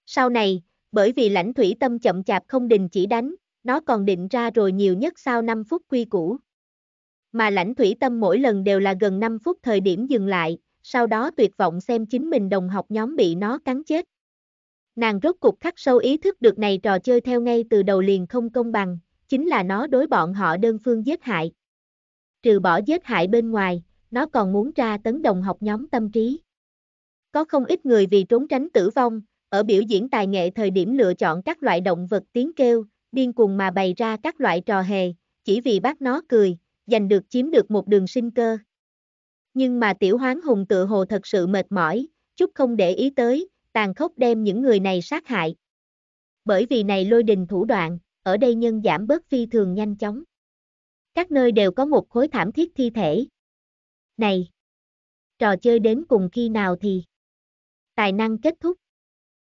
Sau này, bởi vì lãnh thủy tâm chậm chạp không đình chỉ đánh, nó còn định ra rồi nhiều nhất sau 5 phút quy củ. Mà lãnh thủy tâm mỗi lần đều là gần 5 phút thời điểm dừng lại, sau đó tuyệt vọng xem chính mình đồng học nhóm bị nó cắn chết. Nàng rốt cục khắc sâu ý thức được này trò chơi theo ngay từ đầu liền không công bằng, chính là nó đối bọn họ đơn phương giết hại. Trừ bỏ giết hại bên ngoài, nó còn muốn tra tấn đồng học nhóm tâm trí. Có không ít người vì trốn tránh tử vong, ở biểu diễn tài nghệ thời điểm lựa chọn các loại động vật tiếng kêu, điên cuồng mà bày ra các loại trò hề, chỉ vì bắt nó cười, giành được chiếm được một đường sinh cơ. Nhưng mà tiểu hoán hùng tự hồ thật sự mệt mỏi, chút không để ý tới, tàn khốc đem những người này sát hại. Bởi vì này lôi đình thủ đoạn, ở đây nhân giảm bớt phi thường nhanh chóng. Các nơi đều có một khối thảm thiết thi thể. Này! Trò chơi đến cùng khi nào thì? Tài năng kết thúc.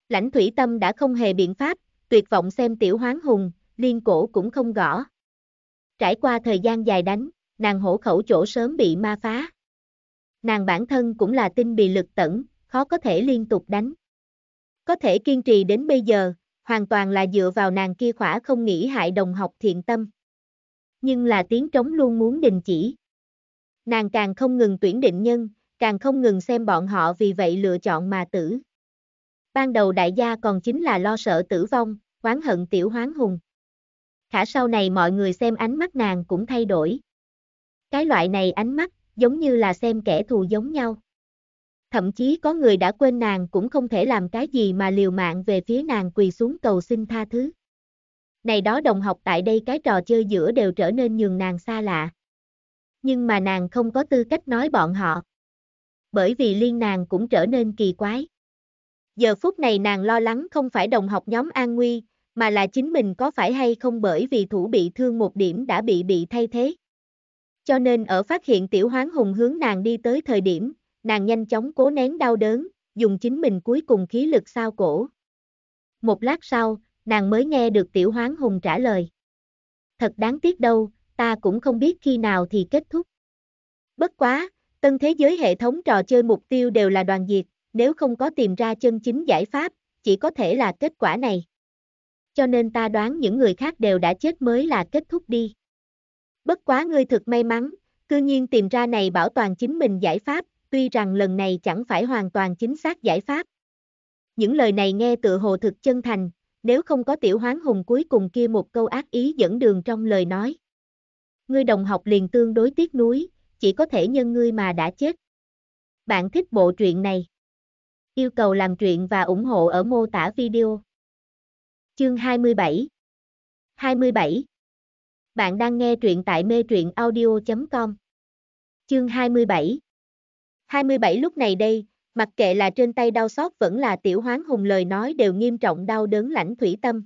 Lãnh thủy tâm đã không hề biện pháp, tuyệt vọng xem tiểu hoán hùng, liên cổ cũng không gõ. Trải qua thời gian dài đánh, nàng hổ khẩu chỗ sớm bị ma phá nàng bản thân cũng là tinh bị lực tẩn, khó có thể liên tục đánh. Có thể kiên trì đến bây giờ, hoàn toàn là dựa vào nàng kia khỏa không nghĩ hại đồng học thiện tâm. Nhưng là tiếng trống luôn muốn đình chỉ. Nàng càng không ngừng tuyển định nhân, càng không ngừng xem bọn họ vì vậy lựa chọn mà tử. Ban đầu đại gia còn chính là lo sợ tử vong, oán hận tiểu hoán hùng. Khả sau này mọi người xem ánh mắt nàng cũng thay đổi. Cái loại này ánh mắt giống như là xem kẻ thù giống nhau. Thậm chí có người đã quên nàng cũng không thể làm cái gì mà liều mạng về phía nàng quỳ xuống cầu xin tha thứ. Này đó đồng học tại đây cái trò chơi giữa đều trở nên nhường nàng xa lạ. Nhưng mà nàng không có tư cách nói bọn họ. Bởi vì liên nàng cũng trở nên kỳ quái. Giờ phút này nàng lo lắng không phải đồng học nhóm an nguy, mà là chính mình có phải hay không bởi vì thủ bị thương một điểm đã bị bị thay thế. Cho nên ở phát hiện tiểu hoáng hùng hướng nàng đi tới thời điểm, nàng nhanh chóng cố nén đau đớn, dùng chính mình cuối cùng khí lực sao cổ. Một lát sau, nàng mới nghe được tiểu hoáng hùng trả lời. Thật đáng tiếc đâu, ta cũng không biết khi nào thì kết thúc. Bất quá, tân thế giới hệ thống trò chơi mục tiêu đều là đoàn diệt, nếu không có tìm ra chân chính giải pháp, chỉ có thể là kết quả này. Cho nên ta đoán những người khác đều đã chết mới là kết thúc đi. Bất quá ngươi thực may mắn, cư nhiên tìm ra này bảo toàn chính mình giải pháp, tuy rằng lần này chẳng phải hoàn toàn chính xác giải pháp. Những lời này nghe tựa hồ thực chân thành, nếu không có tiểu hoán hùng cuối cùng kia một câu ác ý dẫn đường trong lời nói. Ngươi đồng học liền tương đối tiếc nuối, chỉ có thể nhân ngươi mà đã chết. Bạn thích bộ truyện này? Yêu cầu làm truyện và ủng hộ ở mô tả video. Chương 27 27 bạn đang nghe truyện tại mê truyện audio.com. Chương 27 27 lúc này đây, mặc kệ là trên tay đau xót vẫn là tiểu hoáng hùng lời nói đều nghiêm trọng đau đớn lãnh thủy tâm.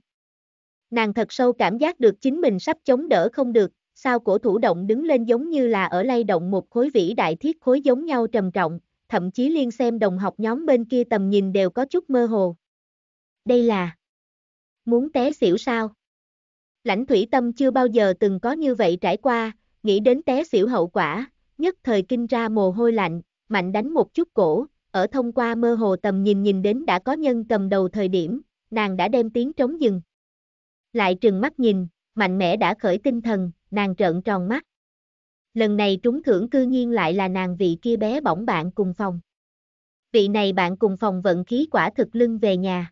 Nàng thật sâu cảm giác được chính mình sắp chống đỡ không được, sao cổ thủ động đứng lên giống như là ở lay động một khối vĩ đại thiết khối giống nhau trầm trọng, thậm chí liên xem đồng học nhóm bên kia tầm nhìn đều có chút mơ hồ. Đây là muốn té xỉu sao? Lãnh thủy tâm chưa bao giờ từng có như vậy trải qua, nghĩ đến té xỉu hậu quả, nhất thời kinh ra mồ hôi lạnh, mạnh đánh một chút cổ, ở thông qua mơ hồ tầm nhìn nhìn đến đã có nhân cầm đầu thời điểm, nàng đã đem tiếng trống dừng. Lại trừng mắt nhìn, mạnh mẽ đã khởi tinh thần, nàng trợn tròn mắt. Lần này trúng thưởng cư nhiên lại là nàng vị kia bé bỏng bạn cùng phòng. Vị này bạn cùng phòng vận khí quả thực lưng về nhà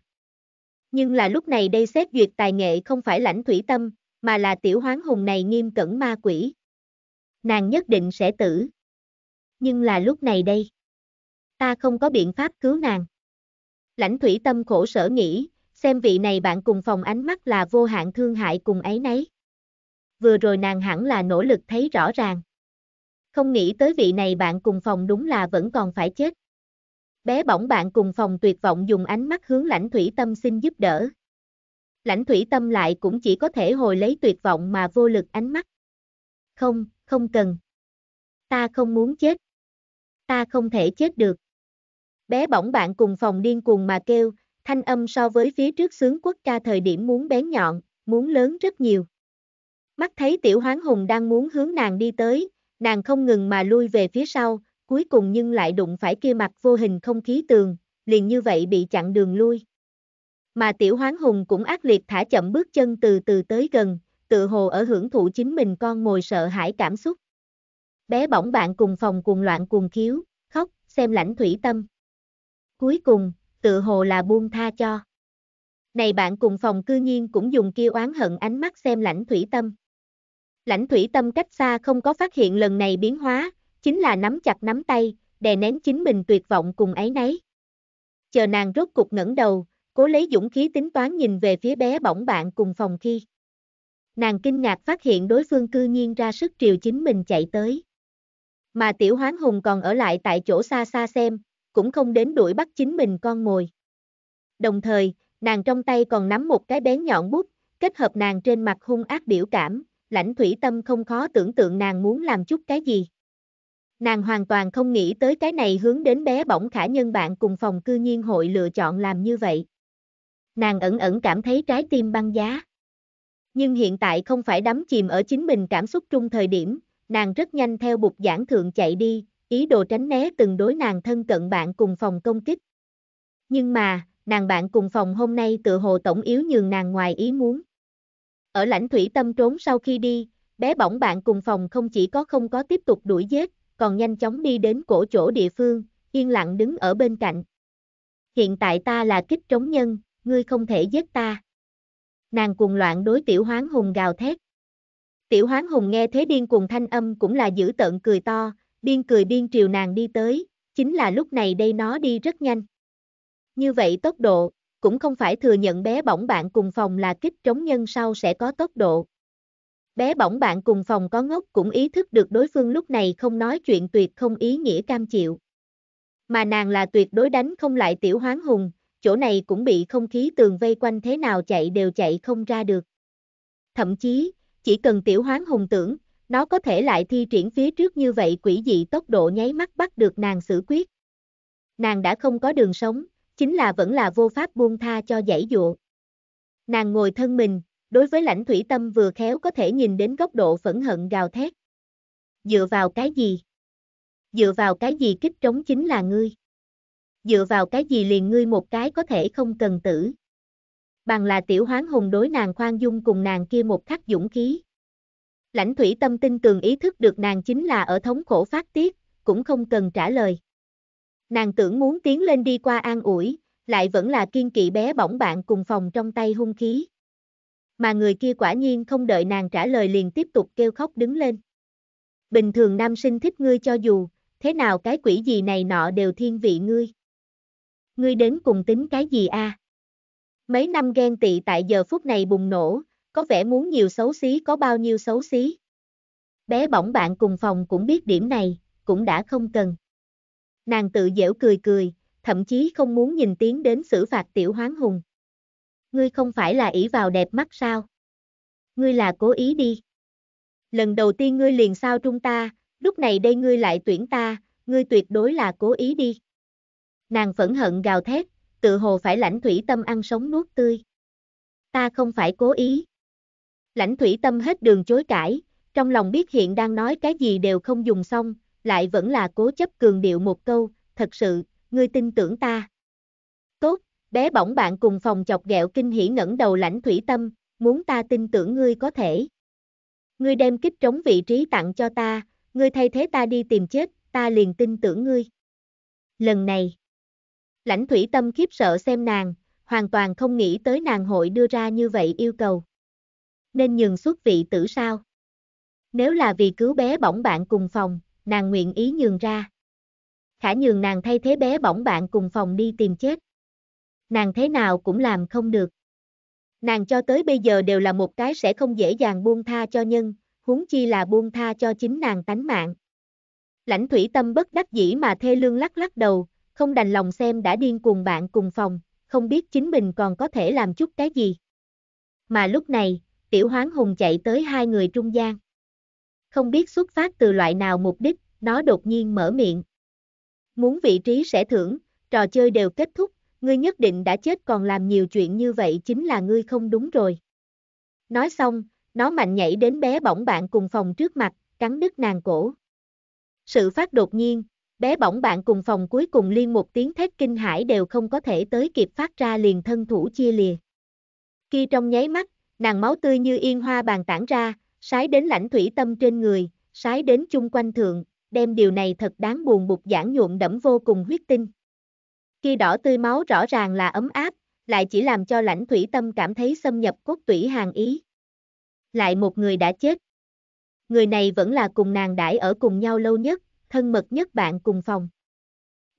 nhưng là lúc này đây xét duyệt tài nghệ không phải lãnh thủy tâm, mà là tiểu hoáng hùng này nghiêm cẩn ma quỷ. Nàng nhất định sẽ tử. Nhưng là lúc này đây, ta không có biện pháp cứu nàng. Lãnh thủy tâm khổ sở nghĩ, xem vị này bạn cùng phòng ánh mắt là vô hạn thương hại cùng ấy nấy. Vừa rồi nàng hẳn là nỗ lực thấy rõ ràng. Không nghĩ tới vị này bạn cùng phòng đúng là vẫn còn phải chết. Bé bỏng bạn cùng phòng tuyệt vọng dùng ánh mắt hướng lãnh thủy tâm xin giúp đỡ. Lãnh thủy tâm lại cũng chỉ có thể hồi lấy tuyệt vọng mà vô lực ánh mắt. Không, không cần. Ta không muốn chết. Ta không thể chết được. Bé bỏng bạn cùng phòng điên cuồng mà kêu, thanh âm so với phía trước sướng quốc ca thời điểm muốn bén nhọn, muốn lớn rất nhiều. Mắt thấy tiểu hoáng hùng đang muốn hướng nàng đi tới, nàng không ngừng mà lui về phía sau, cuối cùng nhưng lại đụng phải kia mặt vô hình không khí tường, liền như vậy bị chặn đường lui. Mà tiểu hoáng hùng cũng ác liệt thả chậm bước chân từ từ tới gần, tự hồ ở hưởng thụ chính mình con mồi sợ hãi cảm xúc. Bé bỏng bạn cùng phòng cuồng loạn cuồng khiếu, khóc, xem lãnh thủy tâm. Cuối cùng, tự hồ là buông tha cho. Này bạn cùng phòng cư nhiên cũng dùng kia oán hận ánh mắt xem lãnh thủy tâm. Lãnh thủy tâm cách xa không có phát hiện lần này biến hóa, chính là nắm chặt nắm tay, đè nén chính mình tuyệt vọng cùng ấy nấy. Chờ nàng rốt cục ngẩng đầu, cố lấy dũng khí tính toán nhìn về phía bé bỏng bạn cùng phòng khi. Nàng kinh ngạc phát hiện đối phương cư nhiên ra sức triều chính mình chạy tới. Mà tiểu hoáng hùng còn ở lại tại chỗ xa xa xem, cũng không đến đuổi bắt chính mình con mồi. Đồng thời, nàng trong tay còn nắm một cái bén nhọn bút, kết hợp nàng trên mặt hung ác biểu cảm, lãnh thủy tâm không khó tưởng tượng nàng muốn làm chút cái gì. Nàng hoàn toàn không nghĩ tới cái này hướng đến bé bỏng khả nhân bạn cùng phòng cư nhiên hội lựa chọn làm như vậy. Nàng ẩn ẩn cảm thấy trái tim băng giá. Nhưng hiện tại không phải đắm chìm ở chính mình cảm xúc trung thời điểm, nàng rất nhanh theo bục giảng thượng chạy đi, ý đồ tránh né từng đối nàng thân cận bạn cùng phòng công kích. Nhưng mà, nàng bạn cùng phòng hôm nay tự hồ tổng yếu nhường nàng ngoài ý muốn. Ở lãnh thủy tâm trốn sau khi đi, bé bỏng bạn cùng phòng không chỉ có không có tiếp tục đuổi giết, còn nhanh chóng đi đến cổ chỗ địa phương, yên lặng đứng ở bên cạnh. Hiện tại ta là kích trống nhân, ngươi không thể giết ta. Nàng cuồng loạn đối tiểu hoáng hùng gào thét. Tiểu hoáng hùng nghe thế điên cuồng thanh âm cũng là giữ tợn cười to, điên cười điên triều nàng đi tới, chính là lúc này đây nó đi rất nhanh. Như vậy tốc độ, cũng không phải thừa nhận bé bỏng bạn cùng phòng là kích trống nhân sau sẽ có tốc độ. Bé bỏng bạn cùng phòng có ngốc cũng ý thức được đối phương lúc này không nói chuyện tuyệt không ý nghĩa cam chịu. Mà nàng là tuyệt đối đánh không lại tiểu hoáng hùng, chỗ này cũng bị không khí tường vây quanh thế nào chạy đều chạy không ra được. Thậm chí, chỉ cần tiểu hoáng hùng tưởng, nó có thể lại thi triển phía trước như vậy quỷ dị tốc độ nháy mắt bắt được nàng xử quyết. Nàng đã không có đường sống, chính là vẫn là vô pháp buông tha cho dãy dụa. Nàng ngồi thân mình, đối với lãnh thủy tâm vừa khéo có thể nhìn đến góc độ phẫn hận gào thét. Dựa vào cái gì? Dựa vào cái gì kích trống chính là ngươi? Dựa vào cái gì liền ngươi một cái có thể không cần tử? Bằng là tiểu hoán hùng đối nàng khoan dung cùng nàng kia một khắc dũng khí. Lãnh thủy tâm tin tường ý thức được nàng chính là ở thống khổ phát tiết, cũng không cần trả lời. Nàng tưởng muốn tiến lên đi qua an ủi, lại vẫn là kiên kỵ bé bỏng bạn cùng phòng trong tay hung khí mà người kia quả nhiên không đợi nàng trả lời liền tiếp tục kêu khóc đứng lên. Bình thường nam sinh thích ngươi cho dù, thế nào cái quỷ gì này nọ đều thiên vị ngươi. Ngươi đến cùng tính cái gì a? Mấy năm ghen tị tại giờ phút này bùng nổ, có vẻ muốn nhiều xấu xí có bao nhiêu xấu xí. Bé bỏng bạn cùng phòng cũng biết điểm này, cũng đã không cần. Nàng tự dễu cười cười, thậm chí không muốn nhìn tiếng đến xử phạt tiểu hoáng hùng. Ngươi không phải là ỷ vào đẹp mắt sao? Ngươi là cố ý đi. Lần đầu tiên ngươi liền sao trung ta, lúc này đây ngươi lại tuyển ta, ngươi tuyệt đối là cố ý đi. Nàng phẫn hận gào thét, tự hồ phải lãnh thủy tâm ăn sống nuốt tươi. Ta không phải cố ý. Lãnh thủy tâm hết đường chối cãi, trong lòng biết hiện đang nói cái gì đều không dùng xong, lại vẫn là cố chấp cường điệu một câu, thật sự, ngươi tin tưởng ta. Tốt, bé bỏng bạn cùng phòng chọc ghẹo kinh hỉ ngẩng đầu lãnh thủy tâm, muốn ta tin tưởng ngươi có thể. Ngươi đem kích trống vị trí tặng cho ta, ngươi thay thế ta đi tìm chết, ta liền tin tưởng ngươi. Lần này, lãnh thủy tâm khiếp sợ xem nàng, hoàn toàn không nghĩ tới nàng hội đưa ra như vậy yêu cầu. Nên nhường xuất vị tử sao? Nếu là vì cứu bé bỏng bạn cùng phòng, nàng nguyện ý nhường ra. Khả nhường nàng thay thế bé bỏng bạn cùng phòng đi tìm chết nàng thế nào cũng làm không được. Nàng cho tới bây giờ đều là một cái sẽ không dễ dàng buông tha cho nhân, huống chi là buông tha cho chính nàng tánh mạng. Lãnh thủy tâm bất đắc dĩ mà thê lương lắc lắc đầu, không đành lòng xem đã điên cùng bạn cùng phòng, không biết chính mình còn có thể làm chút cái gì. Mà lúc này, tiểu hoáng hùng chạy tới hai người trung gian. Không biết xuất phát từ loại nào mục đích, nó đột nhiên mở miệng. Muốn vị trí sẽ thưởng, trò chơi đều kết thúc, ngươi nhất định đã chết còn làm nhiều chuyện như vậy chính là ngươi không đúng rồi. Nói xong, nó mạnh nhảy đến bé bỏng bạn cùng phòng trước mặt, cắn đứt nàng cổ. Sự phát đột nhiên, bé bỏng bạn cùng phòng cuối cùng liên một tiếng thét kinh hãi đều không có thể tới kịp phát ra liền thân thủ chia lìa. Khi trong nháy mắt, nàng máu tươi như yên hoa bàn tản ra, sái đến lãnh thủy tâm trên người, sái đến chung quanh thượng, đem điều này thật đáng buồn bục giảng nhuộm đẫm vô cùng huyết tinh kia đỏ tươi máu rõ ràng là ấm áp, lại chỉ làm cho lãnh thủy tâm cảm thấy xâm nhập cốt tủy hàng ý. Lại một người đã chết. Người này vẫn là cùng nàng đãi ở cùng nhau lâu nhất, thân mật nhất bạn cùng phòng.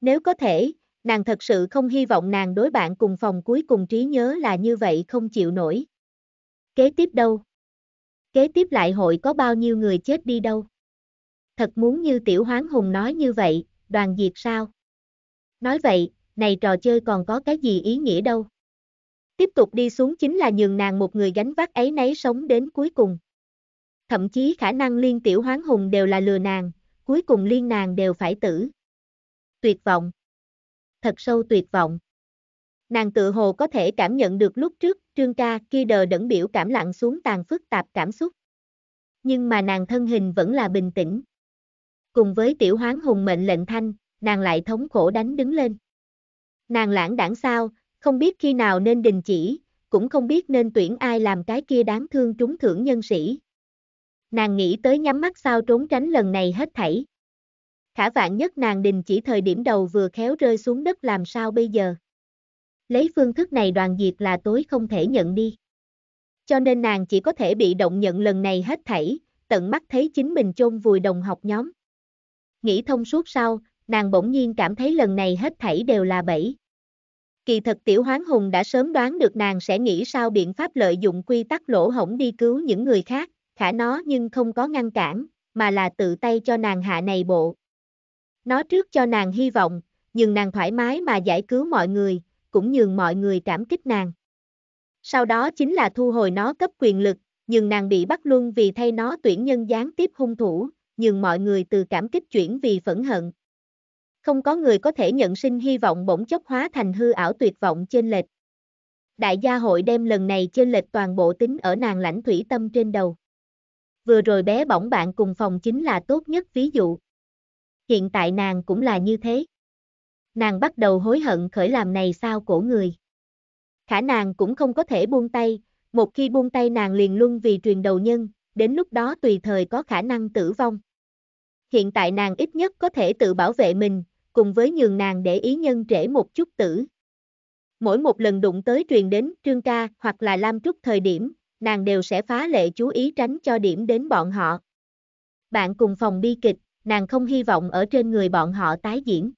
Nếu có thể, nàng thật sự không hy vọng nàng đối bạn cùng phòng cuối cùng trí nhớ là như vậy không chịu nổi. Kế tiếp đâu? Kế tiếp lại hội có bao nhiêu người chết đi đâu? Thật muốn như tiểu hoáng hùng nói như vậy, đoàn diệt sao? Nói vậy, này trò chơi còn có cái gì ý nghĩa đâu. Tiếp tục đi xuống chính là nhường nàng một người gánh vác ấy nấy sống đến cuối cùng. Thậm chí khả năng liên tiểu hoáng hùng đều là lừa nàng, cuối cùng liên nàng đều phải tử. Tuyệt vọng. Thật sâu tuyệt vọng. Nàng tự hồ có thể cảm nhận được lúc trước, trương ca kia đờ đẫn biểu cảm lặng xuống tàn phức tạp cảm xúc. Nhưng mà nàng thân hình vẫn là bình tĩnh. Cùng với tiểu hoáng hùng mệnh lệnh thanh, nàng lại thống khổ đánh đứng lên. Nàng lãng đảng sao, không biết khi nào nên đình chỉ, cũng không biết nên tuyển ai làm cái kia đáng thương trúng thưởng nhân sĩ. Nàng nghĩ tới nhắm mắt sao trốn tránh lần này hết thảy. Khả vạn nhất nàng đình chỉ thời điểm đầu vừa khéo rơi xuống đất làm sao bây giờ. Lấy phương thức này đoàn diệt là tối không thể nhận đi. Cho nên nàng chỉ có thể bị động nhận lần này hết thảy, tận mắt thấy chính mình chôn vùi đồng học nhóm. Nghĩ thông suốt sau, nàng bỗng nhiên cảm thấy lần này hết thảy đều là bẫy. Kỳ thật tiểu hoán hùng đã sớm đoán được nàng sẽ nghĩ sao biện pháp lợi dụng quy tắc lỗ hổng đi cứu những người khác, khả nó nhưng không có ngăn cản, mà là tự tay cho nàng hạ này bộ. Nó trước cho nàng hy vọng, nhưng nàng thoải mái mà giải cứu mọi người, cũng nhường mọi người cảm kích nàng. Sau đó chính là thu hồi nó cấp quyền lực, nhưng nàng bị bắt luôn vì thay nó tuyển nhân gián tiếp hung thủ, nhưng mọi người từ cảm kích chuyển vì phẫn hận, không có người có thể nhận sinh hy vọng bỗng chốc hóa thành hư ảo tuyệt vọng trên lệch. Đại gia hội đem lần này trên lệch toàn bộ tính ở nàng lãnh thủy tâm trên đầu. Vừa rồi bé bỏng bạn cùng phòng chính là tốt nhất ví dụ. Hiện tại nàng cũng là như thế. Nàng bắt đầu hối hận khởi làm này sao cổ người. Khả nàng cũng không có thể buông tay, một khi buông tay nàng liền luân vì truyền đầu nhân, đến lúc đó tùy thời có khả năng tử vong. Hiện tại nàng ít nhất có thể tự bảo vệ mình, cùng với nhường nàng để ý nhân trễ một chút tử. Mỗi một lần đụng tới truyền đến Trương Ca hoặc là Lam Trúc thời điểm, nàng đều sẽ phá lệ chú ý tránh cho điểm đến bọn họ. Bạn cùng phòng bi kịch, nàng không hy vọng ở trên người bọn họ tái diễn.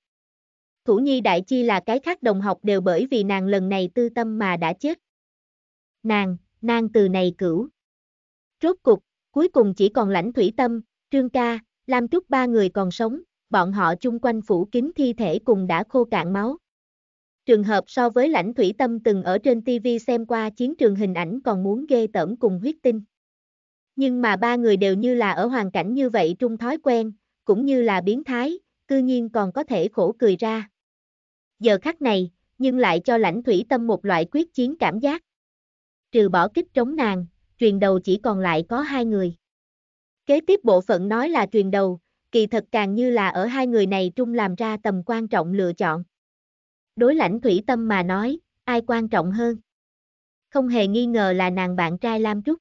Thủ Nhi Đại Chi là cái khác đồng học đều bởi vì nàng lần này tư tâm mà đã chết. Nàng, nàng từ này cửu. Rốt cục, cuối cùng chỉ còn lãnh thủy tâm, trương ca, lam trúc ba người còn sống, bọn họ chung quanh phủ kín thi thể cùng đã khô cạn máu. Trường hợp so với lãnh thủy tâm từng ở trên TV xem qua chiến trường hình ảnh còn muốn ghê tởm cùng huyết tinh. Nhưng mà ba người đều như là ở hoàn cảnh như vậy trung thói quen, cũng như là biến thái, cư nhiên còn có thể khổ cười ra. Giờ khắc này, nhưng lại cho lãnh thủy tâm một loại quyết chiến cảm giác. Trừ bỏ kích trống nàng, truyền đầu chỉ còn lại có hai người. Kế tiếp bộ phận nói là truyền đầu, kỳ thật càng như là ở hai người này trung làm ra tầm quan trọng lựa chọn. Đối lãnh thủy tâm mà nói, ai quan trọng hơn? Không hề nghi ngờ là nàng bạn trai Lam Trúc.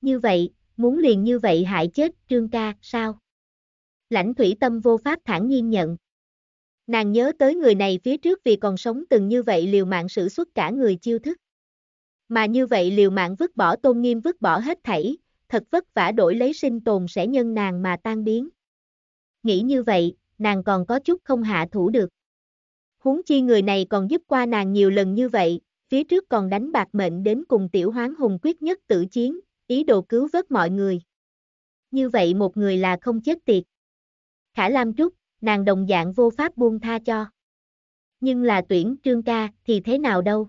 Như vậy, muốn liền như vậy hại chết Trương ca, sao? Lãnh thủy tâm vô pháp thản nhiên nhận. Nàng nhớ tới người này phía trước vì còn sống từng như vậy liều mạng sử xuất cả người chiêu thức. Mà như vậy liều mạng vứt bỏ tôn nghiêm vứt bỏ hết thảy, thật vất vả đổi lấy sinh tồn sẽ nhân nàng mà tan biến nghĩ như vậy, nàng còn có chút không hạ thủ được. Huống chi người này còn giúp qua nàng nhiều lần như vậy, phía trước còn đánh bạc mệnh đến cùng tiểu hoáng hùng quyết nhất tử chiến, ý đồ cứu vớt mọi người. Như vậy một người là không chết tiệt. Khả Lam Trúc, nàng đồng dạng vô pháp buông tha cho. Nhưng là tuyển trương ca thì thế nào đâu.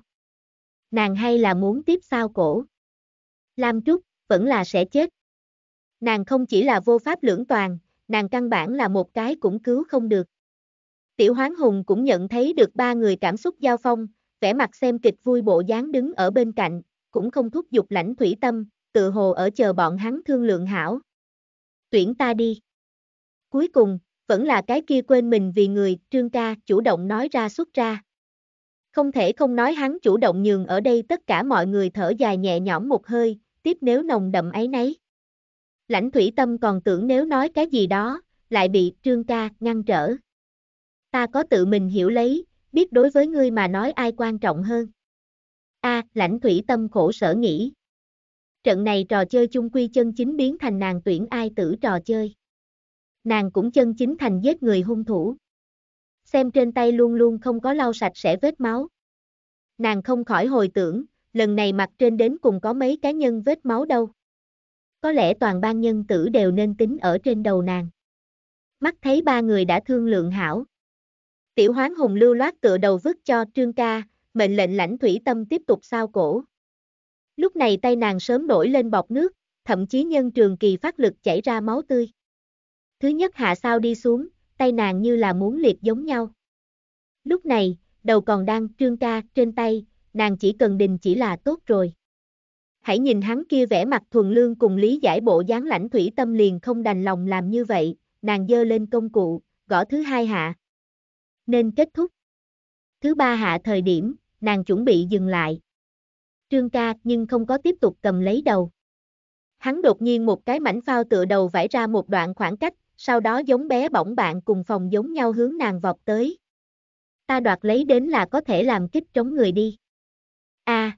Nàng hay là muốn tiếp sao cổ. Lam Trúc, vẫn là sẽ chết. Nàng không chỉ là vô pháp lưỡng toàn, nàng căn bản là một cái cũng cứu không được. Tiểu Hoán Hùng cũng nhận thấy được ba người cảm xúc giao phong, vẻ mặt xem kịch vui bộ dáng đứng ở bên cạnh, cũng không thúc giục lãnh thủy tâm, tự hồ ở chờ bọn hắn thương lượng hảo. Tuyển ta đi. Cuối cùng, vẫn là cái kia quên mình vì người, Trương ca chủ động nói ra xuất ra. Không thể không nói hắn chủ động nhường ở đây tất cả mọi người thở dài nhẹ nhõm một hơi, tiếp nếu nồng đậm ấy nấy. Lãnh thủy tâm còn tưởng nếu nói cái gì đó, lại bị trương ca ngăn trở. Ta có tự mình hiểu lấy, biết đối với ngươi mà nói ai quan trọng hơn. A, lãnh thủy tâm khổ sở nghĩ. Trận này trò chơi chung quy chân chính biến thành nàng tuyển ai tử trò chơi. Nàng cũng chân chính thành giết người hung thủ. Xem trên tay luôn luôn không có lau sạch sẽ vết máu. Nàng không khỏi hồi tưởng, lần này mặt trên đến cùng có mấy cá nhân vết máu đâu có lẽ toàn ban nhân tử đều nên tính ở trên đầu nàng. Mắt thấy ba người đã thương lượng hảo. Tiểu hoán hùng lưu loát tựa đầu vứt cho trương ca, mệnh lệnh lãnh thủy tâm tiếp tục sao cổ. Lúc này tay nàng sớm nổi lên bọc nước, thậm chí nhân trường kỳ phát lực chảy ra máu tươi. Thứ nhất hạ sao đi xuống, tay nàng như là muốn liệt giống nhau. Lúc này, đầu còn đang trương ca trên tay, nàng chỉ cần đình chỉ là tốt rồi hãy nhìn hắn kia vẻ mặt thuần lương cùng lý giải bộ dáng lãnh thủy tâm liền không đành lòng làm như vậy, nàng dơ lên công cụ, gõ thứ hai hạ. Nên kết thúc. Thứ ba hạ thời điểm, nàng chuẩn bị dừng lại. Trương ca nhưng không có tiếp tục cầm lấy đầu. Hắn đột nhiên một cái mảnh phao tựa đầu vải ra một đoạn khoảng cách, sau đó giống bé bỏng bạn cùng phòng giống nhau hướng nàng vọt tới. Ta đoạt lấy đến là có thể làm kích chống người đi. a à,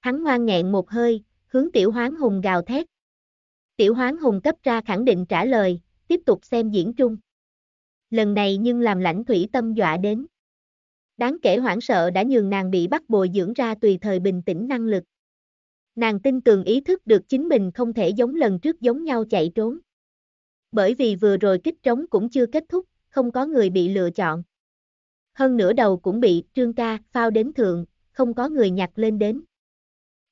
hắn ngoan nghẹn một hơi, hướng tiểu hoán hùng gào thét. Tiểu hoán hùng cấp ra khẳng định trả lời, tiếp tục xem diễn trung. Lần này nhưng làm lãnh thủy tâm dọa đến. Đáng kể hoảng sợ đã nhường nàng bị bắt bồi dưỡng ra tùy thời bình tĩnh năng lực. Nàng tin tường ý thức được chính mình không thể giống lần trước giống nhau chạy trốn. Bởi vì vừa rồi kích trống cũng chưa kết thúc, không có người bị lựa chọn. Hơn nửa đầu cũng bị trương ca phao đến thượng, không có người nhặt lên đến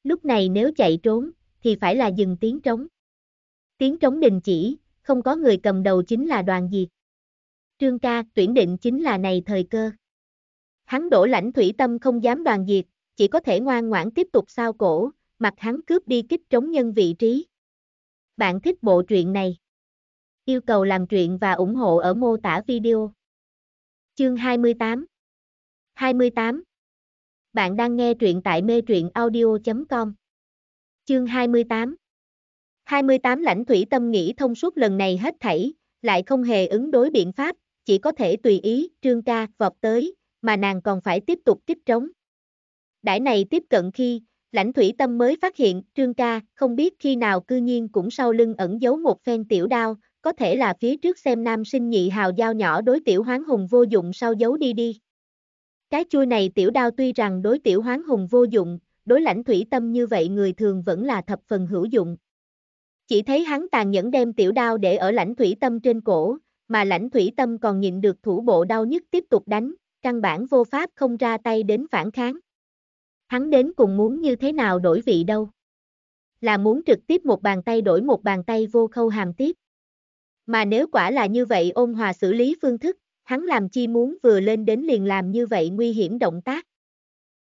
lúc này nếu chạy trốn, thì phải là dừng tiếng trống. Tiếng trống đình chỉ, không có người cầm đầu chính là đoàn diệt. Trương ca tuyển định chính là này thời cơ. Hắn đổ lãnh thủy tâm không dám đoàn diệt, chỉ có thể ngoan ngoãn tiếp tục sao cổ, mặt hắn cướp đi kích trống nhân vị trí. Bạn thích bộ truyện này? Yêu cầu làm truyện và ủng hộ ở mô tả video. Chương 28 28 bạn đang nghe truyện tại mê truyện audio.com. Chương 28 28 lãnh thủy tâm nghĩ thông suốt lần này hết thảy, lại không hề ứng đối biện pháp, chỉ có thể tùy ý, trương ca, vọt tới, mà nàng còn phải tiếp tục kích trống. Đãi này tiếp cận khi, lãnh thủy tâm mới phát hiện, trương ca, không biết khi nào cư nhiên cũng sau lưng ẩn giấu một phen tiểu đao, có thể là phía trước xem nam sinh nhị hào giao nhỏ đối tiểu hoáng hùng vô dụng sau giấu đi đi. Cái chui này tiểu đao tuy rằng đối tiểu hoán hùng vô dụng, đối lãnh thủy tâm như vậy người thường vẫn là thập phần hữu dụng. Chỉ thấy hắn tàn nhẫn đem tiểu đao để ở lãnh thủy tâm trên cổ, mà lãnh thủy tâm còn nhịn được thủ bộ đau nhức tiếp tục đánh, căn bản vô pháp không ra tay đến phản kháng. Hắn đến cùng muốn như thế nào đổi vị đâu? Là muốn trực tiếp một bàn tay đổi một bàn tay vô khâu hàm tiếp. Mà nếu quả là như vậy ôn hòa xử lý phương thức, hắn làm chi muốn vừa lên đến liền làm như vậy nguy hiểm động tác.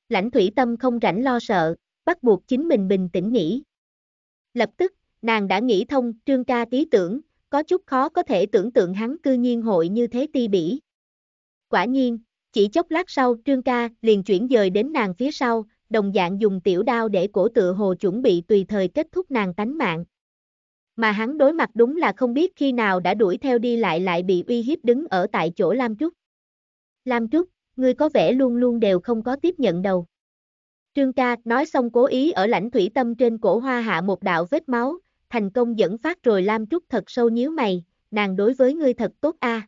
Lãnh thủy tâm không rảnh lo sợ, bắt buộc chính mình bình tĩnh nghĩ. Lập tức, nàng đã nghĩ thông trương ca tí tưởng, có chút khó có thể tưởng tượng hắn cư nhiên hội như thế ti bỉ. Quả nhiên, chỉ chốc lát sau trương ca liền chuyển dời đến nàng phía sau, đồng dạng dùng tiểu đao để cổ tựa hồ chuẩn bị tùy thời kết thúc nàng tánh mạng mà hắn đối mặt đúng là không biết khi nào đã đuổi theo đi lại lại bị uy hiếp đứng ở tại chỗ Lam Trúc. Lam Trúc, ngươi có vẻ luôn luôn đều không có tiếp nhận đầu. Trương ca nói xong cố ý ở lãnh thủy tâm trên cổ hoa hạ một đạo vết máu, thành công dẫn phát rồi Lam Trúc thật sâu nhíu mày, nàng đối với ngươi thật tốt a. À.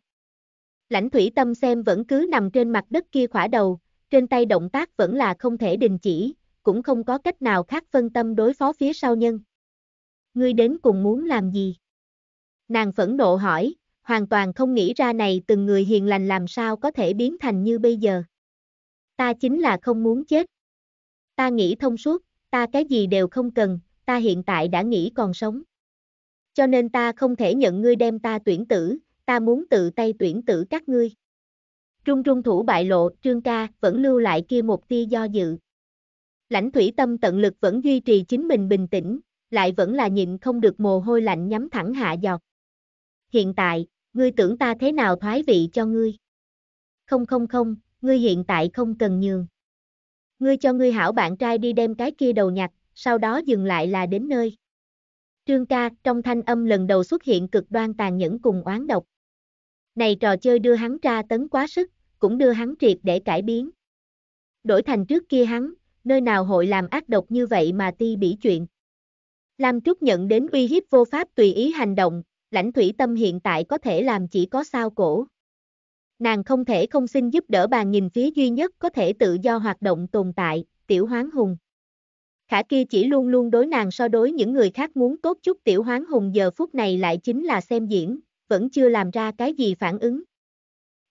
Lãnh thủy tâm xem vẫn cứ nằm trên mặt đất kia khỏa đầu, trên tay động tác vẫn là không thể đình chỉ, cũng không có cách nào khác phân tâm đối phó phía sau nhân ngươi đến cùng muốn làm gì? Nàng phẫn nộ hỏi, hoàn toàn không nghĩ ra này từng người hiền lành làm sao có thể biến thành như bây giờ. Ta chính là không muốn chết. Ta nghĩ thông suốt, ta cái gì đều không cần, ta hiện tại đã nghĩ còn sống. Cho nên ta không thể nhận ngươi đem ta tuyển tử, ta muốn tự tay tuyển tử các ngươi. Trung trung thủ bại lộ, trương ca, vẫn lưu lại kia một tia do dự. Lãnh thủy tâm tận lực vẫn duy trì chính mình bình tĩnh, lại vẫn là nhịn không được mồ hôi lạnh nhắm thẳng hạ giọt. Hiện tại, ngươi tưởng ta thế nào thoái vị cho ngươi? Không không không, ngươi hiện tại không cần nhường. Ngươi cho ngươi hảo bạn trai đi đem cái kia đầu nhặt, sau đó dừng lại là đến nơi. Trương ca, trong thanh âm lần đầu xuất hiện cực đoan tàn nhẫn cùng oán độc. Này trò chơi đưa hắn ra tấn quá sức, cũng đưa hắn triệt để cải biến. Đổi thành trước kia hắn, nơi nào hội làm ác độc như vậy mà ti bỉ chuyện. Lam Trúc nhận đến uy hiếp vô pháp tùy ý hành động, lãnh thủy tâm hiện tại có thể làm chỉ có sao cổ. Nàng không thể không xin giúp đỡ bà nhìn phía duy nhất có thể tự do hoạt động tồn tại, tiểu hoáng hùng. Khả kia chỉ luôn luôn đối nàng so đối những người khác muốn tốt chút tiểu hoáng hùng giờ phút này lại chính là xem diễn, vẫn chưa làm ra cái gì phản ứng.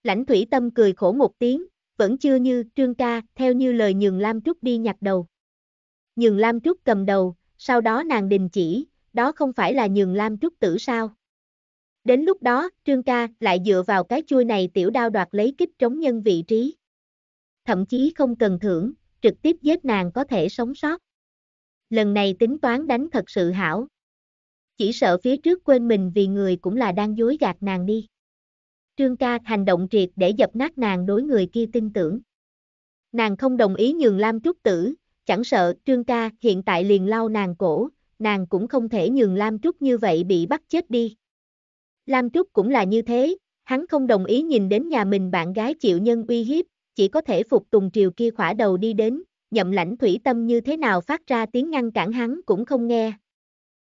Lãnh thủy tâm cười khổ một tiếng, vẫn chưa như trương ca, theo như lời nhường Lam Trúc đi nhặt đầu. Nhường Lam Trúc cầm đầu, sau đó nàng đình chỉ, đó không phải là nhường lam trúc tử sao. Đến lúc đó, Trương Ca lại dựa vào cái chui này tiểu đao đoạt lấy kích trống nhân vị trí. Thậm chí không cần thưởng, trực tiếp giết nàng có thể sống sót. Lần này tính toán đánh thật sự hảo. Chỉ sợ phía trước quên mình vì người cũng là đang dối gạt nàng đi. Trương Ca hành động triệt để dập nát nàng đối người kia tin tưởng. Nàng không đồng ý nhường Lam Trúc Tử, chẳng sợ Trương ca hiện tại liền lau nàng cổ, nàng cũng không thể nhường Lam Trúc như vậy bị bắt chết đi. Lam Trúc cũng là như thế, hắn không đồng ý nhìn đến nhà mình bạn gái chịu nhân uy hiếp, chỉ có thể phục tùng triều kia khỏa đầu đi đến, nhậm lãnh thủy tâm như thế nào phát ra tiếng ngăn cản hắn cũng không nghe.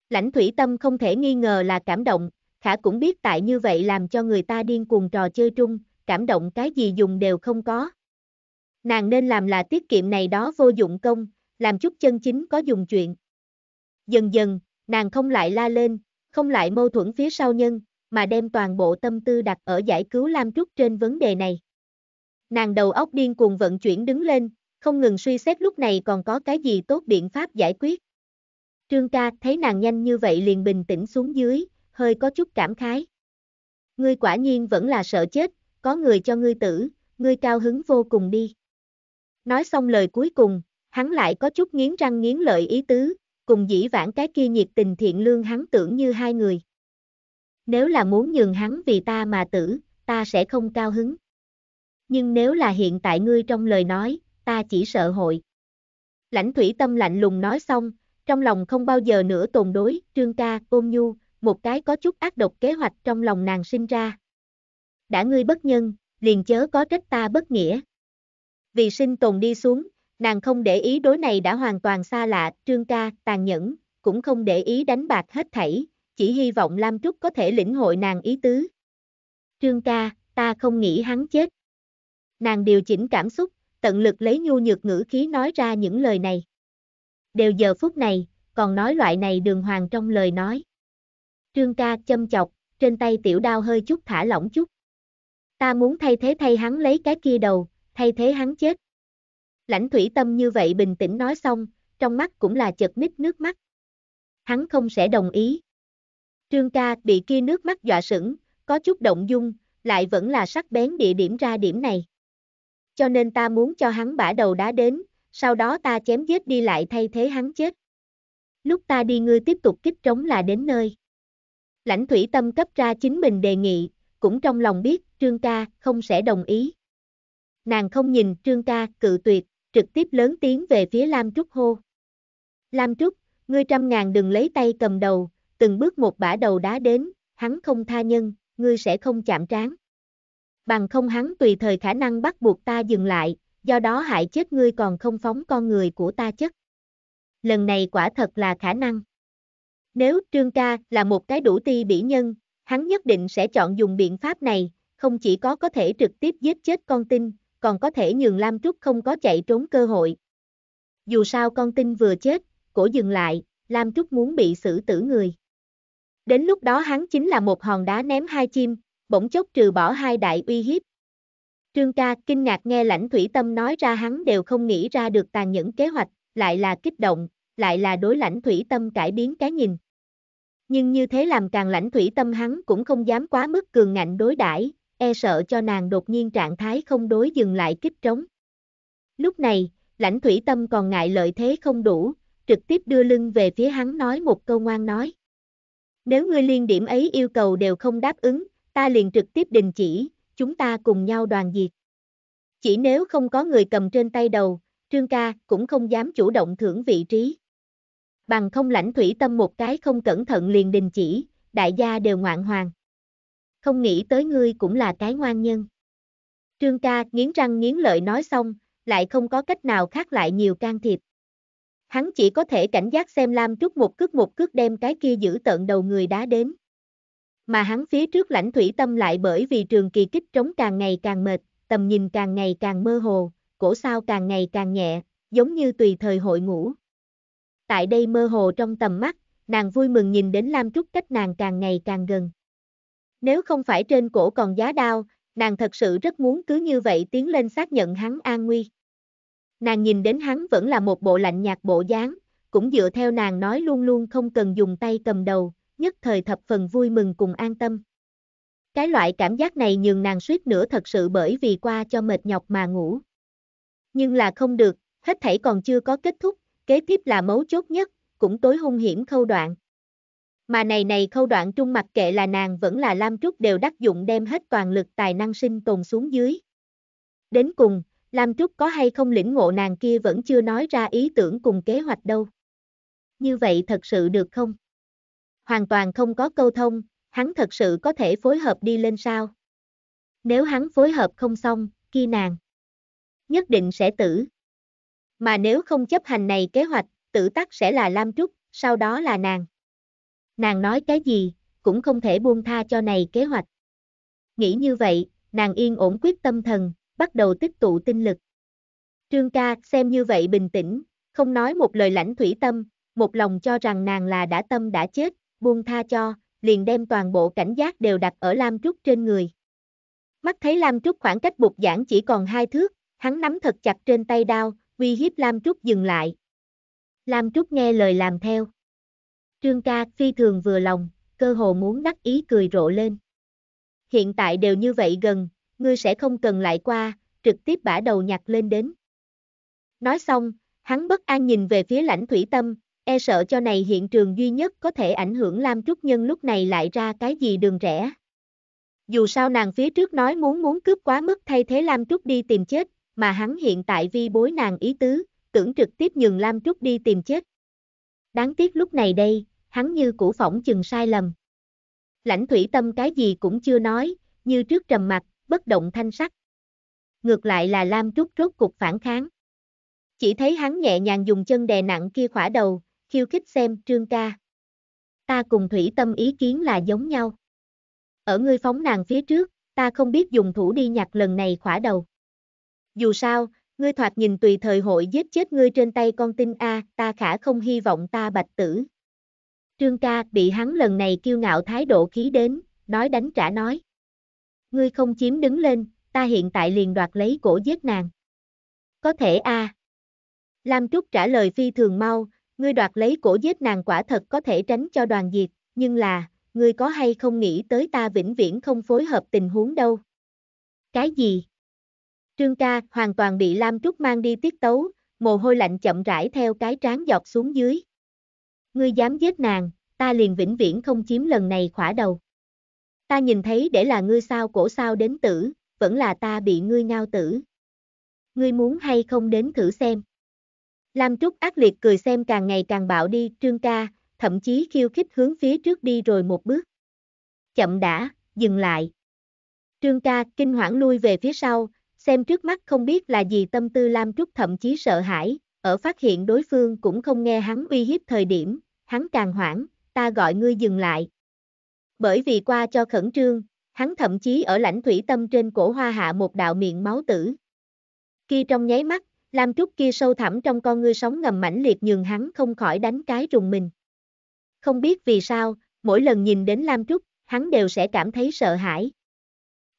Lãnh thủy tâm không thể nghi ngờ là cảm động, khả cũng biết tại như vậy làm cho người ta điên cuồng trò chơi trung, cảm động cái gì dùng đều không có. Nàng nên làm là tiết kiệm này đó vô dụng công, làm chút chân chính có dùng chuyện. Dần dần, nàng không lại la lên, không lại mâu thuẫn phía sau nhân, mà đem toàn bộ tâm tư đặt ở giải cứu Lam Trúc trên vấn đề này. Nàng đầu óc điên cuồng vận chuyển đứng lên, không ngừng suy xét lúc này còn có cái gì tốt biện pháp giải quyết. Trương ca thấy nàng nhanh như vậy liền bình tĩnh xuống dưới, hơi có chút cảm khái. Ngươi quả nhiên vẫn là sợ chết, có người cho ngươi tử, ngươi cao hứng vô cùng đi nói xong lời cuối cùng, hắn lại có chút nghiến răng nghiến lợi ý tứ, cùng dĩ vãng cái kia nhiệt tình thiện lương hắn tưởng như hai người. Nếu là muốn nhường hắn vì ta mà tử, ta sẽ không cao hứng. Nhưng nếu là hiện tại ngươi trong lời nói, ta chỉ sợ hội. Lãnh thủy tâm lạnh lùng nói xong, trong lòng không bao giờ nữa tồn đối, trương ca, ôm nhu, một cái có chút ác độc kế hoạch trong lòng nàng sinh ra. Đã ngươi bất nhân, liền chớ có trách ta bất nghĩa vì sinh tồn đi xuống, nàng không để ý đối này đã hoàn toàn xa lạ, trương ca, tàn nhẫn, cũng không để ý đánh bạc hết thảy, chỉ hy vọng Lam Trúc có thể lĩnh hội nàng ý tứ. Trương ca, ta không nghĩ hắn chết. Nàng điều chỉnh cảm xúc, tận lực lấy nhu nhược ngữ khí nói ra những lời này. Đều giờ phút này, còn nói loại này đường hoàng trong lời nói. Trương ca châm chọc, trên tay tiểu đao hơi chút thả lỏng chút. Ta muốn thay thế thay hắn lấy cái kia đầu, thay thế hắn chết. Lãnh thủy tâm như vậy bình tĩnh nói xong, trong mắt cũng là chật nít nước mắt. Hắn không sẽ đồng ý. Trương ca bị kia nước mắt dọa sững, có chút động dung, lại vẫn là sắc bén địa điểm ra điểm này. Cho nên ta muốn cho hắn bả đầu đá đến, sau đó ta chém giết đi lại thay thế hắn chết. Lúc ta đi ngươi tiếp tục kích trống là đến nơi. Lãnh thủy tâm cấp ra chính mình đề nghị, cũng trong lòng biết Trương ca không sẽ đồng ý nàng không nhìn Trương ca cự tuyệt, trực tiếp lớn tiếng về phía Lam Trúc hô. Lam Trúc, ngươi trăm ngàn đừng lấy tay cầm đầu, từng bước một bả đầu đá đến, hắn không tha nhân, ngươi sẽ không chạm trán. Bằng không hắn tùy thời khả năng bắt buộc ta dừng lại, do đó hại chết ngươi còn không phóng con người của ta chất. Lần này quả thật là khả năng. Nếu Trương Ca là một cái đủ ti bỉ nhân, hắn nhất định sẽ chọn dùng biện pháp này, không chỉ có có thể trực tiếp giết chết con tin, còn có thể nhường Lam Trúc không có chạy trốn cơ hội. Dù sao con tin vừa chết, cổ dừng lại, Lam Trúc muốn bị xử tử người. Đến lúc đó hắn chính là một hòn đá ném hai chim, bỗng chốc trừ bỏ hai đại uy hiếp. Trương ca kinh ngạc nghe lãnh thủy tâm nói ra hắn đều không nghĩ ra được tàn nhẫn kế hoạch, lại là kích động, lại là đối lãnh thủy tâm cải biến cái nhìn. Nhưng như thế làm càng lãnh thủy tâm hắn cũng không dám quá mức cường ngạnh đối đãi e sợ cho nàng đột nhiên trạng thái không đối dừng lại kích trống. Lúc này, lãnh thủy tâm còn ngại lợi thế không đủ, trực tiếp đưa lưng về phía hắn nói một câu ngoan nói. Nếu ngươi liên điểm ấy yêu cầu đều không đáp ứng, ta liền trực tiếp đình chỉ, chúng ta cùng nhau đoàn diệt. Chỉ nếu không có người cầm trên tay đầu, Trương ca cũng không dám chủ động thưởng vị trí. Bằng không lãnh thủy tâm một cái không cẩn thận liền đình chỉ, đại gia đều ngoạn hoàng không nghĩ tới ngươi cũng là cái ngoan nhân. Trương ca nghiến răng nghiến lợi nói xong, lại không có cách nào khác lại nhiều can thiệp. Hắn chỉ có thể cảnh giác xem Lam Trúc một cước một cước đem cái kia giữ tận đầu người đá đến. Mà hắn phía trước lãnh thủy tâm lại bởi vì trường kỳ kích trống càng ngày càng mệt, tầm nhìn càng ngày càng mơ hồ, cổ sao càng ngày càng nhẹ, giống như tùy thời hội ngủ. Tại đây mơ hồ trong tầm mắt, nàng vui mừng nhìn đến Lam Trúc cách nàng càng ngày càng gần. Nếu không phải trên cổ còn giá đao, nàng thật sự rất muốn cứ như vậy tiến lên xác nhận hắn an nguy. Nàng nhìn đến hắn vẫn là một bộ lạnh nhạt bộ dáng, cũng dựa theo nàng nói luôn luôn không cần dùng tay cầm đầu, nhất thời thập phần vui mừng cùng an tâm. Cái loại cảm giác này nhường nàng suýt nữa thật sự bởi vì qua cho mệt nhọc mà ngủ. Nhưng là không được, hết thảy còn chưa có kết thúc, kế tiếp là mấu chốt nhất, cũng tối hung hiểm khâu đoạn mà này này khâu đoạn trung mặc kệ là nàng vẫn là Lam Trúc đều đắc dụng đem hết toàn lực tài năng sinh tồn xuống dưới. Đến cùng, Lam Trúc có hay không lĩnh ngộ nàng kia vẫn chưa nói ra ý tưởng cùng kế hoạch đâu. Như vậy thật sự được không? Hoàn toàn không có câu thông, hắn thật sự có thể phối hợp đi lên sao? Nếu hắn phối hợp không xong, kia nàng nhất định sẽ tử. Mà nếu không chấp hành này kế hoạch, tử tắc sẽ là Lam Trúc, sau đó là nàng nàng nói cái gì, cũng không thể buông tha cho này kế hoạch. Nghĩ như vậy, nàng yên ổn quyết tâm thần, bắt đầu tích tụ tinh lực. Trương ca xem như vậy bình tĩnh, không nói một lời lãnh thủy tâm, một lòng cho rằng nàng là đã tâm đã chết, buông tha cho, liền đem toàn bộ cảnh giác đều đặt ở Lam Trúc trên người. Mắt thấy Lam Trúc khoảng cách bục giảng chỉ còn hai thước, hắn nắm thật chặt trên tay đao, uy hiếp Lam Trúc dừng lại. Lam Trúc nghe lời làm theo. Trương ca phi thường vừa lòng, cơ hồ muốn đắc ý cười rộ lên. Hiện tại đều như vậy gần, ngươi sẽ không cần lại qua, trực tiếp bả đầu nhặt lên đến. Nói xong, hắn bất an nhìn về phía lãnh thủy tâm, e sợ cho này hiện trường duy nhất có thể ảnh hưởng Lam Trúc Nhân lúc này lại ra cái gì đường rẻ. Dù sao nàng phía trước nói muốn muốn cướp quá mức thay thế Lam Trúc đi tìm chết, mà hắn hiện tại vi bối nàng ý tứ, tưởng trực tiếp nhường Lam Trúc đi tìm chết. Đáng tiếc lúc này đây, hắn như cũ phỏng chừng sai lầm. Lãnh thủy tâm cái gì cũng chưa nói, như trước trầm mặt, bất động thanh sắc. Ngược lại là Lam Trúc rốt cục phản kháng. Chỉ thấy hắn nhẹ nhàng dùng chân đè nặng kia khỏa đầu, khiêu khích xem trương ca. Ta cùng thủy tâm ý kiến là giống nhau. Ở ngươi phóng nàng phía trước, ta không biết dùng thủ đi nhặt lần này khỏa đầu. Dù sao, ngươi thoạt nhìn tùy thời hội giết chết ngươi trên tay con tin A, ta khả không hy vọng ta bạch tử. Trương ca bị hắn lần này kiêu ngạo thái độ khí đến, nói đánh trả nói. Ngươi không chiếm đứng lên, ta hiện tại liền đoạt lấy cổ giết nàng. Có thể a à. Lam Trúc trả lời phi thường mau, ngươi đoạt lấy cổ giết nàng quả thật có thể tránh cho đoàn diệt, nhưng là, ngươi có hay không nghĩ tới ta vĩnh viễn không phối hợp tình huống đâu. Cái gì? Trương ca hoàn toàn bị Lam Trúc mang đi tiết tấu, mồ hôi lạnh chậm rãi theo cái trán giọt xuống dưới ngươi dám giết nàng, ta liền vĩnh viễn không chiếm lần này khỏa đầu. Ta nhìn thấy để là ngươi sao cổ sao đến tử, vẫn là ta bị ngươi ngao tử. Ngươi muốn hay không đến thử xem. Lam Trúc ác liệt cười xem càng ngày càng bạo đi, trương ca, thậm chí khiêu khích hướng phía trước đi rồi một bước. Chậm đã, dừng lại. Trương ca kinh hoảng lui về phía sau, xem trước mắt không biết là gì tâm tư Lam Trúc thậm chí sợ hãi, ở phát hiện đối phương cũng không nghe hắn uy hiếp thời điểm, hắn càng hoảng, ta gọi ngươi dừng lại. Bởi vì qua cho khẩn trương, hắn thậm chí ở lãnh thủy tâm trên cổ hoa hạ một đạo miệng máu tử. Khi trong nháy mắt, Lam Trúc kia sâu thẳm trong con ngươi sóng ngầm mãnh liệt nhường hắn không khỏi đánh cái rùng mình. Không biết vì sao, mỗi lần nhìn đến Lam Trúc, hắn đều sẽ cảm thấy sợ hãi.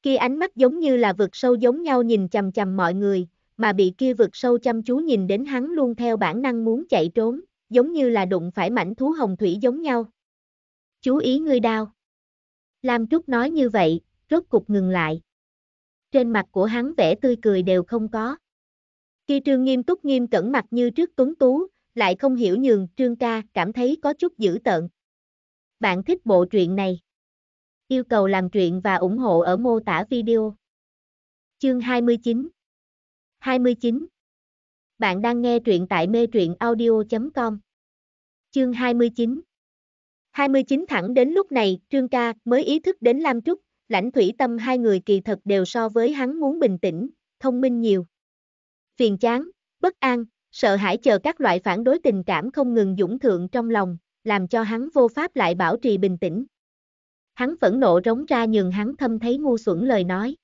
Khi ánh mắt giống như là vực sâu giống nhau nhìn chầm chầm mọi người, mà bị kia vực sâu chăm chú nhìn đến hắn luôn theo bản năng muốn chạy trốn, giống như là đụng phải mảnh thú hồng thủy giống nhau. Chú ý ngươi đau. Lam Trúc nói như vậy, rốt cục ngừng lại. Trên mặt của hắn vẻ tươi cười đều không có. Kia trương nghiêm túc nghiêm cẩn mặt như trước tuấn tú, lại không hiểu nhường trương ca cảm thấy có chút dữ tợn. Bạn thích bộ truyện này. Yêu cầu làm truyện và ủng hộ ở mô tả video. Chương 29 29. Bạn đang nghe truyện tại mê truyện audio.com. Chương 29. 29 thẳng đến lúc này, Trương Ca mới ý thức đến Lam Trúc, Lãnh Thủy Tâm hai người kỳ thật đều so với hắn muốn bình tĩnh, thông minh nhiều. Phiền chán, bất an, sợ hãi chờ các loại phản đối tình cảm không ngừng dũng thượng trong lòng, làm cho hắn vô pháp lại bảo trì bình tĩnh. Hắn phẫn nộ rống ra nhường hắn thâm thấy ngu xuẩn lời nói.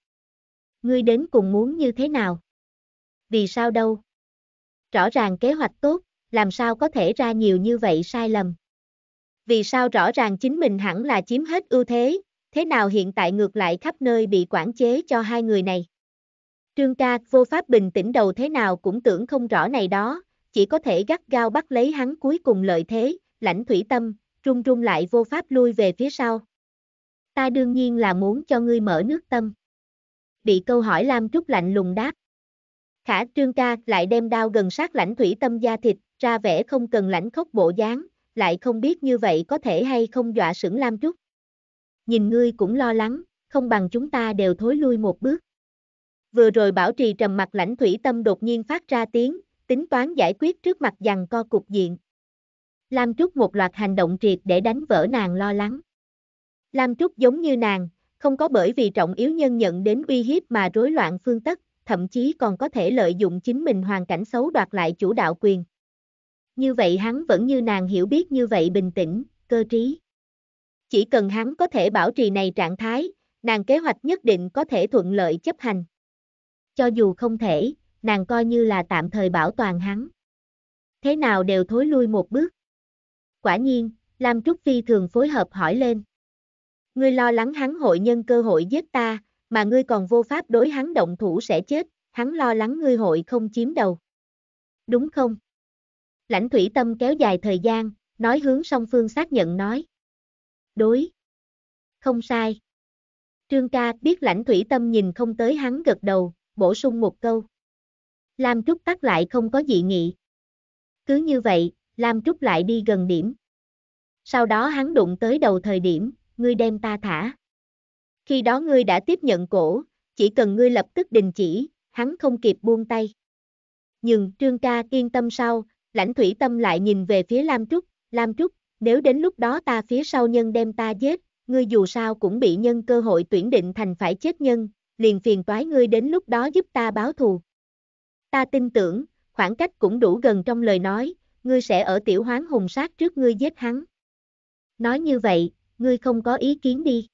Ngươi đến cùng muốn như thế nào? vì sao đâu? Rõ ràng kế hoạch tốt, làm sao có thể ra nhiều như vậy sai lầm? Vì sao rõ ràng chính mình hẳn là chiếm hết ưu thế, thế nào hiện tại ngược lại khắp nơi bị quản chế cho hai người này? Trương ca vô pháp bình tĩnh đầu thế nào cũng tưởng không rõ này đó, chỉ có thể gắt gao bắt lấy hắn cuối cùng lợi thế, lãnh thủy tâm, trung trung lại vô pháp lui về phía sau. Ta đương nhiên là muốn cho ngươi mở nước tâm. Bị câu hỏi Lam Trúc lạnh lùng đáp. Khả trương ca lại đem đao gần sát lãnh thủy tâm da thịt, ra vẻ không cần lãnh khốc bộ dáng, lại không biết như vậy có thể hay không dọa sững Lam Trúc. Nhìn ngươi cũng lo lắng, không bằng chúng ta đều thối lui một bước. Vừa rồi bảo trì trầm mặt lãnh thủy tâm đột nhiên phát ra tiếng, tính toán giải quyết trước mặt dằn co cục diện. Lam Trúc một loạt hành động triệt để đánh vỡ nàng lo lắng. Lam Trúc giống như nàng, không có bởi vì trọng yếu nhân nhận đến uy hiếp mà rối loạn phương tất, thậm chí còn có thể lợi dụng chính mình hoàn cảnh xấu đoạt lại chủ đạo quyền. Như vậy hắn vẫn như nàng hiểu biết như vậy bình tĩnh, cơ trí. Chỉ cần hắn có thể bảo trì này trạng thái, nàng kế hoạch nhất định có thể thuận lợi chấp hành. Cho dù không thể, nàng coi như là tạm thời bảo toàn hắn. Thế nào đều thối lui một bước. Quả nhiên, Lam Trúc Phi thường phối hợp hỏi lên. Ngươi lo lắng hắn hội nhân cơ hội giết ta, mà ngươi còn vô pháp đối hắn động thủ sẽ chết, hắn lo lắng ngươi hội không chiếm đầu. Đúng không? Lãnh thủy tâm kéo dài thời gian, nói hướng song phương xác nhận nói. Đối. Không sai. Trương ca biết lãnh thủy tâm nhìn không tới hắn gật đầu, bổ sung một câu. Lam Trúc tắt lại không có dị nghị. Cứ như vậy, Lam Trúc lại đi gần điểm. Sau đó hắn đụng tới đầu thời điểm, ngươi đem ta thả. Khi đó ngươi đã tiếp nhận cổ, chỉ cần ngươi lập tức đình chỉ, hắn không kịp buông tay. Nhưng Trương Ca yên tâm sau, lãnh thủy tâm lại nhìn về phía Lam Trúc, Lam Trúc, nếu đến lúc đó ta phía sau nhân đem ta giết, ngươi dù sao cũng bị nhân cơ hội tuyển định thành phải chết nhân, liền phiền toái ngươi đến lúc đó giúp ta báo thù. Ta tin tưởng, khoảng cách cũng đủ gần trong lời nói, ngươi sẽ ở tiểu hoán hùng sát trước ngươi giết hắn. Nói như vậy, ngươi không có ý kiến đi.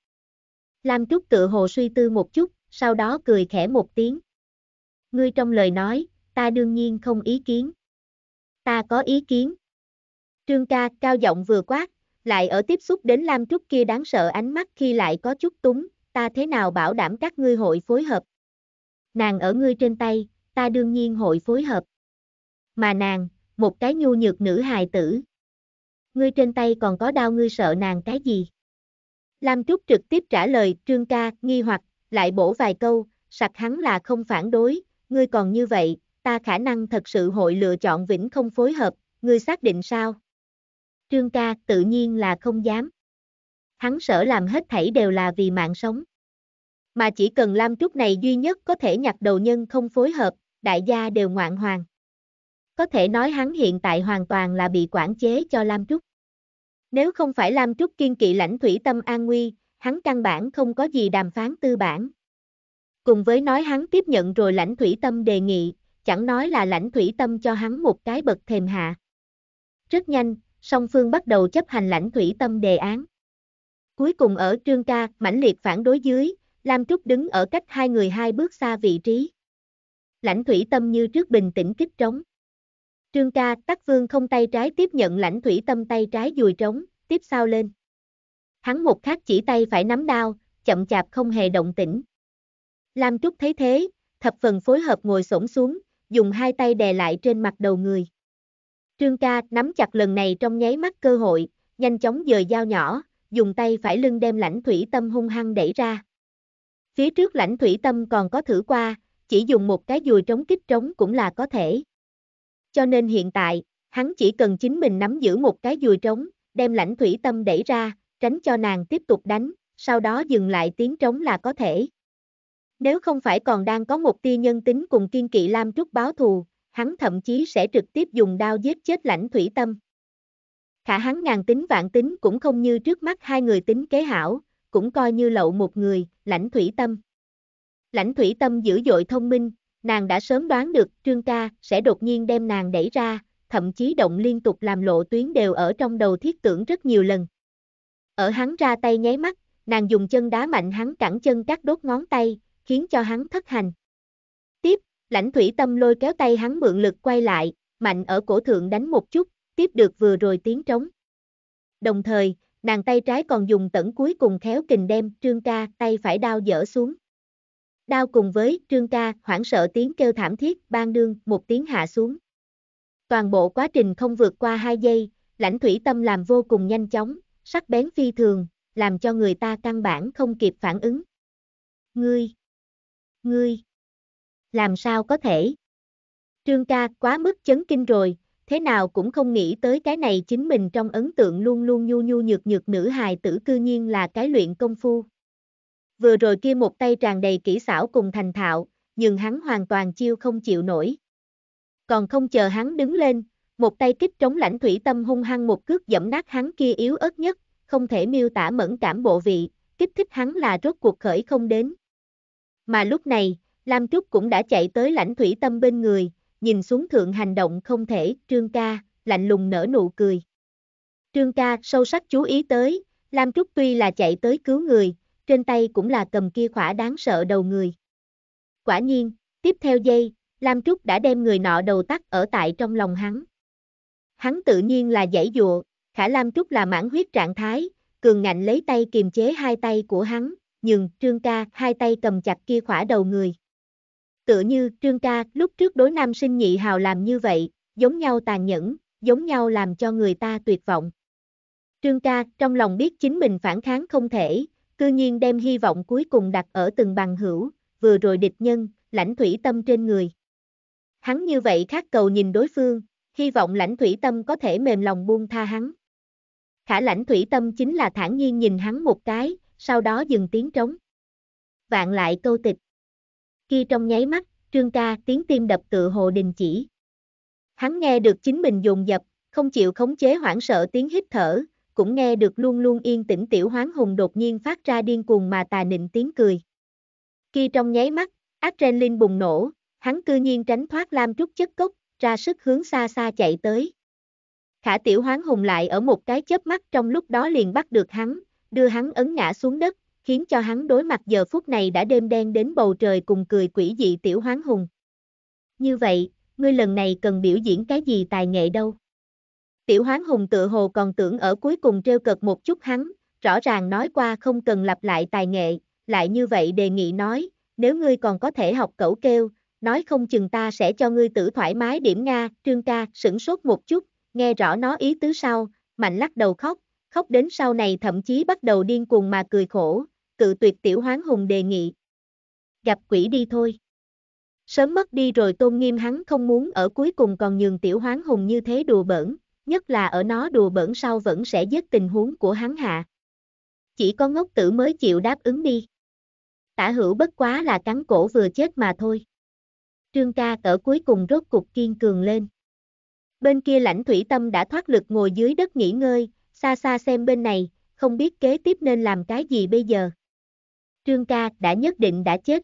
Lam Trúc tự hồ suy tư một chút, sau đó cười khẽ một tiếng. Ngươi trong lời nói, ta đương nhiên không ý kiến. Ta có ý kiến. Trương ca cao giọng vừa quát, lại ở tiếp xúc đến Lam Trúc kia đáng sợ ánh mắt khi lại có chút túng, ta thế nào bảo đảm các ngươi hội phối hợp. Nàng ở ngươi trên tay, ta đương nhiên hội phối hợp. Mà nàng, một cái nhu nhược nữ hài tử. Ngươi trên tay còn có đau ngươi sợ nàng cái gì? Lam Trúc trực tiếp trả lời, Trương ca, nghi hoặc, lại bổ vài câu, sặc hắn là không phản đối, ngươi còn như vậy, ta khả năng thật sự hội lựa chọn vĩnh không phối hợp, ngươi xác định sao? Trương ca, tự nhiên là không dám. Hắn sợ làm hết thảy đều là vì mạng sống. Mà chỉ cần Lam Trúc này duy nhất có thể nhặt đầu nhân không phối hợp, đại gia đều ngoạn hoàng. Có thể nói hắn hiện tại hoàn toàn là bị quản chế cho Lam Trúc. Nếu không phải Lam Trúc kiên kỵ lãnh thủy tâm an nguy, hắn căn bản không có gì đàm phán tư bản. Cùng với nói hắn tiếp nhận rồi lãnh thủy tâm đề nghị, chẳng nói là lãnh thủy tâm cho hắn một cái bậc thềm hạ. Rất nhanh, song phương bắt đầu chấp hành lãnh thủy tâm đề án. Cuối cùng ở Trương Ca, mãnh liệt phản đối dưới, Lam Trúc đứng ở cách hai người hai bước xa vị trí. Lãnh thủy tâm như trước bình tĩnh kích trống. Trương ca, tắc vương không tay trái tiếp nhận lãnh thủy tâm tay trái dùi trống, tiếp sau lên. Hắn một khắc chỉ tay phải nắm đao, chậm chạp không hề động tĩnh. Lam Trúc thấy thế, thập phần phối hợp ngồi xổm xuống, dùng hai tay đè lại trên mặt đầu người. Trương ca nắm chặt lần này trong nháy mắt cơ hội, nhanh chóng dời dao nhỏ, dùng tay phải lưng đem lãnh thủy tâm hung hăng đẩy ra. Phía trước lãnh thủy tâm còn có thử qua, chỉ dùng một cái dùi trống kích trống cũng là có thể cho nên hiện tại, hắn chỉ cần chính mình nắm giữ một cái dùi trống, đem lãnh thủy tâm đẩy ra, tránh cho nàng tiếp tục đánh, sau đó dừng lại tiếng trống là có thể. Nếu không phải còn đang có một tia nhân tính cùng kiên kỵ Lam Trúc báo thù, hắn thậm chí sẽ trực tiếp dùng đao giết chết lãnh thủy tâm. Khả hắn ngàn tính vạn tính cũng không như trước mắt hai người tính kế hảo, cũng coi như lậu một người, lãnh thủy tâm. Lãnh thủy tâm dữ dội thông minh, Nàng đã sớm đoán được Trương Ca sẽ đột nhiên đem nàng đẩy ra, thậm chí động liên tục làm lộ tuyến đều ở trong đầu thiết tưởng rất nhiều lần. Ở hắn ra tay nháy mắt, nàng dùng chân đá mạnh hắn cẳng chân cắt đốt ngón tay, khiến cho hắn thất hành. Tiếp, lãnh thủy tâm lôi kéo tay hắn mượn lực quay lại, mạnh ở cổ thượng đánh một chút, tiếp được vừa rồi tiếng trống. Đồng thời, nàng tay trái còn dùng tẩn cuối cùng khéo kình đem trương ca tay phải đao dở xuống. Đao cùng với trương ca hoảng sợ tiếng kêu thảm thiết ban đương một tiếng hạ xuống. Toàn bộ quá trình không vượt qua 2 giây, lãnh thủy tâm làm vô cùng nhanh chóng, sắc bén phi thường, làm cho người ta căn bản không kịp phản ứng. Ngươi! Ngươi! Làm sao có thể? Trương ca quá mức chấn kinh rồi, thế nào cũng không nghĩ tới cái này chính mình trong ấn tượng luôn luôn nhu nhu nhược nhược nữ hài tử cư nhiên là cái luyện công phu vừa rồi kia một tay tràn đầy kỹ xảo cùng thành thạo, nhưng hắn hoàn toàn chiêu không chịu nổi. Còn không chờ hắn đứng lên, một tay kích trống lãnh thủy tâm hung hăng một cước dẫm nát hắn kia yếu ớt nhất, không thể miêu tả mẫn cảm bộ vị, kích thích hắn là rốt cuộc khởi không đến. Mà lúc này, Lam Trúc cũng đã chạy tới lãnh thủy tâm bên người, nhìn xuống thượng hành động không thể, trương ca, lạnh lùng nở nụ cười. Trương ca sâu sắc chú ý tới, Lam Trúc tuy là chạy tới cứu người, trên tay cũng là cầm kia khỏa đáng sợ đầu người. Quả nhiên, tiếp theo giây, Lam Trúc đã đem người nọ đầu tắt ở tại trong lòng hắn. Hắn tự nhiên là giải dụa, khả Lam Trúc là mãn huyết trạng thái, cường ngạnh lấy tay kiềm chế hai tay của hắn, nhưng Trương Ca hai tay cầm chặt kia khỏa đầu người. Tựa như Trương Ca lúc trước đối nam sinh nhị hào làm như vậy, giống nhau tàn nhẫn, giống nhau làm cho người ta tuyệt vọng. Trương Ca trong lòng biết chính mình phản kháng không thể, cư nhiên đem hy vọng cuối cùng đặt ở từng bằng hữu, vừa rồi địch nhân, lãnh thủy tâm trên người. Hắn như vậy khát cầu nhìn đối phương, hy vọng lãnh thủy tâm có thể mềm lòng buông tha hắn. Khả lãnh thủy tâm chính là thản nhiên nhìn hắn một cái, sau đó dừng tiếng trống. Vạn lại câu tịch. Khi trong nháy mắt, trương ca tiếng tim đập tự hồ đình chỉ. Hắn nghe được chính mình dùng dập, không chịu khống chế hoảng sợ tiếng hít thở, cũng nghe được luôn luôn yên tĩnh tiểu hoán hùng đột nhiên phát ra điên cuồng mà tà nịnh tiếng cười. Khi trong nháy mắt, adrenaline bùng nổ, hắn cư nhiên tránh thoát lam trúc chất cốc, ra sức hướng xa xa chạy tới. Khả tiểu hoán hùng lại ở một cái chớp mắt trong lúc đó liền bắt được hắn, đưa hắn ấn ngã xuống đất, khiến cho hắn đối mặt giờ phút này đã đêm đen đến bầu trời cùng cười quỷ dị tiểu hoán hùng. Như vậy, ngươi lần này cần biểu diễn cái gì tài nghệ đâu? Tiểu hoán hùng tự hồ còn tưởng ở cuối cùng trêu cợt một chút hắn, rõ ràng nói qua không cần lặp lại tài nghệ, lại như vậy đề nghị nói, nếu ngươi còn có thể học cẩu kêu, nói không chừng ta sẽ cho ngươi tử thoải mái điểm Nga, trương ca, sửng sốt một chút, nghe rõ nó ý tứ sau, mạnh lắc đầu khóc, khóc đến sau này thậm chí bắt đầu điên cuồng mà cười khổ, cự tuyệt tiểu hoán hùng đề nghị. Gặp quỷ đi thôi. Sớm mất đi rồi tôn nghiêm hắn không muốn ở cuối cùng còn nhường tiểu hoán hùng như thế đùa bỡn, nhất là ở nó đùa bỡn sau vẫn sẽ dứt tình huống của hắn hạ. Chỉ có ngốc tử mới chịu đáp ứng đi. Tả hữu bất quá là cắn cổ vừa chết mà thôi. Trương ca ở cuối cùng rốt cục kiên cường lên. Bên kia lãnh thủy tâm đã thoát lực ngồi dưới đất nghỉ ngơi, xa xa xem bên này, không biết kế tiếp nên làm cái gì bây giờ. Trương ca đã nhất định đã chết.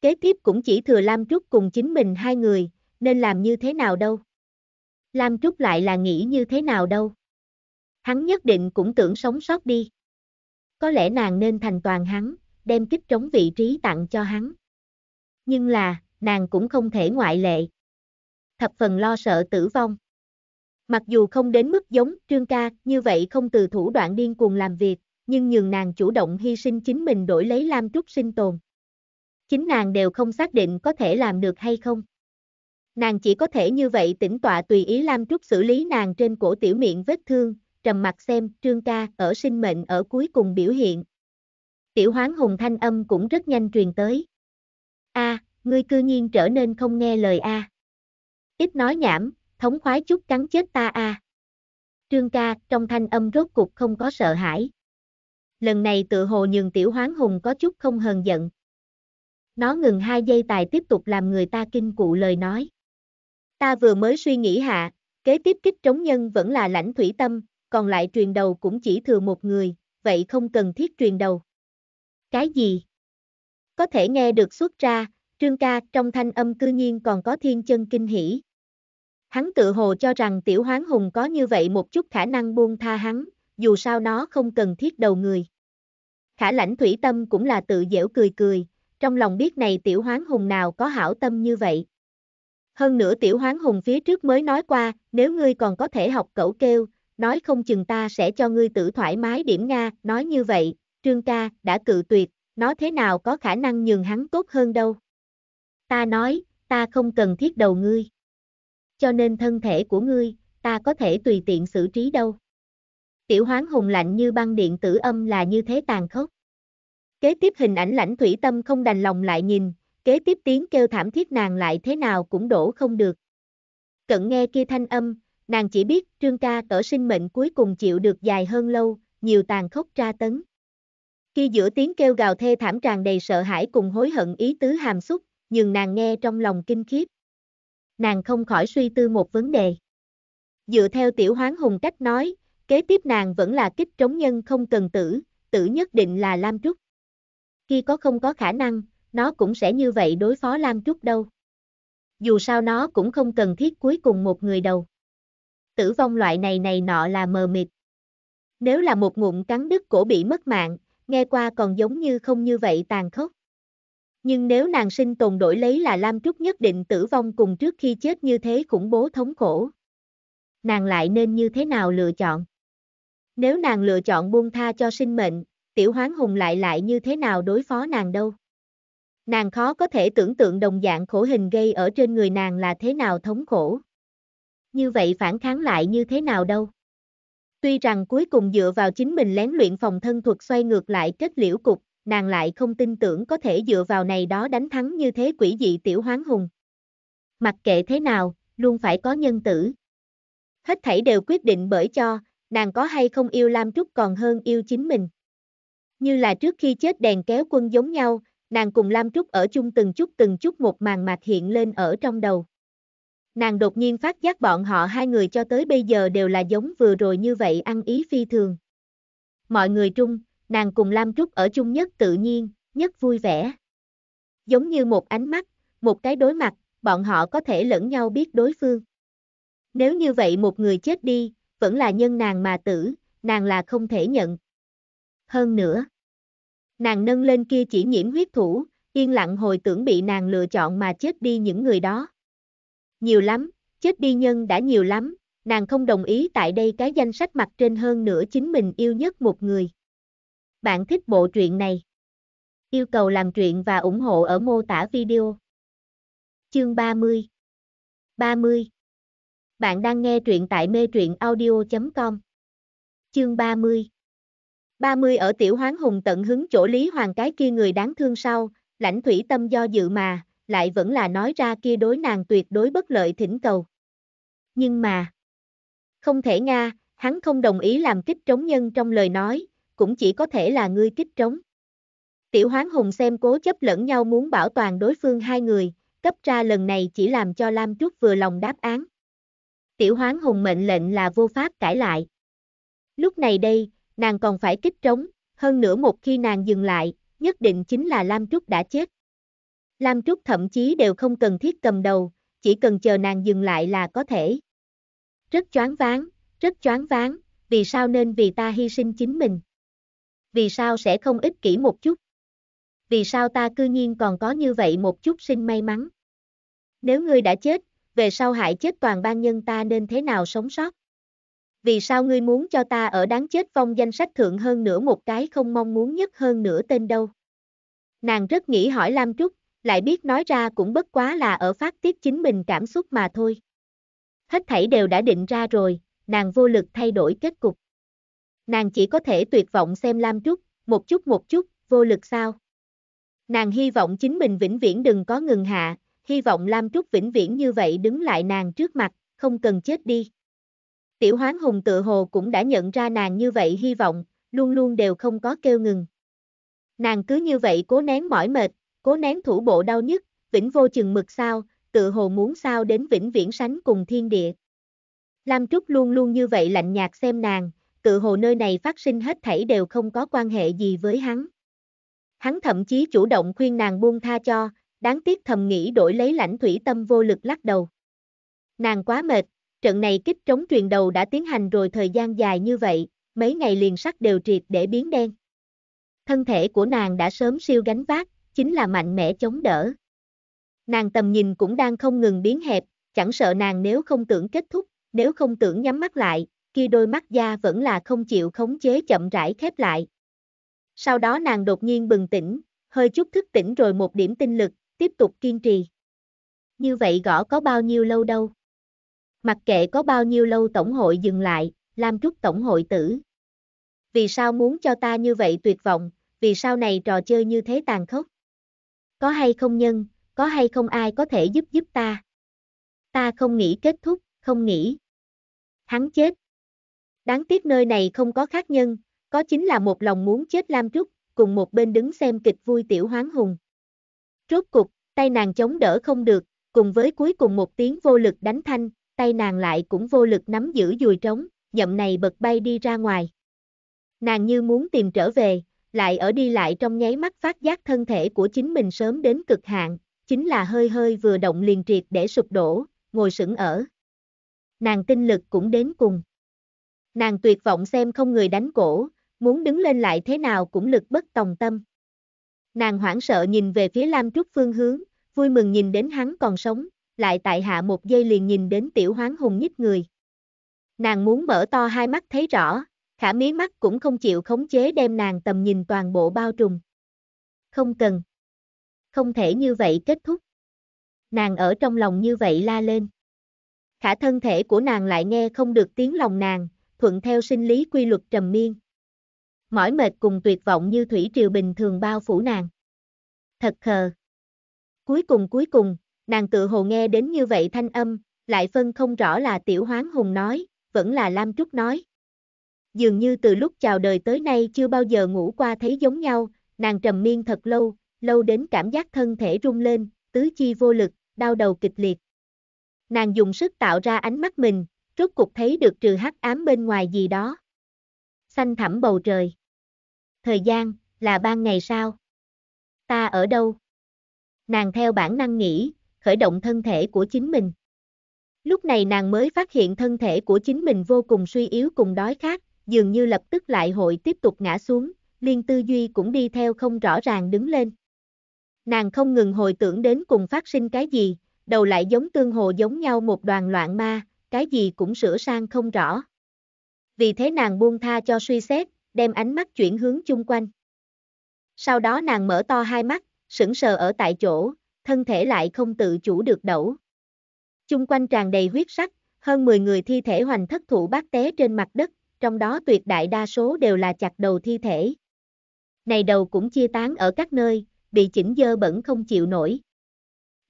Kế tiếp cũng chỉ thừa Lam Trúc cùng chính mình hai người, nên làm như thế nào đâu. Lam Trúc lại là nghĩ như thế nào đâu. Hắn nhất định cũng tưởng sống sót đi. Có lẽ nàng nên thành toàn hắn, đem kích trống vị trí tặng cho hắn. Nhưng là, nàng cũng không thể ngoại lệ. Thập phần lo sợ tử vong. Mặc dù không đến mức giống Trương Ca như vậy không từ thủ đoạn điên cuồng làm việc, nhưng nhường nàng chủ động hy sinh chính mình đổi lấy Lam Trúc sinh tồn. Chính nàng đều không xác định có thể làm được hay không. Nàng chỉ có thể như vậy tỉnh tọa tùy ý Lam Trúc xử lý nàng trên cổ tiểu miệng vết thương, trầm mặt xem trương ca ở sinh mệnh ở cuối cùng biểu hiện. Tiểu hoán hùng thanh âm cũng rất nhanh truyền tới. a ngươi cư nhiên trở nên không nghe lời a à. Ít nói nhảm, thống khoái chút cắn chết ta a Trương ca trong thanh âm rốt cục không có sợ hãi. Lần này tự hồ nhường tiểu hoán hùng có chút không hờn giận. Nó ngừng hai giây tài tiếp tục làm người ta kinh cụ lời nói. Ta vừa mới suy nghĩ hạ, kế tiếp kích trống nhân vẫn là lãnh thủy tâm, còn lại truyền đầu cũng chỉ thừa một người, vậy không cần thiết truyền đầu. Cái gì? Có thể nghe được xuất ra, trương ca trong thanh âm cư nhiên còn có thiên chân kinh hỉ. Hắn tự hồ cho rằng tiểu hoáng hùng có như vậy một chút khả năng buông tha hắn, dù sao nó không cần thiết đầu người. Khả lãnh thủy tâm cũng là tự dễu cười cười, trong lòng biết này tiểu hoáng hùng nào có hảo tâm như vậy. Hơn nữa tiểu hoáng hùng phía trước mới nói qua, nếu ngươi còn có thể học cẩu kêu, nói không chừng ta sẽ cho ngươi tự thoải mái điểm Nga, nói như vậy, trương ca, đã cự tuyệt, nó thế nào có khả năng nhường hắn tốt hơn đâu. Ta nói, ta không cần thiết đầu ngươi. Cho nên thân thể của ngươi, ta có thể tùy tiện xử trí đâu. Tiểu hoáng hùng lạnh như băng điện tử âm là như thế tàn khốc. Kế tiếp hình ảnh lãnh thủy tâm không đành lòng lại nhìn, kế tiếp tiếng kêu thảm thiết nàng lại thế nào cũng đổ không được. Cận nghe kia thanh âm, nàng chỉ biết trương ca tở sinh mệnh cuối cùng chịu được dài hơn lâu, nhiều tàn khốc tra tấn. Khi giữa tiếng kêu gào thê thảm tràn đầy sợ hãi cùng hối hận ý tứ hàm xúc, nhưng nàng nghe trong lòng kinh khiếp. Nàng không khỏi suy tư một vấn đề. Dựa theo tiểu hoáng hùng cách nói, kế tiếp nàng vẫn là kích trống nhân không cần tử, tử nhất định là Lam Trúc. Khi có không có khả năng, nó cũng sẽ như vậy đối phó Lam Trúc đâu. Dù sao nó cũng không cần thiết cuối cùng một người đầu. Tử vong loại này này nọ là mờ mịt. Nếu là một ngụm cắn đứt cổ bị mất mạng, nghe qua còn giống như không như vậy tàn khốc. Nhưng nếu nàng sinh tồn đổi lấy là Lam Trúc nhất định tử vong cùng trước khi chết như thế khủng bố thống khổ. Nàng lại nên như thế nào lựa chọn? Nếu nàng lựa chọn buông tha cho sinh mệnh, tiểu hoán hùng lại lại như thế nào đối phó nàng đâu? Nàng khó có thể tưởng tượng đồng dạng khổ hình gây ở trên người nàng là thế nào thống khổ. Như vậy phản kháng lại như thế nào đâu. Tuy rằng cuối cùng dựa vào chính mình lén luyện phòng thân thuật xoay ngược lại kết liễu cục, nàng lại không tin tưởng có thể dựa vào này đó đánh thắng như thế quỷ dị tiểu hoáng hùng. Mặc kệ thế nào, luôn phải có nhân tử. Hết thảy đều quyết định bởi cho, nàng có hay không yêu Lam Trúc còn hơn yêu chính mình. Như là trước khi chết đèn kéo quân giống nhau, Nàng cùng Lam Trúc ở chung từng chút từng chút một màn mạc hiện lên ở trong đầu. Nàng đột nhiên phát giác bọn họ hai người cho tới bây giờ đều là giống vừa rồi như vậy ăn ý phi thường. Mọi người trung, nàng cùng Lam Trúc ở chung nhất tự nhiên, nhất vui vẻ. Giống như một ánh mắt, một cái đối mặt, bọn họ có thể lẫn nhau biết đối phương. Nếu như vậy một người chết đi, vẫn là nhân nàng mà tử, nàng là không thể nhận. Hơn nữa, Nàng nâng lên kia chỉ nhiễm huyết thủ, yên lặng hồi tưởng bị nàng lựa chọn mà chết đi những người đó. Nhiều lắm, chết đi nhân đã nhiều lắm, nàng không đồng ý tại đây cái danh sách mặt trên hơn nữa chính mình yêu nhất một người. Bạn thích bộ truyện này? Yêu cầu làm truyện và ủng hộ ở mô tả video. Chương 30 30 Bạn đang nghe truyện tại mê truyện audio.com Chương 30 30 ở tiểu Hoán hùng tận hứng chỗ Lý Hoàng cái kia người đáng thương sau, lãnh thủy tâm do dự mà, lại vẫn là nói ra kia đối nàng tuyệt đối bất lợi thỉnh cầu. Nhưng mà, không thể Nga, hắn không đồng ý làm kích trống nhân trong lời nói, cũng chỉ có thể là ngươi kích trống. Tiểu Hoán hùng xem cố chấp lẫn nhau muốn bảo toàn đối phương hai người, cấp ra lần này chỉ làm cho Lam Trúc vừa lòng đáp án. Tiểu Hoán hùng mệnh lệnh là vô pháp cải lại. Lúc này đây, nàng còn phải kích trống, hơn nữa một khi nàng dừng lại, nhất định chính là Lam Trúc đã chết. Lam Trúc thậm chí đều không cần thiết cầm đầu, chỉ cần chờ nàng dừng lại là có thể. Rất choáng váng, rất choáng váng, vì sao nên vì ta hy sinh chính mình? Vì sao sẽ không ích kỷ một chút? Vì sao ta cư nhiên còn có như vậy một chút sinh may mắn? Nếu ngươi đã chết, về sau hại chết toàn ban nhân ta nên thế nào sống sót? vì sao ngươi muốn cho ta ở đáng chết vong danh sách thượng hơn nữa một cái không mong muốn nhất hơn nữa tên đâu? Nàng rất nghĩ hỏi Lam Trúc, lại biết nói ra cũng bất quá là ở phát tiết chính mình cảm xúc mà thôi. Hết thảy đều đã định ra rồi, nàng vô lực thay đổi kết cục. Nàng chỉ có thể tuyệt vọng xem Lam Trúc, một chút một chút, vô lực sao. Nàng hy vọng chính mình vĩnh viễn đừng có ngừng hạ, hy vọng Lam Trúc vĩnh viễn như vậy đứng lại nàng trước mặt, không cần chết đi. Tiểu hoán hùng tự hồ cũng đã nhận ra nàng như vậy hy vọng, luôn luôn đều không có kêu ngừng. Nàng cứ như vậy cố nén mỏi mệt, cố nén thủ bộ đau nhất, vĩnh vô chừng mực sao, tự hồ muốn sao đến vĩnh viễn sánh cùng thiên địa. Lam Trúc luôn luôn như vậy lạnh nhạt xem nàng, tự hồ nơi này phát sinh hết thảy đều không có quan hệ gì với hắn. Hắn thậm chí chủ động khuyên nàng buông tha cho, đáng tiếc thầm nghĩ đổi lấy lãnh thủy tâm vô lực lắc đầu. Nàng quá mệt, Trận này kích trống truyền đầu đã tiến hành rồi thời gian dài như vậy, mấy ngày liền sắc đều triệt để biến đen. Thân thể của nàng đã sớm siêu gánh vác, chính là mạnh mẽ chống đỡ. Nàng tầm nhìn cũng đang không ngừng biến hẹp, chẳng sợ nàng nếu không tưởng kết thúc, nếu không tưởng nhắm mắt lại, kia đôi mắt da vẫn là không chịu khống chế chậm rãi khép lại. Sau đó nàng đột nhiên bừng tỉnh, hơi chút thức tỉnh rồi một điểm tinh lực, tiếp tục kiên trì. Như vậy gõ có bao nhiêu lâu đâu? Mặc kệ có bao nhiêu lâu tổng hội dừng lại, Lam Trúc tổng hội tử. Vì sao muốn cho ta như vậy tuyệt vọng, vì sao này trò chơi như thế tàn khốc? Có hay không nhân, có hay không ai có thể giúp giúp ta? Ta không nghĩ kết thúc, không nghĩ. Hắn chết. Đáng tiếc nơi này không có khác nhân, có chính là một lòng muốn chết Lam Trúc, cùng một bên đứng xem kịch vui tiểu hoáng hùng. Rốt cục, tay nàng chống đỡ không được, cùng với cuối cùng một tiếng vô lực đánh thanh, tay nàng lại cũng vô lực nắm giữ dùi trống, nhậm này bật bay đi ra ngoài. Nàng như muốn tìm trở về, lại ở đi lại trong nháy mắt phát giác thân thể của chính mình sớm đến cực hạn, chính là hơi hơi vừa động liền triệt để sụp đổ, ngồi sững ở. Nàng tinh lực cũng đến cùng. Nàng tuyệt vọng xem không người đánh cổ, muốn đứng lên lại thế nào cũng lực bất tòng tâm. Nàng hoảng sợ nhìn về phía Lam Trúc phương hướng, vui mừng nhìn đến hắn còn sống, lại tại hạ một giây liền nhìn đến tiểu hoáng hùng nhích người. Nàng muốn mở to hai mắt thấy rõ, khả mí mắt cũng không chịu khống chế đem nàng tầm nhìn toàn bộ bao trùm. Không cần. Không thể như vậy kết thúc. Nàng ở trong lòng như vậy la lên. Khả thân thể của nàng lại nghe không được tiếng lòng nàng, thuận theo sinh lý quy luật trầm miên. Mỏi mệt cùng tuyệt vọng như thủy triều bình thường bao phủ nàng. Thật khờ. Cuối cùng cuối cùng, Nàng tự hồ nghe đến như vậy thanh âm, lại phân không rõ là tiểu hoáng hùng nói, vẫn là Lam Trúc nói. Dường như từ lúc chào đời tới nay chưa bao giờ ngủ qua thấy giống nhau, nàng trầm miên thật lâu, lâu đến cảm giác thân thể rung lên, tứ chi vô lực, đau đầu kịch liệt. Nàng dùng sức tạo ra ánh mắt mình, rốt cục thấy được trừ hắc ám bên ngoài gì đó. Xanh thẳm bầu trời. Thời gian, là ban ngày sao? Ta ở đâu? Nàng theo bản năng nghĩ, khởi động thân thể của chính mình. Lúc này nàng mới phát hiện thân thể của chính mình vô cùng suy yếu cùng đói khát, dường như lập tức lại hội tiếp tục ngã xuống, liên tư duy cũng đi theo không rõ ràng đứng lên. Nàng không ngừng hồi tưởng đến cùng phát sinh cái gì, đầu lại giống tương hồ giống nhau một đoàn loạn ma, cái gì cũng sửa sang không rõ. Vì thế nàng buông tha cho suy xét, đem ánh mắt chuyển hướng chung quanh. Sau đó nàng mở to hai mắt, sững sờ ở tại chỗ, thân thể lại không tự chủ được đẩu. Chung quanh tràn đầy huyết sắc, hơn 10 người thi thể hoành thất thủ bát té trên mặt đất, trong đó tuyệt đại đa số đều là chặt đầu thi thể. Này đầu cũng chia tán ở các nơi, bị chỉnh dơ bẩn không chịu nổi.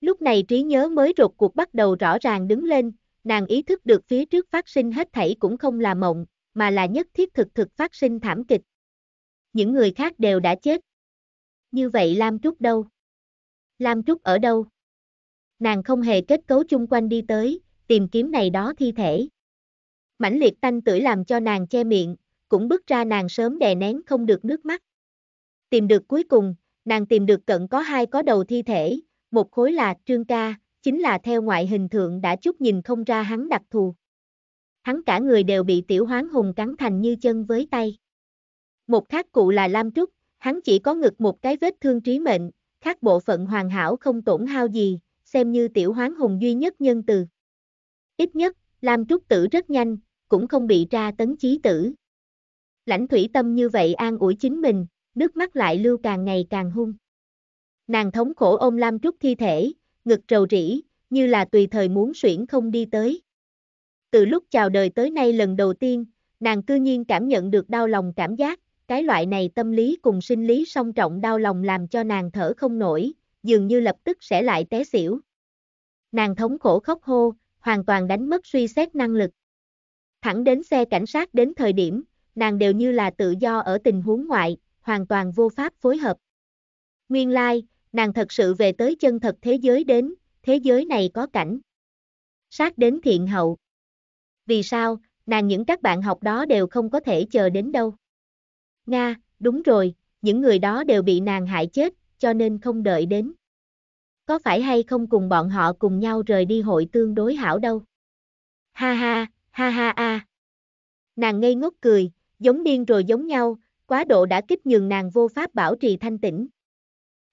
Lúc này trí nhớ mới rột cuộc bắt đầu rõ ràng đứng lên, nàng ý thức được phía trước phát sinh hết thảy cũng không là mộng, mà là nhất thiết thực thực phát sinh thảm kịch. Những người khác đều đã chết. Như vậy Lam Trúc đâu? Lam Trúc ở đâu? Nàng không hề kết cấu chung quanh đi tới, tìm kiếm này đó thi thể. Mãnh liệt tanh tử làm cho nàng che miệng, cũng bước ra nàng sớm đè nén không được nước mắt. Tìm được cuối cùng, nàng tìm được cận có hai có đầu thi thể, một khối là Trương Ca, chính là theo ngoại hình thượng đã chút nhìn không ra hắn đặc thù. Hắn cả người đều bị tiểu hoáng hùng cắn thành như chân với tay. Một khác cụ là Lam Trúc, hắn chỉ có ngực một cái vết thương trí mệnh, khác bộ phận hoàn hảo không tổn hao gì, xem như tiểu hoán hùng duy nhất nhân từ. Ít nhất, Lam Trúc Tử rất nhanh, cũng không bị tra tấn chí tử. Lãnh thủy tâm như vậy an ủi chính mình, nước mắt lại lưu càng ngày càng hung. Nàng thống khổ ôm Lam Trúc thi thể, ngực trầu rỉ, như là tùy thời muốn xuyển không đi tới. Từ lúc chào đời tới nay lần đầu tiên, nàng cư nhiên cảm nhận được đau lòng cảm giác, cái loại này tâm lý cùng sinh lý song trọng đau lòng làm cho nàng thở không nổi, dường như lập tức sẽ lại té xỉu. Nàng thống khổ khóc hô, hoàn toàn đánh mất suy xét năng lực. Thẳng đến xe cảnh sát đến thời điểm, nàng đều như là tự do ở tình huống ngoại, hoàn toàn vô pháp phối hợp. Nguyên lai, like, nàng thật sự về tới chân thật thế giới đến, thế giới này có cảnh. Sát đến thiện hậu. Vì sao, nàng những các bạn học đó đều không có thể chờ đến đâu. Nga, đúng rồi, những người đó đều bị nàng hại chết, cho nên không đợi đến. Có phải hay không cùng bọn họ cùng nhau rời đi hội tương đối hảo đâu? Ha ha, ha ha a. Nàng ngây ngốc cười, giống điên rồi giống nhau, quá độ đã kích nhường nàng vô pháp bảo trì thanh tĩnh.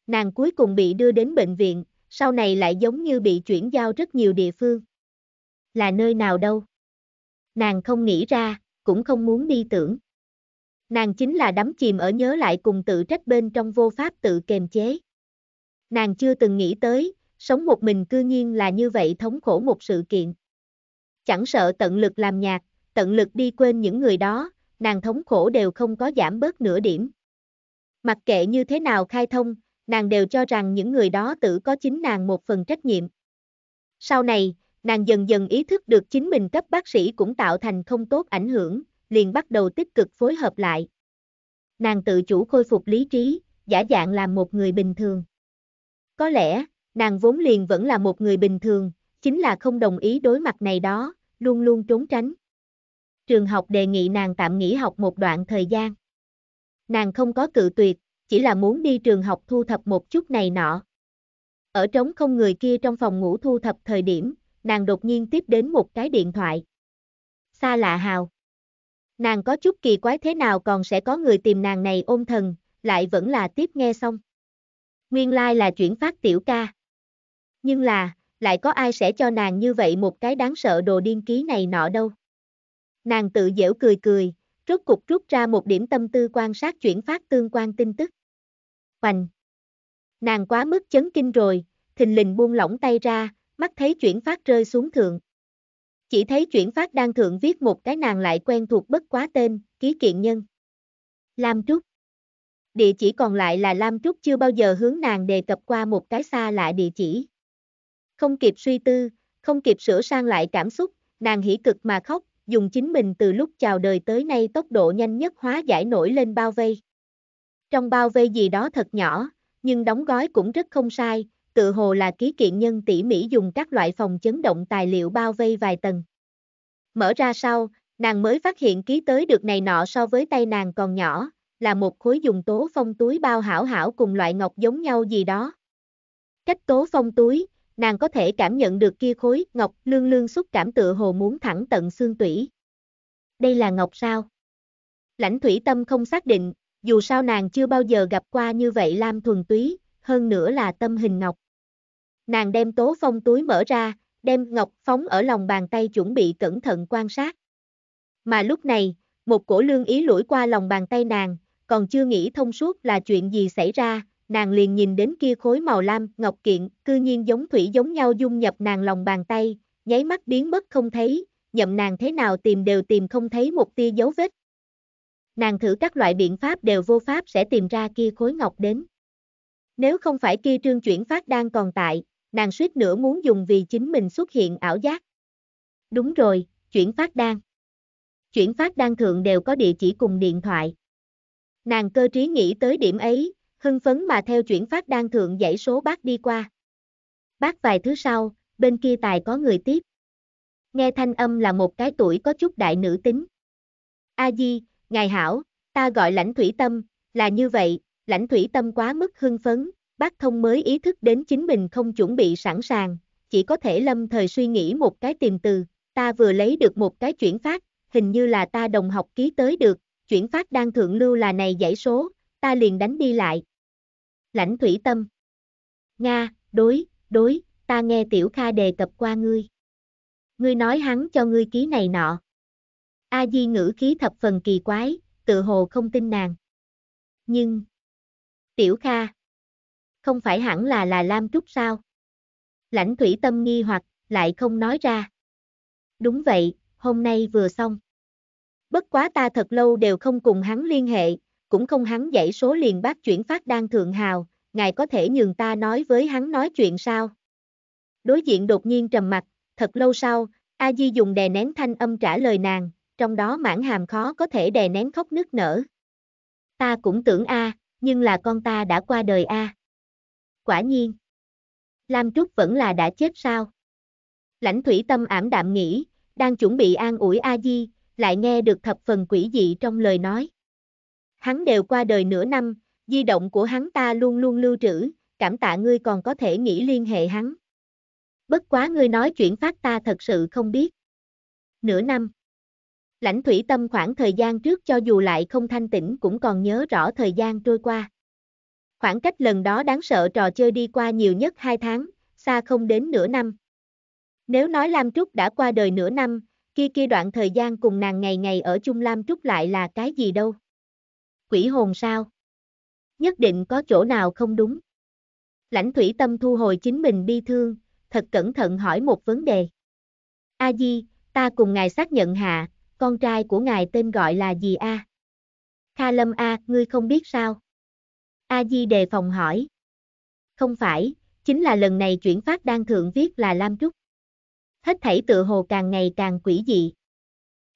Nàng cuối cùng bị đưa đến bệnh viện, sau này lại giống như bị chuyển giao rất nhiều địa phương. Là nơi nào đâu? Nàng không nghĩ ra, cũng không muốn đi tưởng. Nàng chính là đắm chìm ở nhớ lại cùng tự trách bên trong vô pháp tự kềm chế. Nàng chưa từng nghĩ tới, sống một mình cư nhiên là như vậy thống khổ một sự kiện. Chẳng sợ tận lực làm nhạc, tận lực đi quên những người đó, nàng thống khổ đều không có giảm bớt nửa điểm. Mặc kệ như thế nào khai thông, nàng đều cho rằng những người đó tự có chính nàng một phần trách nhiệm. Sau này, nàng dần dần ý thức được chính mình cấp bác sĩ cũng tạo thành không tốt ảnh hưởng, liền bắt đầu tích cực phối hợp lại. Nàng tự chủ khôi phục lý trí, giả dạng làm một người bình thường. Có lẽ, nàng vốn liền vẫn là một người bình thường, chính là không đồng ý đối mặt này đó, luôn luôn trốn tránh. Trường học đề nghị nàng tạm nghỉ học một đoạn thời gian. Nàng không có cự tuyệt, chỉ là muốn đi trường học thu thập một chút này nọ. Ở trống không người kia trong phòng ngủ thu thập thời điểm, nàng đột nhiên tiếp đến một cái điện thoại. Xa lạ hào. Nàng có chút kỳ quái thế nào còn sẽ có người tìm nàng này ôm thần, lại vẫn là tiếp nghe xong. Nguyên lai like là chuyển phát tiểu ca. Nhưng là, lại có ai sẽ cho nàng như vậy một cái đáng sợ đồ điên ký này nọ đâu. Nàng tự dễu cười cười, rốt cục rút ra một điểm tâm tư quan sát chuyển phát tương quan tin tức. Hoành! Nàng quá mức chấn kinh rồi, thình lình buông lỏng tay ra, mắt thấy chuyển phát rơi xuống thượng. Chỉ thấy chuyển phát đang thượng viết một cái nàng lại quen thuộc bất quá tên, ký kiện nhân. Lam Trúc Địa chỉ còn lại là Lam Trúc chưa bao giờ hướng nàng đề cập qua một cái xa lạ địa chỉ. Không kịp suy tư, không kịp sửa sang lại cảm xúc, nàng hỉ cực mà khóc, dùng chính mình từ lúc chào đời tới nay tốc độ nhanh nhất hóa giải nổi lên bao vây. Trong bao vây gì đó thật nhỏ, nhưng đóng gói cũng rất không sai, tự hồ là ký kiện nhân tỉ mỉ dùng các loại phòng chấn động tài liệu bao vây vài tầng. Mở ra sau, nàng mới phát hiện ký tới được này nọ so với tay nàng còn nhỏ, là một khối dùng tố phong túi bao hảo hảo cùng loại ngọc giống nhau gì đó. Cách tố phong túi, nàng có thể cảm nhận được kia khối ngọc lương lương xúc cảm tự hồ muốn thẳng tận xương tủy. Đây là ngọc sao? Lãnh thủy tâm không xác định, dù sao nàng chưa bao giờ gặp qua như vậy lam thuần túy, hơn nữa là tâm hình ngọc. Nàng đem tố phong túi mở ra, đem ngọc phóng ở lòng bàn tay chuẩn bị cẩn thận quan sát. Mà lúc này, một cổ lương ý lủi qua lòng bàn tay nàng, còn chưa nghĩ thông suốt là chuyện gì xảy ra, nàng liền nhìn đến kia khối màu lam, ngọc kiện, cư nhiên giống thủy giống nhau dung nhập nàng lòng bàn tay, nháy mắt biến mất không thấy, nhậm nàng thế nào tìm đều tìm không thấy một tia dấu vết. Nàng thử các loại biện pháp đều vô pháp sẽ tìm ra kia khối ngọc đến. Nếu không phải kia trương chuyển phát đang còn tại, nàng suýt nữa muốn dùng vì chính mình xuất hiện ảo giác. Đúng rồi, chuyển phát đan. Chuyển phát đan thượng đều có địa chỉ cùng điện thoại. Nàng cơ trí nghĩ tới điểm ấy, hưng phấn mà theo chuyển phát đan thượng dãy số bác đi qua. Bác vài thứ sau, bên kia tài có người tiếp. Nghe thanh âm là một cái tuổi có chút đại nữ tính. A Di, ngài hảo, ta gọi lãnh thủy tâm, là như vậy, lãnh thủy tâm quá mức hưng phấn, bác thông mới ý thức đến chính mình không chuẩn bị sẵn sàng, chỉ có thể lâm thời suy nghĩ một cái tìm từ, ta vừa lấy được một cái chuyển phát, hình như là ta đồng học ký tới được, chuyển phát đang thượng lưu là này dãy số, ta liền đánh đi lại. Lãnh thủy tâm. Nga, đối, đối, ta nghe Tiểu Kha đề cập qua ngươi. Ngươi nói hắn cho ngươi ký này nọ. A Di ngữ khí thập phần kỳ quái, tự hồ không tin nàng. Nhưng, Tiểu Kha, không phải hẳn là là Lam Trúc sao? Lãnh thủy tâm nghi hoặc, lại không nói ra. Đúng vậy, hôm nay vừa xong. Bất quá ta thật lâu đều không cùng hắn liên hệ, cũng không hắn dãy số liền bác chuyển phát đang thượng hào, ngài có thể nhường ta nói với hắn nói chuyện sao? Đối diện đột nhiên trầm mặt, thật lâu sau, A Di dùng đè nén thanh âm trả lời nàng, trong đó mãn hàm khó có thể đè nén khóc nức nở. Ta cũng tưởng A, nhưng là con ta đã qua đời A quả nhiên. Lam Trúc vẫn là đã chết sao? Lãnh thủy tâm ảm đạm nghĩ, đang chuẩn bị an ủi A-di, lại nghe được thập phần quỷ dị trong lời nói. Hắn đều qua đời nửa năm, di động của hắn ta luôn luôn lưu trữ, cảm tạ ngươi còn có thể nghĩ liên hệ hắn. Bất quá ngươi nói chuyện phát ta thật sự không biết. Nửa năm. Lãnh thủy tâm khoảng thời gian trước cho dù lại không thanh tĩnh cũng còn nhớ rõ thời gian trôi qua. Khoảng cách lần đó đáng sợ trò chơi đi qua nhiều nhất 2 tháng, xa không đến nửa năm. Nếu nói Lam Trúc đã qua đời nửa năm, kia kia đoạn thời gian cùng nàng ngày ngày ở chung Lam Trúc lại là cái gì đâu? Quỷ hồn sao? Nhất định có chỗ nào không đúng. Lãnh thủy tâm thu hồi chính mình bi thương, thật cẩn thận hỏi một vấn đề. A Di, ta cùng ngài xác nhận hạ, con trai của ngài tên gọi là gì a? Kha Lâm a, ngươi không biết sao? A Di đề phòng hỏi. Không phải, chính là lần này chuyển phát đang thượng viết là Lam Trúc. Hết thảy tựa hồ càng ngày càng quỷ dị.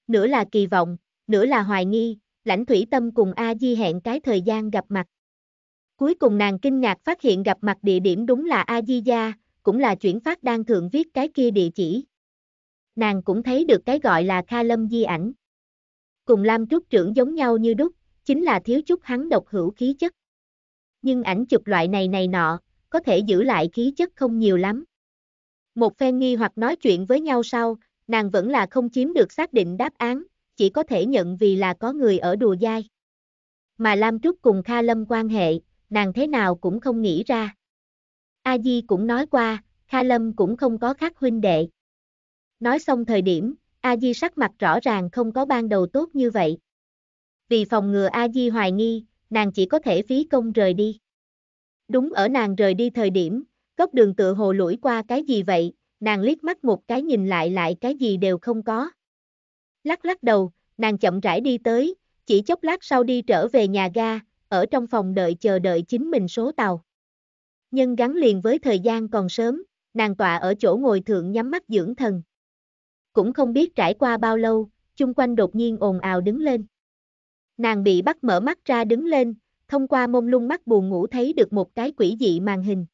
Nửa là kỳ vọng, nửa là hoài nghi, lãnh thủy tâm cùng A Di hẹn cái thời gian gặp mặt. Cuối cùng nàng kinh ngạc phát hiện gặp mặt địa điểm đúng là A Di Gia, cũng là chuyển phát đang thượng viết cái kia địa chỉ. Nàng cũng thấy được cái gọi là Kha Lâm Di ảnh. Cùng Lam Trúc trưởng giống nhau như đúc, chính là thiếu chút hắn độc hữu khí chất nhưng ảnh chụp loại này này nọ, có thể giữ lại khí chất không nhiều lắm. Một phen nghi hoặc nói chuyện với nhau sau, nàng vẫn là không chiếm được xác định đáp án, chỉ có thể nhận vì là có người ở đùa dai. Mà Lam Trúc cùng Kha Lâm quan hệ, nàng thế nào cũng không nghĩ ra. A Di cũng nói qua, Kha Lâm cũng không có khác huynh đệ. Nói xong thời điểm, A Di sắc mặt rõ ràng không có ban đầu tốt như vậy. Vì phòng ngừa A Di hoài nghi, nàng chỉ có thể phí công rời đi. Đúng ở nàng rời đi thời điểm, góc đường tựa hồ lủi qua cái gì vậy, nàng liếc mắt một cái nhìn lại lại cái gì đều không có. Lắc lắc đầu, nàng chậm rãi đi tới, chỉ chốc lát sau đi trở về nhà ga, ở trong phòng đợi chờ đợi chính mình số tàu. Nhân gắn liền với thời gian còn sớm, nàng tọa ở chỗ ngồi thượng nhắm mắt dưỡng thần. Cũng không biết trải qua bao lâu, chung quanh đột nhiên ồn ào đứng lên. Nàng bị bắt mở mắt ra đứng lên, thông qua mông lung mắt buồn ngủ thấy được một cái quỷ dị màn hình.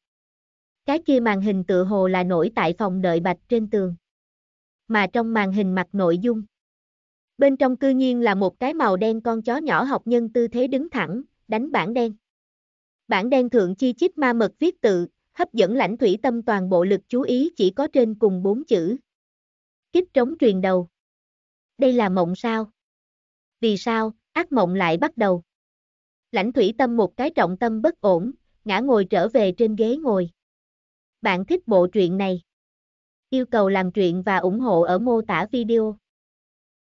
Cái kia màn hình tự hồ là nổi tại phòng đợi bạch trên tường. Mà trong màn hình mặt nội dung. Bên trong cư nhiên là một cái màu đen con chó nhỏ học nhân tư thế đứng thẳng, đánh bảng đen. Bảng đen thượng chi chít ma mật viết tự, hấp dẫn lãnh thủy tâm toàn bộ lực chú ý chỉ có trên cùng bốn chữ. Kích trống truyền đầu. Đây là mộng sao? Vì sao, ác mộng lại bắt đầu. Lãnh thủy tâm một cái trọng tâm bất ổn, ngã ngồi trở về trên ghế ngồi. Bạn thích bộ truyện này? Yêu cầu làm truyện và ủng hộ ở mô tả video.